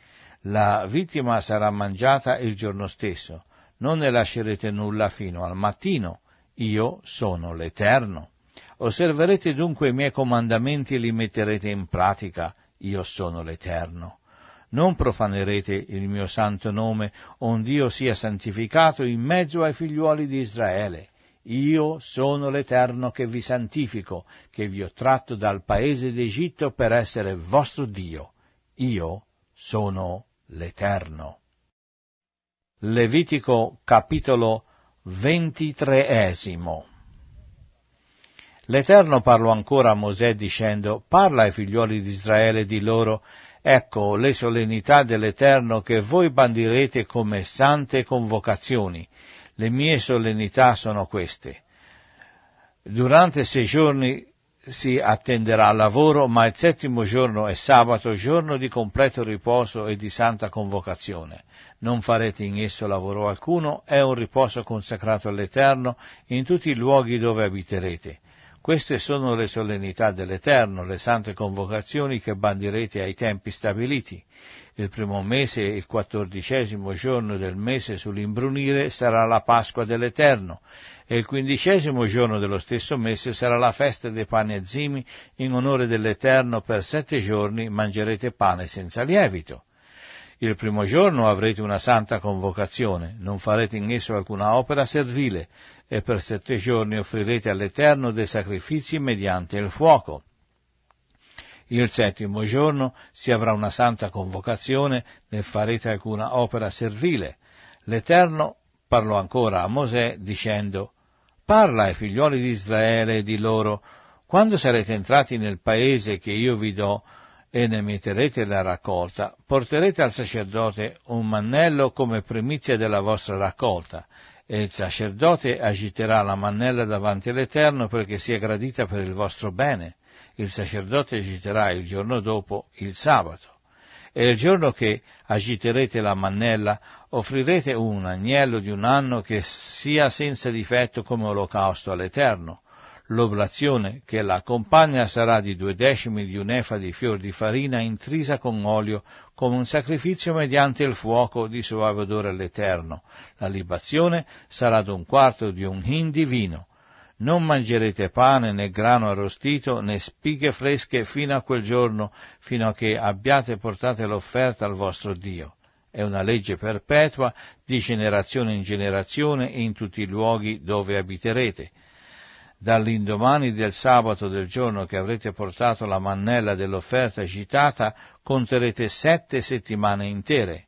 la vittima sarà mangiata il giorno stesso, non ne lascerete nulla fino al mattino, io sono l'Eterno. Osserverete dunque i miei comandamenti e li metterete in pratica, io sono l'Eterno. Non profanerete il mio santo nome, ond'io sia santificato in mezzo ai figliuoli di Israele. Io sono l'Eterno che vi santifico, che vi ho tratto dal paese d'Egitto per essere vostro Dio. Io sono l'Eterno l'Eterno. Levitico capitolo ventitreesimo L'Eterno parlò ancora a Mosè dicendo, parla ai figlioli di Israele di loro, ecco le solennità dell'Eterno che voi bandirete come sante convocazioni. Le mie solennità sono queste. Durante sei giorni si attenderà al lavoro, ma il settimo giorno è sabato, giorno di completo riposo e di santa convocazione. Non farete in esso lavoro alcuno, è un riposo consacrato all'Eterno in tutti i luoghi dove abiterete. Queste sono le solennità dell'Eterno, le sante convocazioni che bandirete ai tempi stabiliti. Il primo mese, il quattordicesimo giorno del mese sull'imbrunire sarà la Pasqua dell'Eterno e il quindicesimo giorno dello stesso mese sarà la festa dei pane azimi in onore dell'Eterno per sette giorni mangerete pane senza lievito. Il primo giorno avrete una santa convocazione, non farete in esso alcuna opera servile, e per sette giorni offrirete all'Eterno dei sacrifici mediante il fuoco. Il settimo giorno si avrà una santa convocazione, né farete alcuna opera servile. L'Eterno parlò ancora a Mosè dicendo, Parla ai figlioli di Israele e di loro, quando sarete entrati nel paese che io vi do, e ne metterete la raccolta, porterete al sacerdote un mannello come primizia della vostra raccolta, e il sacerdote agiterà la mannella davanti all'Eterno perché sia gradita per il vostro bene. Il sacerdote agiterà il giorno dopo il sabato. E il giorno che agiterete la mannella, offrirete un agnello di un anno che sia senza difetto come olocausto all'Eterno L'oblazione che la accompagna sarà di due decimi di un'efa di fior di farina intrisa con olio, come un sacrificio mediante il fuoco di soave odore all'Eterno. La libazione sarà d'un quarto di un hin di vino. Non mangerete pane né grano arrostito né spighe fresche fino a quel giorno, fino a che abbiate portate l'offerta al vostro Dio. È una legge perpetua di generazione in generazione in tutti i luoghi dove abiterete dall'indomani del sabato del giorno che avrete portato la mannella dell'offerta agitata, conterete sette settimane intere.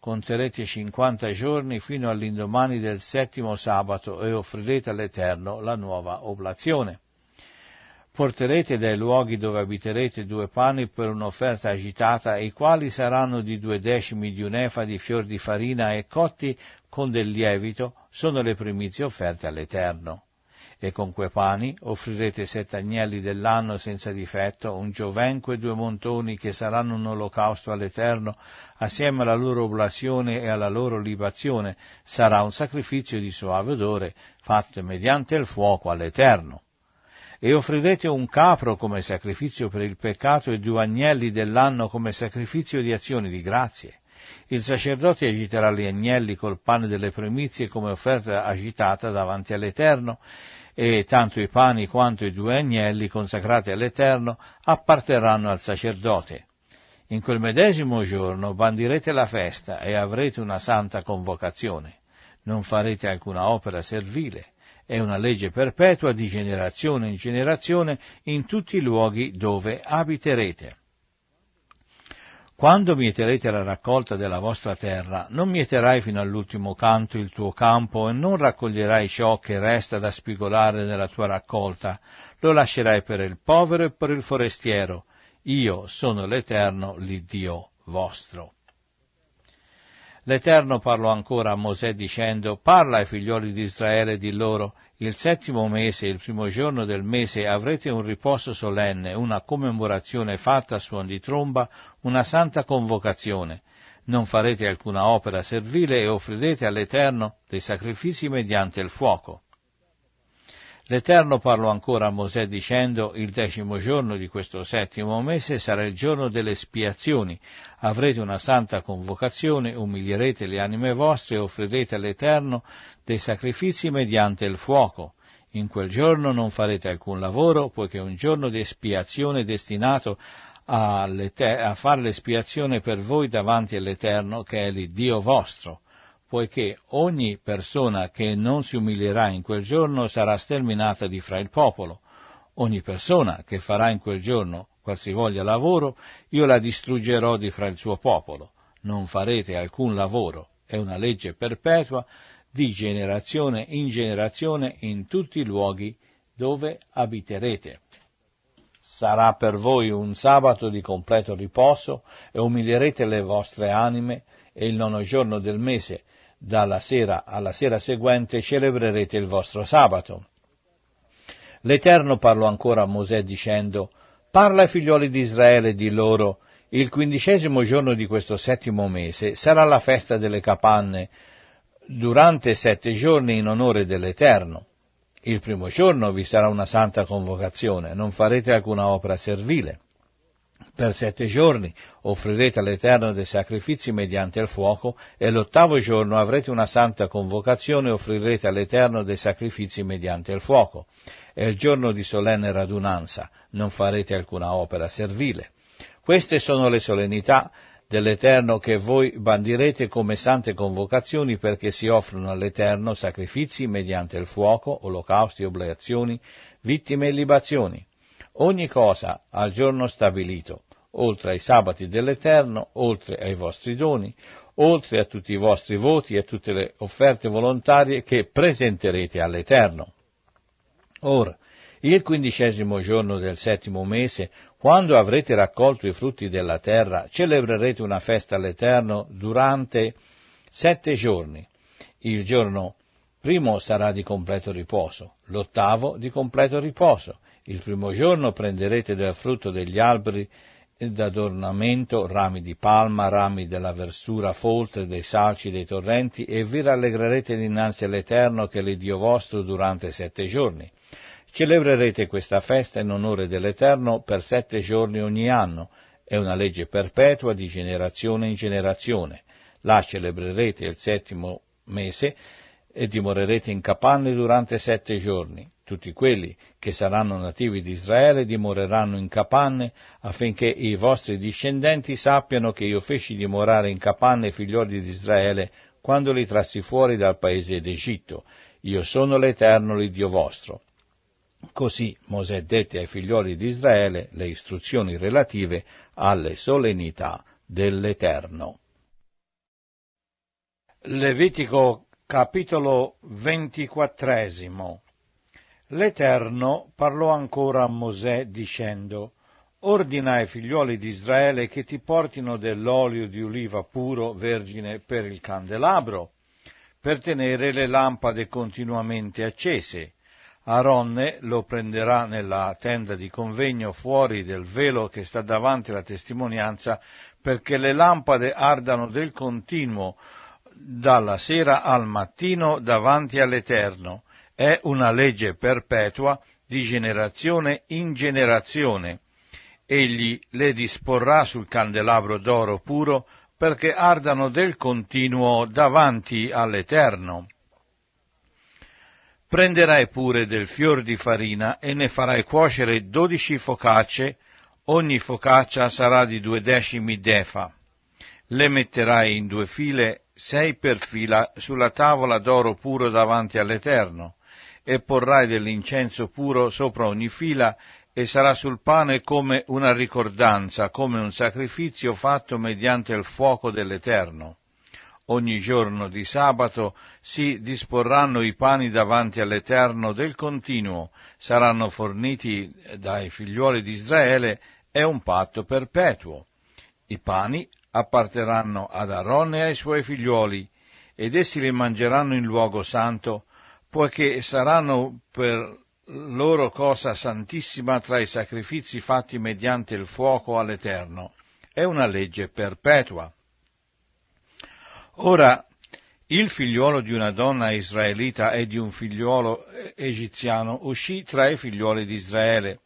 Conterete cinquanta giorni fino all'indomani del settimo sabato e offrirete all'Eterno la nuova oblazione. Porterete dai luoghi dove abiterete due panni per un'offerta agitata, i quali saranno di due decimi di un'efa di fior di farina e cotti con del lievito, sono le primizie offerte all'Eterno e con quei pani offrirete sette agnelli dell'anno senza difetto, un giovenco e due montoni che saranno un olocausto all'Eterno, assieme alla loro oblazione e alla loro libazione, sarà un sacrificio di soave odore, fatto mediante il fuoco all'Eterno e offrirete un capro come sacrificio per il peccato e due agnelli dell'anno come sacrificio di azioni di grazie. Il sacerdote agiterà gli agnelli col pane delle primizie come offerta agitata davanti all'Eterno e tanto i pani quanto i due agnelli consacrati all'Eterno apparterranno al sacerdote. In quel medesimo giorno bandirete la festa e avrete una santa convocazione. Non farete alcuna opera servile. È una legge perpetua di generazione in generazione in tutti i luoghi dove abiterete. Quando mieterete la raccolta della vostra terra, non mieterai fino all'ultimo canto il tuo campo e non raccoglierai ciò che resta da spigolare nella tua raccolta, lo lascerai per il povero e per il forestiero. Io sono l'Eterno, l'Iddio vostro. L'Eterno parlò ancora a Mosè dicendo, parla ai figlioli di Israele di loro, il settimo mese, il primo giorno del mese, avrete un riposo solenne, una commemorazione fatta a suon di tromba, una santa convocazione. Non farete alcuna opera servile e offrirete all'Eterno dei sacrifici mediante il fuoco. L'Eterno parlò ancora a Mosè dicendo il decimo giorno di questo settimo mese sarà il giorno delle espiazioni, avrete una santa convocazione, umilierete le anime vostre e offrirete all'Eterno dei sacrifici mediante il fuoco. In quel giorno non farete alcun lavoro, poiché è un giorno di espiazione destinato a, fare l'espiazione per voi davanti all'Eterno, che è l'Iddio vostro poiché ogni persona che non si umilierà in quel giorno sarà sterminata di fra il popolo. Ogni persona che farà in quel giorno qualsivoglia lavoro, io la distruggerò di fra il suo popolo. Non farete alcun lavoro, è una legge perpetua di generazione in generazione in tutti i luoghi dove abiterete. Sarà per voi un sabato di completo riposo e umilierete le vostre anime e il nono giorno del mese dalla sera alla sera seguente celebrerete il vostro sabato. L'Eterno parlò ancora a Mosè dicendo, Parla ai figlioli di Israele e di loro, il quindicesimo giorno di questo settimo mese sarà la festa delle capanne, durante sette giorni in onore dell'Eterno. Il primo giorno vi sarà una santa convocazione, non farete alcuna opera servile. Per sette giorni offrirete all'Eterno dei sacrifici mediante il fuoco, e l'ottavo giorno avrete una santa convocazione e offrirete all'Eterno dei sacrifici mediante il fuoco. È il giorno di solenne radunanza, non farete alcuna opera servile. Queste sono le solennità dell'Eterno che voi bandirete come sante convocazioni perché si offrono all'Eterno sacrifici mediante il fuoco, olocausti, obleazioni, vittime e libazioni ogni cosa al giorno stabilito, oltre ai sabati dell'Eterno, oltre ai vostri doni, oltre a tutti i vostri voti e a tutte le offerte volontarie che presenterete all'Eterno. Ora, il quindicesimo giorno del settimo mese, quando avrete raccolto i frutti della terra, celebrerete una festa all'Eterno durante sette giorni. Il giorno primo sarà di completo riposo, l'ottavo di completo riposo, il primo giorno prenderete del frutto degli alberi d'adornamento rami di palma, rami della versura foltre, dei salci, dei torrenti, e vi rallegrerete dinanzi all'Eterno che è Dio vostro durante sette giorni. Celebrerete questa festa in onore dell'Eterno per sette giorni ogni anno, è una legge perpetua di generazione in generazione. La celebrerete il settimo mese e dimorerete in capanne durante sette giorni. Tutti quelli che saranno nativi di Israele dimoreranno in capanne affinché i vostri discendenti sappiano che io feci dimorare in capanne i figlioli di Israele quando li trassi fuori dal paese d'Egitto. Io sono l'Eterno, l'Iddio vostro. Così Mosè dette ai figlioli di Israele le istruzioni relative alle solennità dell'Eterno. Levitico capitolo ventiquattresimo L'Eterno parlò ancora a Mosè dicendo, Ordina ai figliuoli di Israele che ti portino dell'olio di uliva puro vergine per il candelabro, per tenere le lampade continuamente accese. Aronne lo prenderà nella tenda di convegno fuori del velo che sta davanti alla testimonianza, perché le lampade ardano del continuo dalla sera al mattino davanti all'Eterno è una legge perpetua di generazione in generazione. Egli le disporrà sul candelabro d'oro puro perché ardano del continuo davanti all'Eterno. Prenderai pure del fior di farina e ne farai cuocere dodici focacce, ogni focaccia sarà di due decimi d'efa. Le metterai in due file, sei per fila, sulla tavola d'oro puro davanti all'Eterno e porrai dell'incenso puro sopra ogni fila e sarà sul pane come una ricordanza, come un sacrificio fatto mediante il fuoco dell'Eterno. Ogni giorno di sabato si disporranno i pani davanti all'Eterno del continuo, saranno forniti dai figliuoli di Israele, è un patto perpetuo. I pani apparteranno ad Aaron e ai suoi figliuoli, ed essi li mangeranno in luogo santo, poiché saranno per loro cosa santissima tra i sacrifici fatti mediante il fuoco all'Eterno. È una legge perpetua. Ora, il figliuolo di una donna israelita e di un figliuolo egiziano uscì tra i figliuoli di Israele.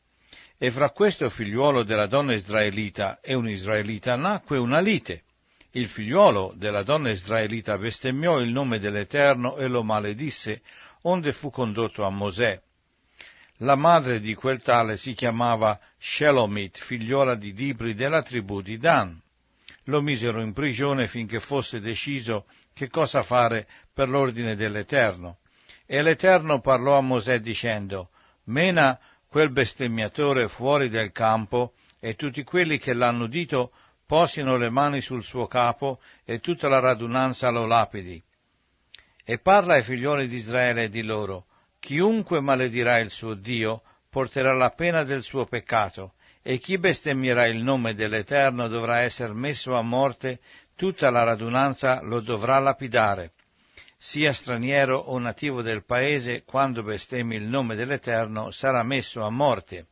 E fra questo figliuolo della donna israelita e un israelita nacque una lite. Il figliuolo della donna israelita bestemmiò il nome dell'Eterno e lo maledisse, onde fu condotto a Mosè. La madre di quel tale si chiamava Shelomit, figliuola di Dibri della tribù di Dan. Lo misero in prigione finché fosse deciso che cosa fare per l'ordine dell'Eterno. E l'Eterno parlò a Mosè dicendo, Mena quel bestemmiatore fuori del campo, e tutti quelli che l'hanno udito posino le mani sul suo capo, e tutta la radunanza lo lapidi. E parla ai figlioli di Israele e di loro, chiunque maledirà il suo Dio porterà la pena del suo peccato, e chi bestemmierà il nome dell'Eterno dovrà essere messo a morte, tutta la radunanza lo dovrà lapidare. Sia straniero o nativo del paese, quando bestemmi il nome dell'Eterno sarà messo a morte.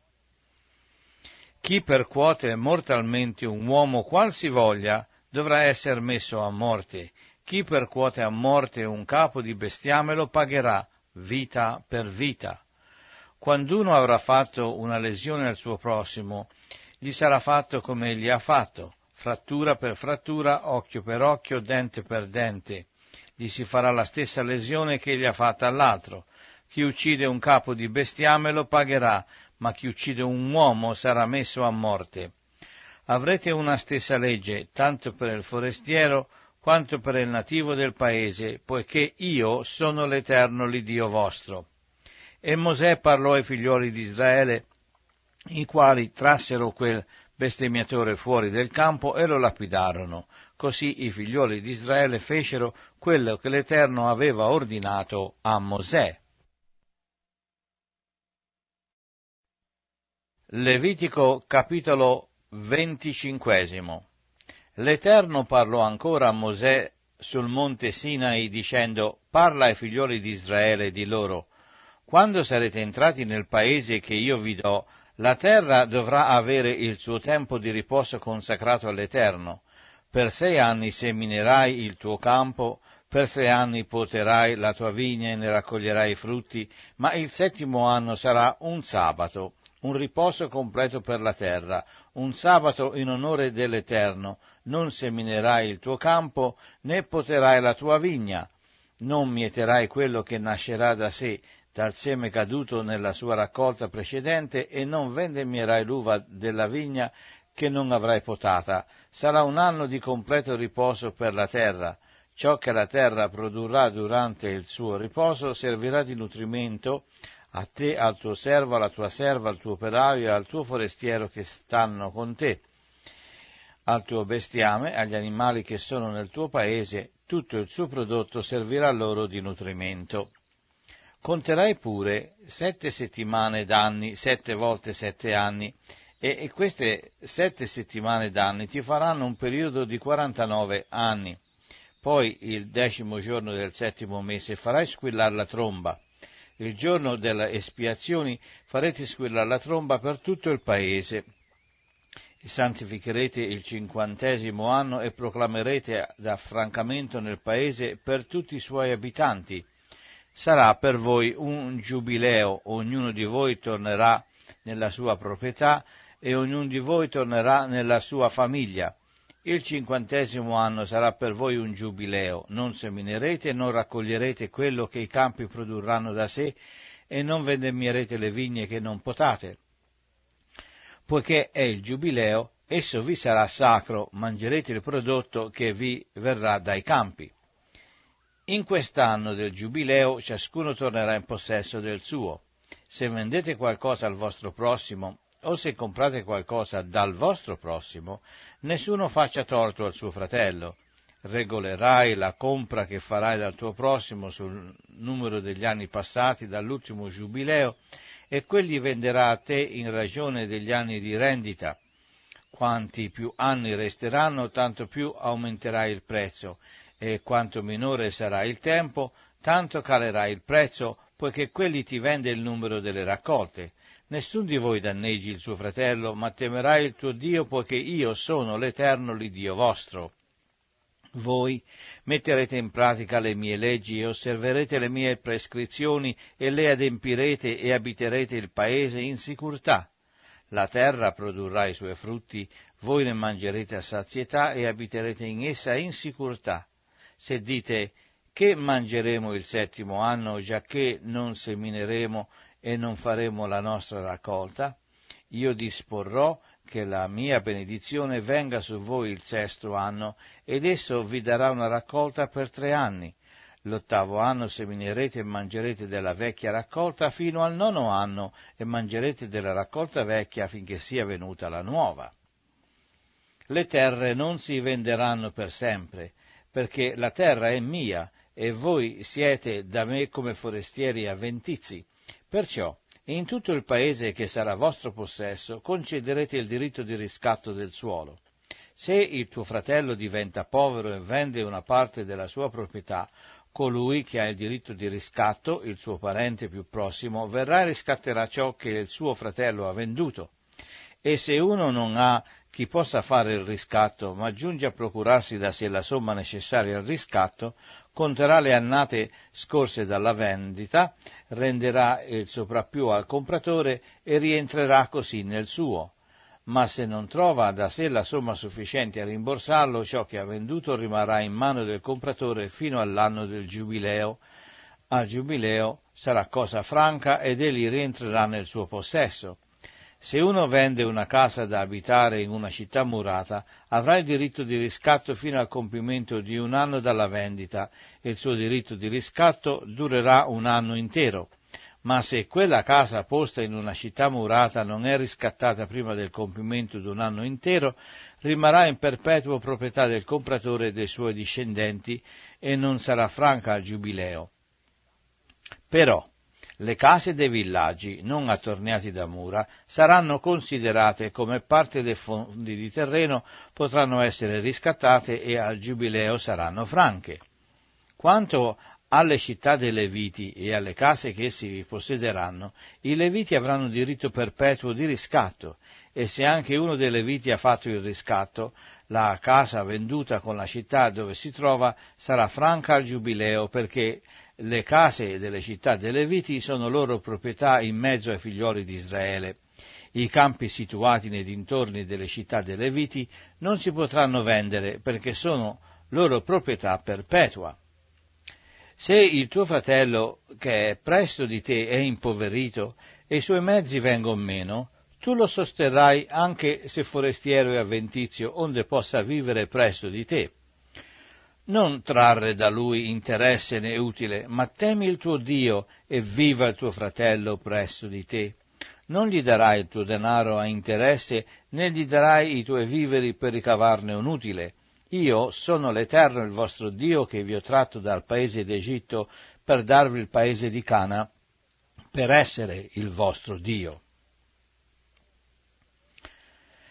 Chi percuote mortalmente un uomo qualsivoglia dovrà essere messo a morte, chi percuote a morte un capo di bestiame lo pagherà vita per vita. Quando uno avrà fatto una lesione al suo prossimo, gli sarà fatto come egli ha fatto, frattura per frattura, occhio per occhio, dente per dente. Gli si farà la stessa lesione che egli ha fatta all'altro. Chi uccide un capo di bestiame lo pagherà, ma chi uccide un uomo sarà messo a morte. Avrete una stessa legge, tanto per il forestiero quanto per il nativo del paese, poiché io sono l'Eterno l'Iddio vostro. E Mosè parlò ai figlioli di Israele, i quali trassero quel bestemmiatore fuori del campo e lo lapidarono. Così i figlioli di Israele fecero quello che l'Eterno aveva ordinato a Mosè. Levitico capitolo venticinquesimo l'Eterno parlò ancora a Mosè sul monte Sinai dicendo Parla ai figlioli di Israele e di loro Quando sarete entrati nel paese che io vi do, la terra dovrà avere il suo tempo di riposo consacrato all'Eterno. Per sei anni seminerai il tuo campo, per sei anni poterai la tua vigna e ne raccoglierai i frutti, ma il settimo anno sarà un sabato, un riposo completo per la terra, un sabato in onore dell'Eterno, non seminerai il tuo campo, né poterai la tua vigna, non mieterai quello che nascerà da sé dal seme caduto nella sua raccolta precedente e non vendemmierai l'uva della vigna che non avrai potata. Sarà un anno di completo riposo per la terra. Ciò che la terra produrrà durante il suo riposo servirà di nutrimento a te, al tuo servo, alla tua serva, al tuo operaio e al tuo forestiero che stanno con te al tuo bestiame, agli animali che sono nel tuo paese, tutto il suo prodotto servirà loro di nutrimento. Conterai pure sette settimane d'anni, sette volte sette anni, e, e queste sette settimane d'anni ti faranno un periodo di 49 anni. Poi il decimo giorno del settimo mese farai squillare la tromba. Il giorno delle espiazioni farete squillare la tromba per tutto il paese santificherete il cinquantesimo anno e proclamerete d'affrancamento nel paese per tutti i suoi abitanti. Sarà per voi un giubileo, ognuno di voi tornerà nella sua proprietà e ognuno di voi tornerà nella sua famiglia. Il cinquantesimo anno sarà per voi un giubileo, non seminerete e non raccoglierete quello che i campi produrranno da sé e non vendemmierete le vigne che non potate poiché è il giubileo, esso vi sarà sacro, mangerete il prodotto che vi verrà dai campi. In quest'anno del giubileo ciascuno tornerà in possesso del suo. Se vendete qualcosa al vostro prossimo o se comprate qualcosa dal vostro prossimo, nessuno faccia torto al suo fratello. Regolerai la compra che farai dal tuo prossimo sul numero degli anni passati dall'ultimo giubileo e quelli venderà a te in ragione degli anni di rendita. Quanti più anni resteranno, tanto più aumenterà il prezzo, e quanto minore sarà il tempo, tanto calerà il prezzo, poiché quelli ti vende il numero delle raccolte. Nessun di voi danneggi il suo fratello, ma temerai il tuo Dio, poiché io sono l'Eterno l'Iddio vostro. Voi metterete in pratica le mie leggi e osserverete le mie prescrizioni e le adempirete e abiterete il paese in sicurtà. La terra produrrà i suoi frutti, voi ne mangerete a sazietà e abiterete in essa in sicurtà. Se dite che mangeremo il settimo anno, giacché non semineremo e non faremo la nostra raccolta, io disporrò che la mia benedizione venga su voi il sesto anno, ed esso vi darà una raccolta per tre anni. L'ottavo anno seminerete e mangerete della vecchia raccolta fino al nono anno e mangerete della raccolta vecchia finché sia venuta la nuova. Le terre non si venderanno per sempre, perché la terra è mia e voi siete da me come forestieri avventizi. Perciò in tutto il paese che sarà vostro possesso concederete il diritto di riscatto del suolo. Se il tuo fratello diventa povero e vende una parte della sua proprietà, colui che ha il diritto di riscatto, il suo parente più prossimo, verrà e riscatterà ciò che il suo fratello ha venduto. E se uno non ha chi possa fare il riscatto, ma giunge a procurarsi da sé la somma necessaria al riscatto, conterà le annate scorse dalla vendita, renderà il soprappiù al compratore e rientrerà così nel suo. Ma se non trova da sé la somma sufficiente a rimborsarlo, ciò che ha venduto rimarrà in mano del compratore fino all'anno del giubileo. Al giubileo sarà cosa franca ed egli rientrerà nel suo possesso. Se uno vende una casa da abitare in una città murata, avrà il diritto di riscatto fino al compimento di un anno dalla vendita e il suo diritto di riscatto durerà un anno intero. Ma se quella casa posta in una città murata non è riscattata prima del compimento di un anno intero, rimarrà in perpetuo proprietà del compratore e dei suoi discendenti e non sarà franca al giubileo. Però, le case dei villaggi, non attorniati da mura, saranno considerate come parte dei fondi di terreno, potranno essere riscattate e al giubileo saranno franche. Quanto alle città dei Leviti e alle case che essi vi possederanno, i Leviti avranno diritto perpetuo di riscatto, e se anche uno dei Leviti ha fatto il riscatto, la casa venduta con la città dove si trova sarà franca al giubileo perché le case delle città delle viti sono loro proprietà in mezzo ai figlioli di Israele. I campi situati nei dintorni delle città delle viti non si potranno vendere perché sono loro proprietà perpetua. Se il tuo fratello, che è presso di te, è impoverito e i suoi mezzi vengono meno, tu lo sosterrai anche se forestiero e avventizio, onde possa vivere presso di te non trarre da lui interesse né utile, ma temi il tuo Dio e viva il tuo fratello presso di te. Non gli darai il tuo denaro a interesse, né gli darai i tuoi viveri per ricavarne un utile. Io sono l'Eterno il vostro Dio che vi ho tratto dal paese d'Egitto per darvi il paese di Cana, per essere il vostro Dio.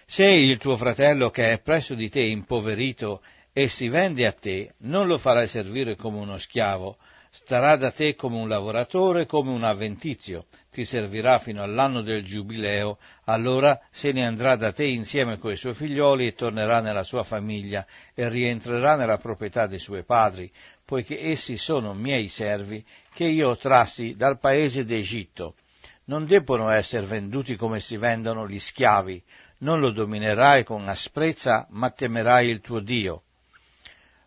Se il tuo fratello che è presso di te impoverito e si vende a te, non lo farai servire come uno schiavo, starà da te come un lavoratore, come un avventizio, ti servirà fino all'anno del giubileo, allora se ne andrà da te insieme coi suoi figlioli e tornerà nella sua famiglia e rientrerà nella proprietà dei suoi padri, poiché essi sono miei servi che io trassi dal paese d'Egitto. Non debbono essere venduti come si vendono gli schiavi, non lo dominerai con asprezza, ma temerai il tuo Dio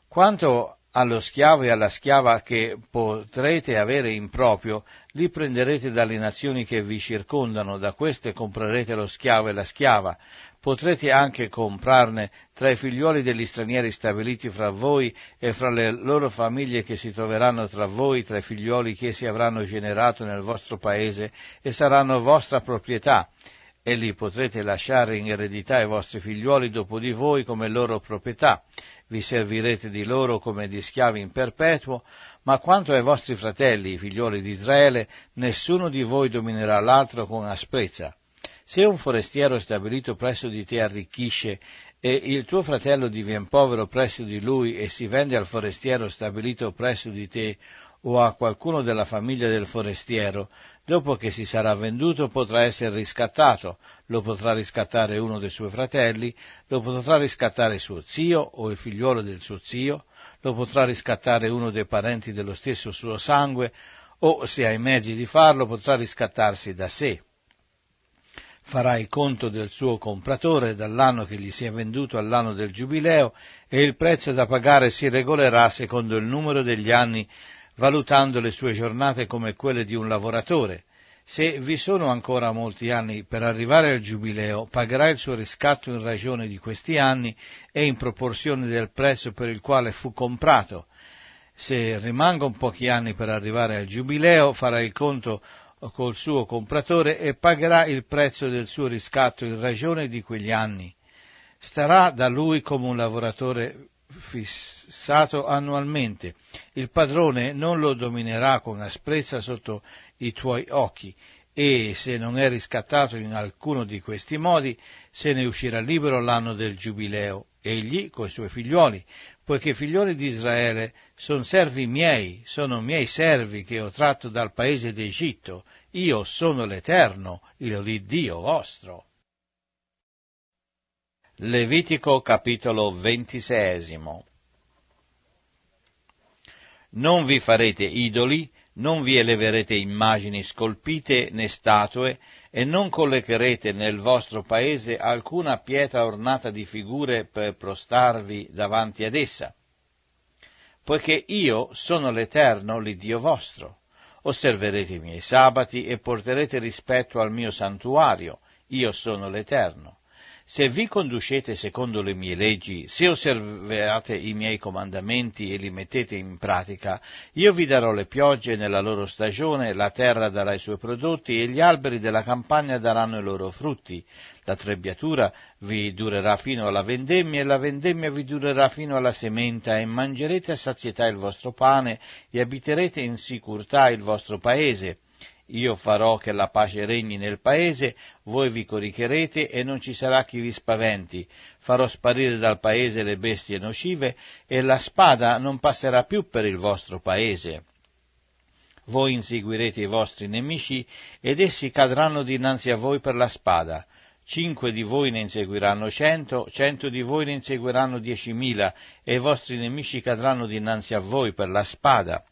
quanto allo schiavo e alla schiava che potrete avere in proprio, li prenderete dalle nazioni che vi circondano, da queste comprerete lo schiavo e la schiava. Potrete anche comprarne tra i figliuoli degli stranieri stabiliti fra voi e fra le loro famiglie che si troveranno tra voi, tra i figliuoli che si avranno generato nel vostro paese e saranno vostra proprietà e li potrete lasciare in eredità ai vostri figliuoli dopo di voi come loro proprietà, vi servirete di loro come di schiavi in perpetuo, ma quanto ai vostri fratelli, i figlioli di Israele, nessuno di voi dominerà l'altro con asprezza. Se un forestiero stabilito presso di te arricchisce e il tuo fratello divien povero presso di lui e si vende al forestiero stabilito presso di te o a qualcuno della famiglia del forestiero, Dopo che si sarà venduto potrà essere riscattato, lo potrà riscattare uno dei suoi fratelli, lo potrà riscattare suo zio o il figliuolo del suo zio, lo potrà riscattare uno dei parenti dello stesso suo sangue, o se ha i mezzi di farlo potrà riscattarsi da sé. Farà il conto del suo compratore dall'anno che gli si è venduto all'anno del giubileo e il prezzo da pagare si regolerà secondo il numero degli anni valutando le sue giornate come quelle di un lavoratore. Se vi sono ancora molti anni per arrivare al giubileo, pagherà il suo riscatto in ragione di questi anni e in proporzione del prezzo per il quale fu comprato. Se rimangono pochi anni per arrivare al giubileo, farà il conto col suo compratore e pagherà il prezzo del suo riscatto in ragione di quegli anni. Starà da lui come un lavoratore fissato annualmente. Il padrone non lo dominerà con asprezza sotto i tuoi occhi e se non è riscattato in alcuno di questi modi, se ne uscirà libero l'anno del giubileo, egli coi suoi figlioli, poiché figlioli di Israele sono servi miei, sono miei servi che ho tratto dal paese d'Egitto, io sono l'Eterno, il Dio vostro. Levitico capitolo ventisesimo. Non vi farete idoli, non vi eleverete immagini scolpite né statue, e non collocherete nel vostro paese alcuna pietra ornata di figure per prostarvi davanti ad essa, poiché io sono l'Eterno, l'Iddio vostro. Osserverete i miei sabati e porterete rispetto al mio santuario, io sono l'Eterno se vi conducete secondo le mie leggi, se osserverate i miei comandamenti e li mettete in pratica, io vi darò le piogge nella loro stagione, la terra darà i suoi prodotti e gli alberi della campagna daranno i loro frutti. La trebbiatura vi durerà fino alla vendemmia e la vendemmia vi durerà fino alla sementa e mangerete a sazietà il vostro pane e abiterete in sicurtà il vostro paese io farò che la pace regni nel paese, voi vi coricherete e non ci sarà chi vi spaventi. Farò sparire dal paese le bestie nocive e la spada non passerà più per il vostro paese. Voi inseguirete i vostri nemici ed essi cadranno dinanzi a voi per la spada. Cinque di voi ne inseguiranno cento, cento di voi ne inseguiranno diecimila, e i vostri nemici cadranno dinanzi a voi per la spada.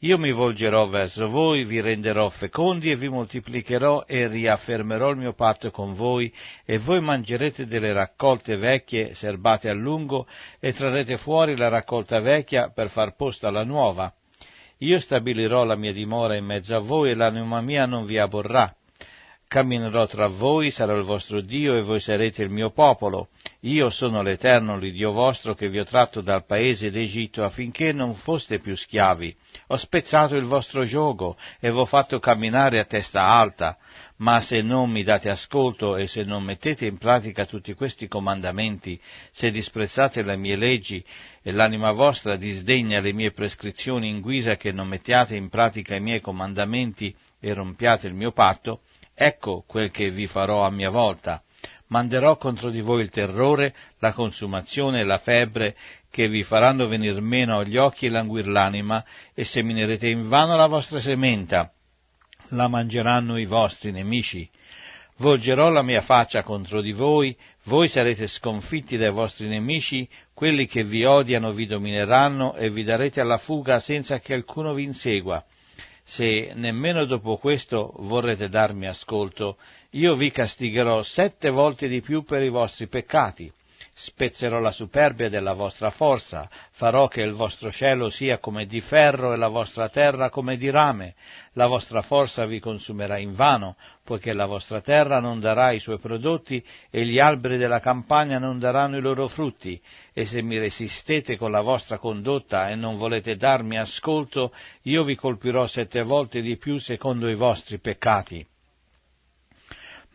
Io mi volgerò verso voi, vi renderò fecondi e vi moltiplicherò e riaffermerò il mio patto con voi, e voi mangerete delle raccolte vecchie serbate a lungo e trarrete fuori la raccolta vecchia per far posto alla nuova. Io stabilirò la mia dimora in mezzo a voi e l'anima mia non vi aborrà. Camminerò tra voi, sarò il vostro Dio e voi sarete il mio popolo. Io sono l'Eterno, l'Iddio vostro, che vi ho tratto dal paese d'Egitto affinché non foste più schiavi. Ho spezzato il vostro giogo e v'ho fatto camminare a testa alta. Ma se non mi date ascolto e se non mettete in pratica tutti questi comandamenti, se disprezzate le mie leggi e l'anima vostra disdegna le mie prescrizioni in guisa che non mettiate in pratica i miei comandamenti e rompiate il mio patto, Ecco quel che vi farò a mia volta. Manderò contro di voi il terrore, la consumazione e la febbre che vi faranno venir meno agli occhi e languir l'anima e seminerete invano la vostra sementa. La mangeranno i vostri nemici. Volgerò la mia faccia contro di voi, voi sarete sconfitti dai vostri nemici, quelli che vi odiano vi domineranno e vi darete alla fuga senza che alcuno vi insegua se nemmeno dopo questo vorrete darmi ascolto, io vi castigherò sette volte di più per i vostri peccati. Spezzerò la superbia della vostra forza, farò che il vostro cielo sia come di ferro e la vostra terra come di rame. La vostra forza vi consumerà in vano, poiché la vostra terra non darà i suoi prodotti e gli alberi della campagna non daranno i loro frutti. E se mi resistete con la vostra condotta e non volete darmi ascolto, io vi colpirò sette volte di più secondo i vostri peccati.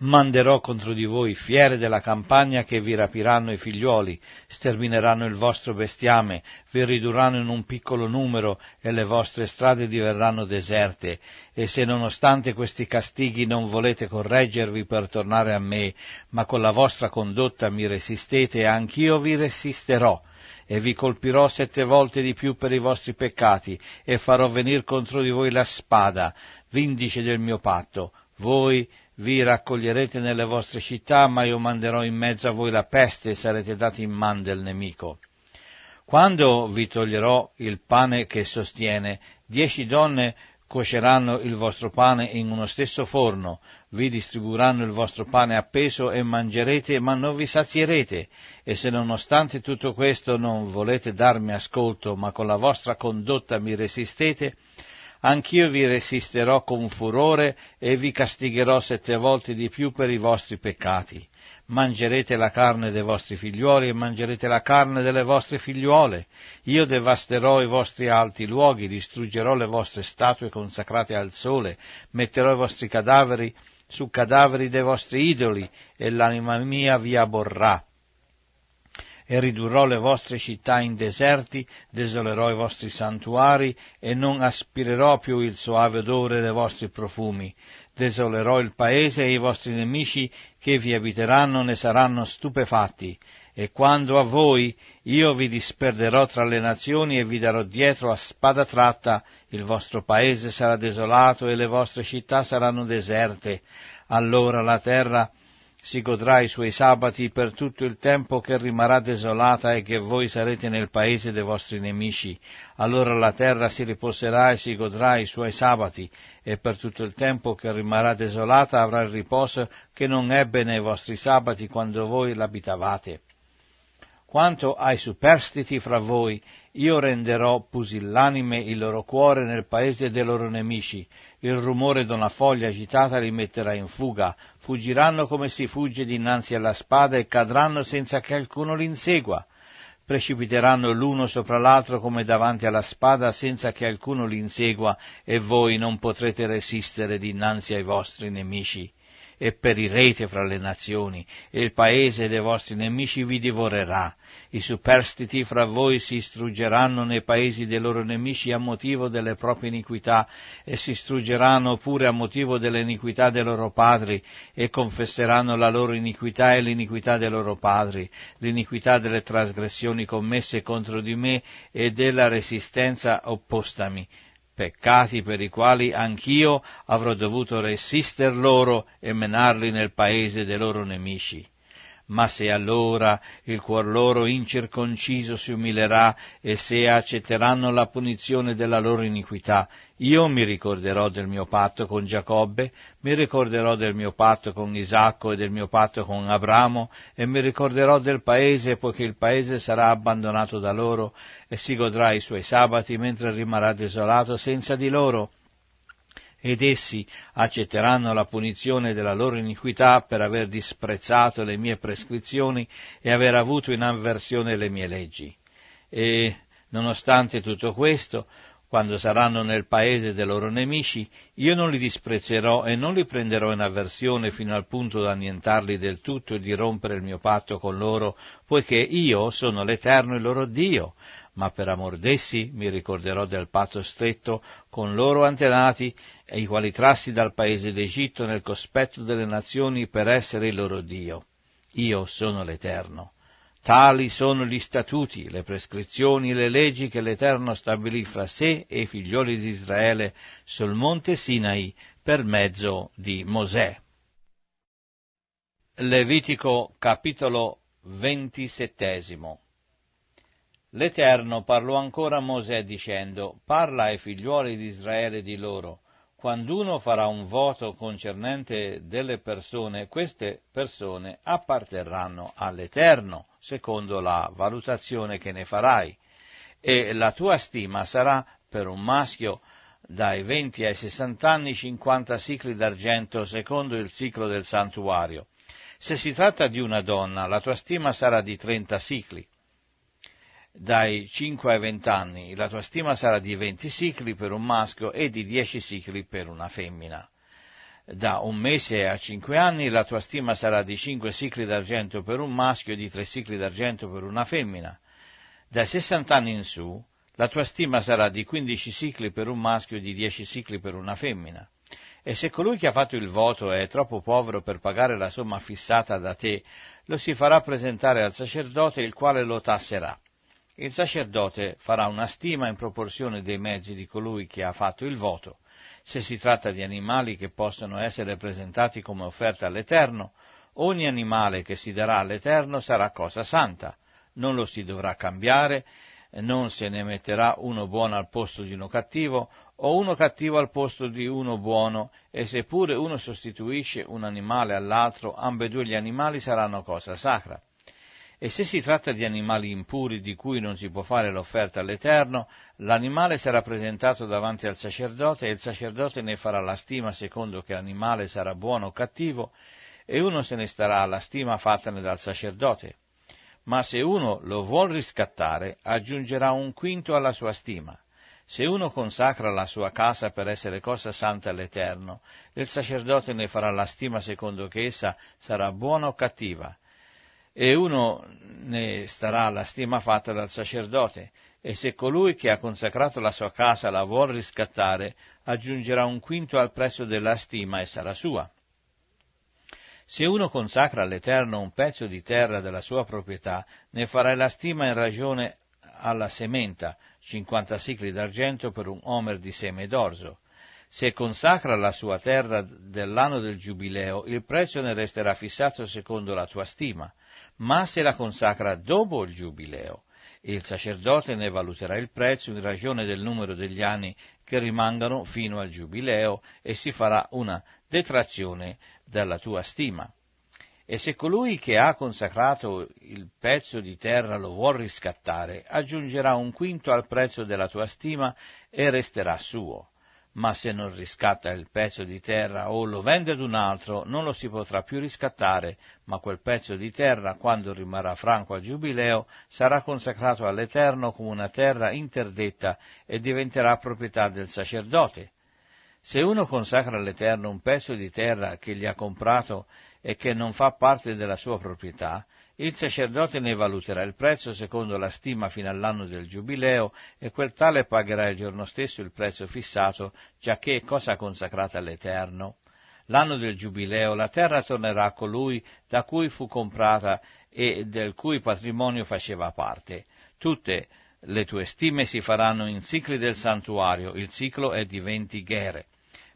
Manderò contro di voi fiere della campagna che vi rapiranno i figlioli, stermineranno il vostro bestiame, vi ridurranno in un piccolo numero e le vostre strade diverranno deserte. E se nonostante questi castighi non volete correggervi per tornare a me, ma con la vostra condotta mi resistete, anch'io vi resisterò e vi colpirò sette volte di più per i vostri peccati, e farò venir contro di voi la spada, vindice del mio patto, voi vi raccoglierete nelle vostre città, ma io manderò in mezzo a voi la peste e sarete dati in man del nemico. Quando vi toglierò il pane che sostiene, dieci donne cuoceranno il vostro pane in uno stesso forno, vi distribuiranno il vostro pane appeso e mangerete, ma non vi sazierete, e se nonostante tutto questo non volete darmi ascolto, ma con la vostra condotta mi resistete, anch'io vi resisterò con furore e vi castigherò sette volte di più per i vostri peccati. Mangerete la carne dei vostri figliuoli e mangerete la carne delle vostre figliuole. Io devasterò i vostri alti luoghi, distruggerò le vostre statue consacrate al sole, metterò i vostri cadaveri su cadaveri dei vostri idoli e l'anima mia vi aborrà e ridurrò le vostre città in deserti, desolerò i vostri santuari e non aspirerò più il soave odore dei vostri profumi. Desolerò il paese e i vostri nemici che vi abiteranno ne saranno stupefatti. E quando a voi io vi disperderò tra le nazioni e vi darò dietro a spada tratta, il vostro paese sarà desolato e le vostre città saranno deserte. Allora la terra si godrà i suoi sabati per tutto il tempo che rimarrà desolata e che voi sarete nel paese dei vostri nemici. Allora la terra si riposerà e si godrà i suoi sabati, e per tutto il tempo che rimarrà desolata avrà il riposo che non ebbe nei vostri sabati quando voi l'abitavate. Quanto ai superstiti fra voi, io renderò pusillanime il loro cuore nel paese dei loro nemici, il rumore d'una foglia agitata li metterà in fuga, fuggiranno come si fugge dinanzi alla spada e cadranno senza che alcuno li insegua. Precipiteranno l'uno sopra l'altro come davanti alla spada senza che alcuno li insegua e voi non potrete resistere dinanzi ai vostri nemici e perirete fra le nazioni, e il paese dei vostri nemici vi divorerà. I superstiti fra voi si struggeranno nei paesi dei loro nemici a motivo delle proprie iniquità, e si struggeranno pure a motivo delle iniquità dei loro padri, e confesseranno la loro iniquità e l'iniquità dei loro padri, l'iniquità delle trasgressioni commesse contro di me e della resistenza oppostami peccati per i quali anch'io avrò dovuto resister loro e menarli nel paese dei loro nemici. Ma se allora il cuor loro incirconciso si umilerà e se accetteranno la punizione della loro iniquità, io mi ricorderò del mio patto con Giacobbe, mi ricorderò del mio patto con Isacco e del mio patto con Abramo, e mi ricorderò del paese, poiché il paese sarà abbandonato da loro, e si godrà i suoi sabati, mentre rimarrà desolato senza di loro, ed essi accetteranno la punizione della loro iniquità per aver disprezzato le mie prescrizioni e aver avuto in avversione le mie leggi. E, nonostante tutto questo, quando saranno nel paese dei loro nemici, io non li disprezzerò e non li prenderò in avversione fino al punto da annientarli del tutto e di rompere il mio patto con loro, poiché io sono l'Eterno il loro Dio, ma per amor d'essi mi ricorderò del patto stretto con loro antenati, e i quali trassi dal paese d'Egitto nel cospetto delle nazioni per essere il loro Dio. Io sono l'Eterno. Tali sono gli statuti, le prescrizioni, le leggi che l'Eterno stabilì fra sé e i figlioli di Israele sul monte Sinai per mezzo di Mosè. Levitico capitolo ventisettesimo L'Eterno parlò ancora a Mosè dicendo, parla ai figliuoli di Israele di loro, quando uno farà un voto concernente delle persone, queste persone apparterranno all'Eterno, secondo la valutazione che ne farai, e la tua stima sarà per un maschio dai 20 ai 60 anni 50 sicli d'argento secondo il ciclo del santuario. Se si tratta di una donna, la tua stima sarà di 30 sicli dai 5 ai 20 anni, la tua stima sarà di 20 sicli per un maschio e di 10 sicli per una femmina. Da un mese a 5 anni la tua stima sarà di 5 sicli d'argento per un maschio e di 3 sicli d'argento per una femmina. Dai 60 anni in su la tua stima sarà di 15 sicli per un maschio e di 10 sicli per una femmina. E se colui che ha fatto il voto è troppo povero per pagare la somma fissata da te, lo si farà presentare al sacerdote il quale lo tasserà il sacerdote farà una stima in proporzione dei mezzi di colui che ha fatto il voto. Se si tratta di animali che possono essere presentati come offerta all'Eterno, ogni animale che si darà all'Eterno sarà cosa santa, non lo si dovrà cambiare, non se ne metterà uno buono al posto di uno cattivo o uno cattivo al posto di uno buono, e seppure uno sostituisce un animale all'altro, ambedue gli animali saranno cosa sacra. E se si tratta di animali impuri di cui non si può fare l'offerta all'Eterno, l'animale sarà presentato davanti al sacerdote e il sacerdote ne farà la stima secondo che l'animale sarà buono o cattivo, e uno se ne starà alla stima fatta dal sacerdote. Ma se uno lo vuol riscattare, aggiungerà un quinto alla sua stima. Se uno consacra la sua casa per essere cosa santa all'Eterno, il sacerdote ne farà la stima secondo che essa sarà buona o cattiva e uno ne starà alla stima fatta dal sacerdote, e se colui che ha consacrato la sua casa la vuol riscattare, aggiungerà un quinto al prezzo della stima e sarà sua. Se uno consacra all'Eterno un pezzo di terra della sua proprietà, ne farai la stima in ragione alla sementa, 50 sicli d'argento per un omer di seme d'orzo. Se consacra la sua terra dell'anno del giubileo, il prezzo ne resterà fissato secondo la tua stima ma se la consacra dopo il giubileo, il sacerdote ne valuterà il prezzo in ragione del numero degli anni che rimangono fino al giubileo e si farà una detrazione dalla tua stima. E se colui che ha consacrato il pezzo di terra lo vuol riscattare, aggiungerà un quinto al prezzo della tua stima e resterà suo ma se non riscatta il pezzo di terra o lo vende ad un altro, non lo si potrà più riscattare, ma quel pezzo di terra, quando rimarrà franco a giubileo, sarà consacrato all'Eterno come una terra interdetta e diventerà proprietà del sacerdote. Se uno consacra all'Eterno un pezzo di terra che gli ha comprato e che non fa parte della sua proprietà, il sacerdote ne valuterà il prezzo secondo la stima fino all'anno del giubileo e quel tale pagherà il giorno stesso il prezzo fissato, giacché è cosa consacrata all'Eterno. L'anno del giubileo la terra tornerà a colui da cui fu comprata e del cui patrimonio faceva parte. Tutte le tue stime si faranno in cicli del santuario, il ciclo è di venti ghere.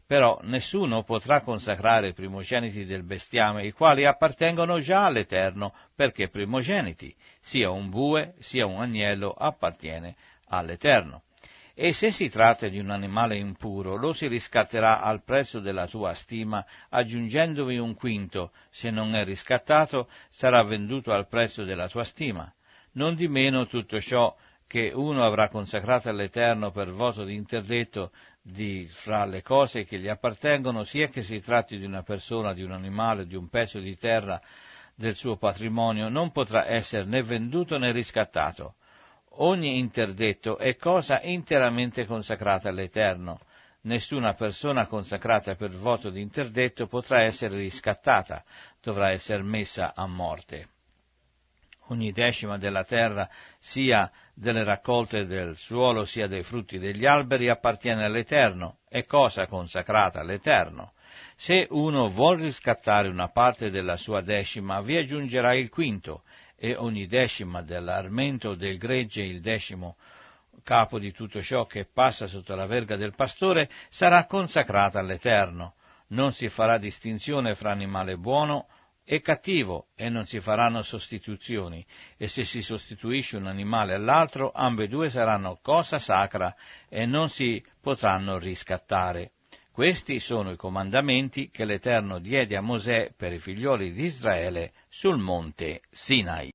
Però nessuno potrà consacrare i primogeniti del bestiame, i quali appartengono già all'Eterno, perché primogeniti, sia un bue sia un agnello, appartiene all'Eterno. E se si tratta di un animale impuro, lo si riscatterà al prezzo della tua stima, aggiungendovi un quinto, se non è riscattato, sarà venduto al prezzo della tua stima. Non di meno tutto ciò che uno avrà consacrato all'Eterno per voto di interdetto di, fra le cose che gli appartengono, sia che si tratti di una persona, di un animale, di un pezzo di terra, del suo patrimonio, non potrà essere né venduto né riscattato. Ogni interdetto è cosa interamente consacrata all'Eterno. Nessuna persona consacrata per voto di interdetto potrà essere riscattata, dovrà essere messa a morte ogni decima della terra, sia delle raccolte del suolo, sia dei frutti degli alberi, appartiene all'Eterno, è cosa consacrata all'Eterno. Se uno vuol riscattare una parte della sua decima, vi aggiungerà il quinto, e ogni decima dell'armento del gregge, il decimo capo di tutto ciò che passa sotto la verga del pastore, sarà consacrata all'Eterno. Non si farà distinzione fra animale buono è cattivo e non si faranno sostituzioni, e se si sostituisce un animale all'altro, ambedue saranno cosa sacra e non si potranno riscattare. Questi sono i comandamenti che l'Eterno diede a Mosè per i figlioli di Israele sul monte Sinai.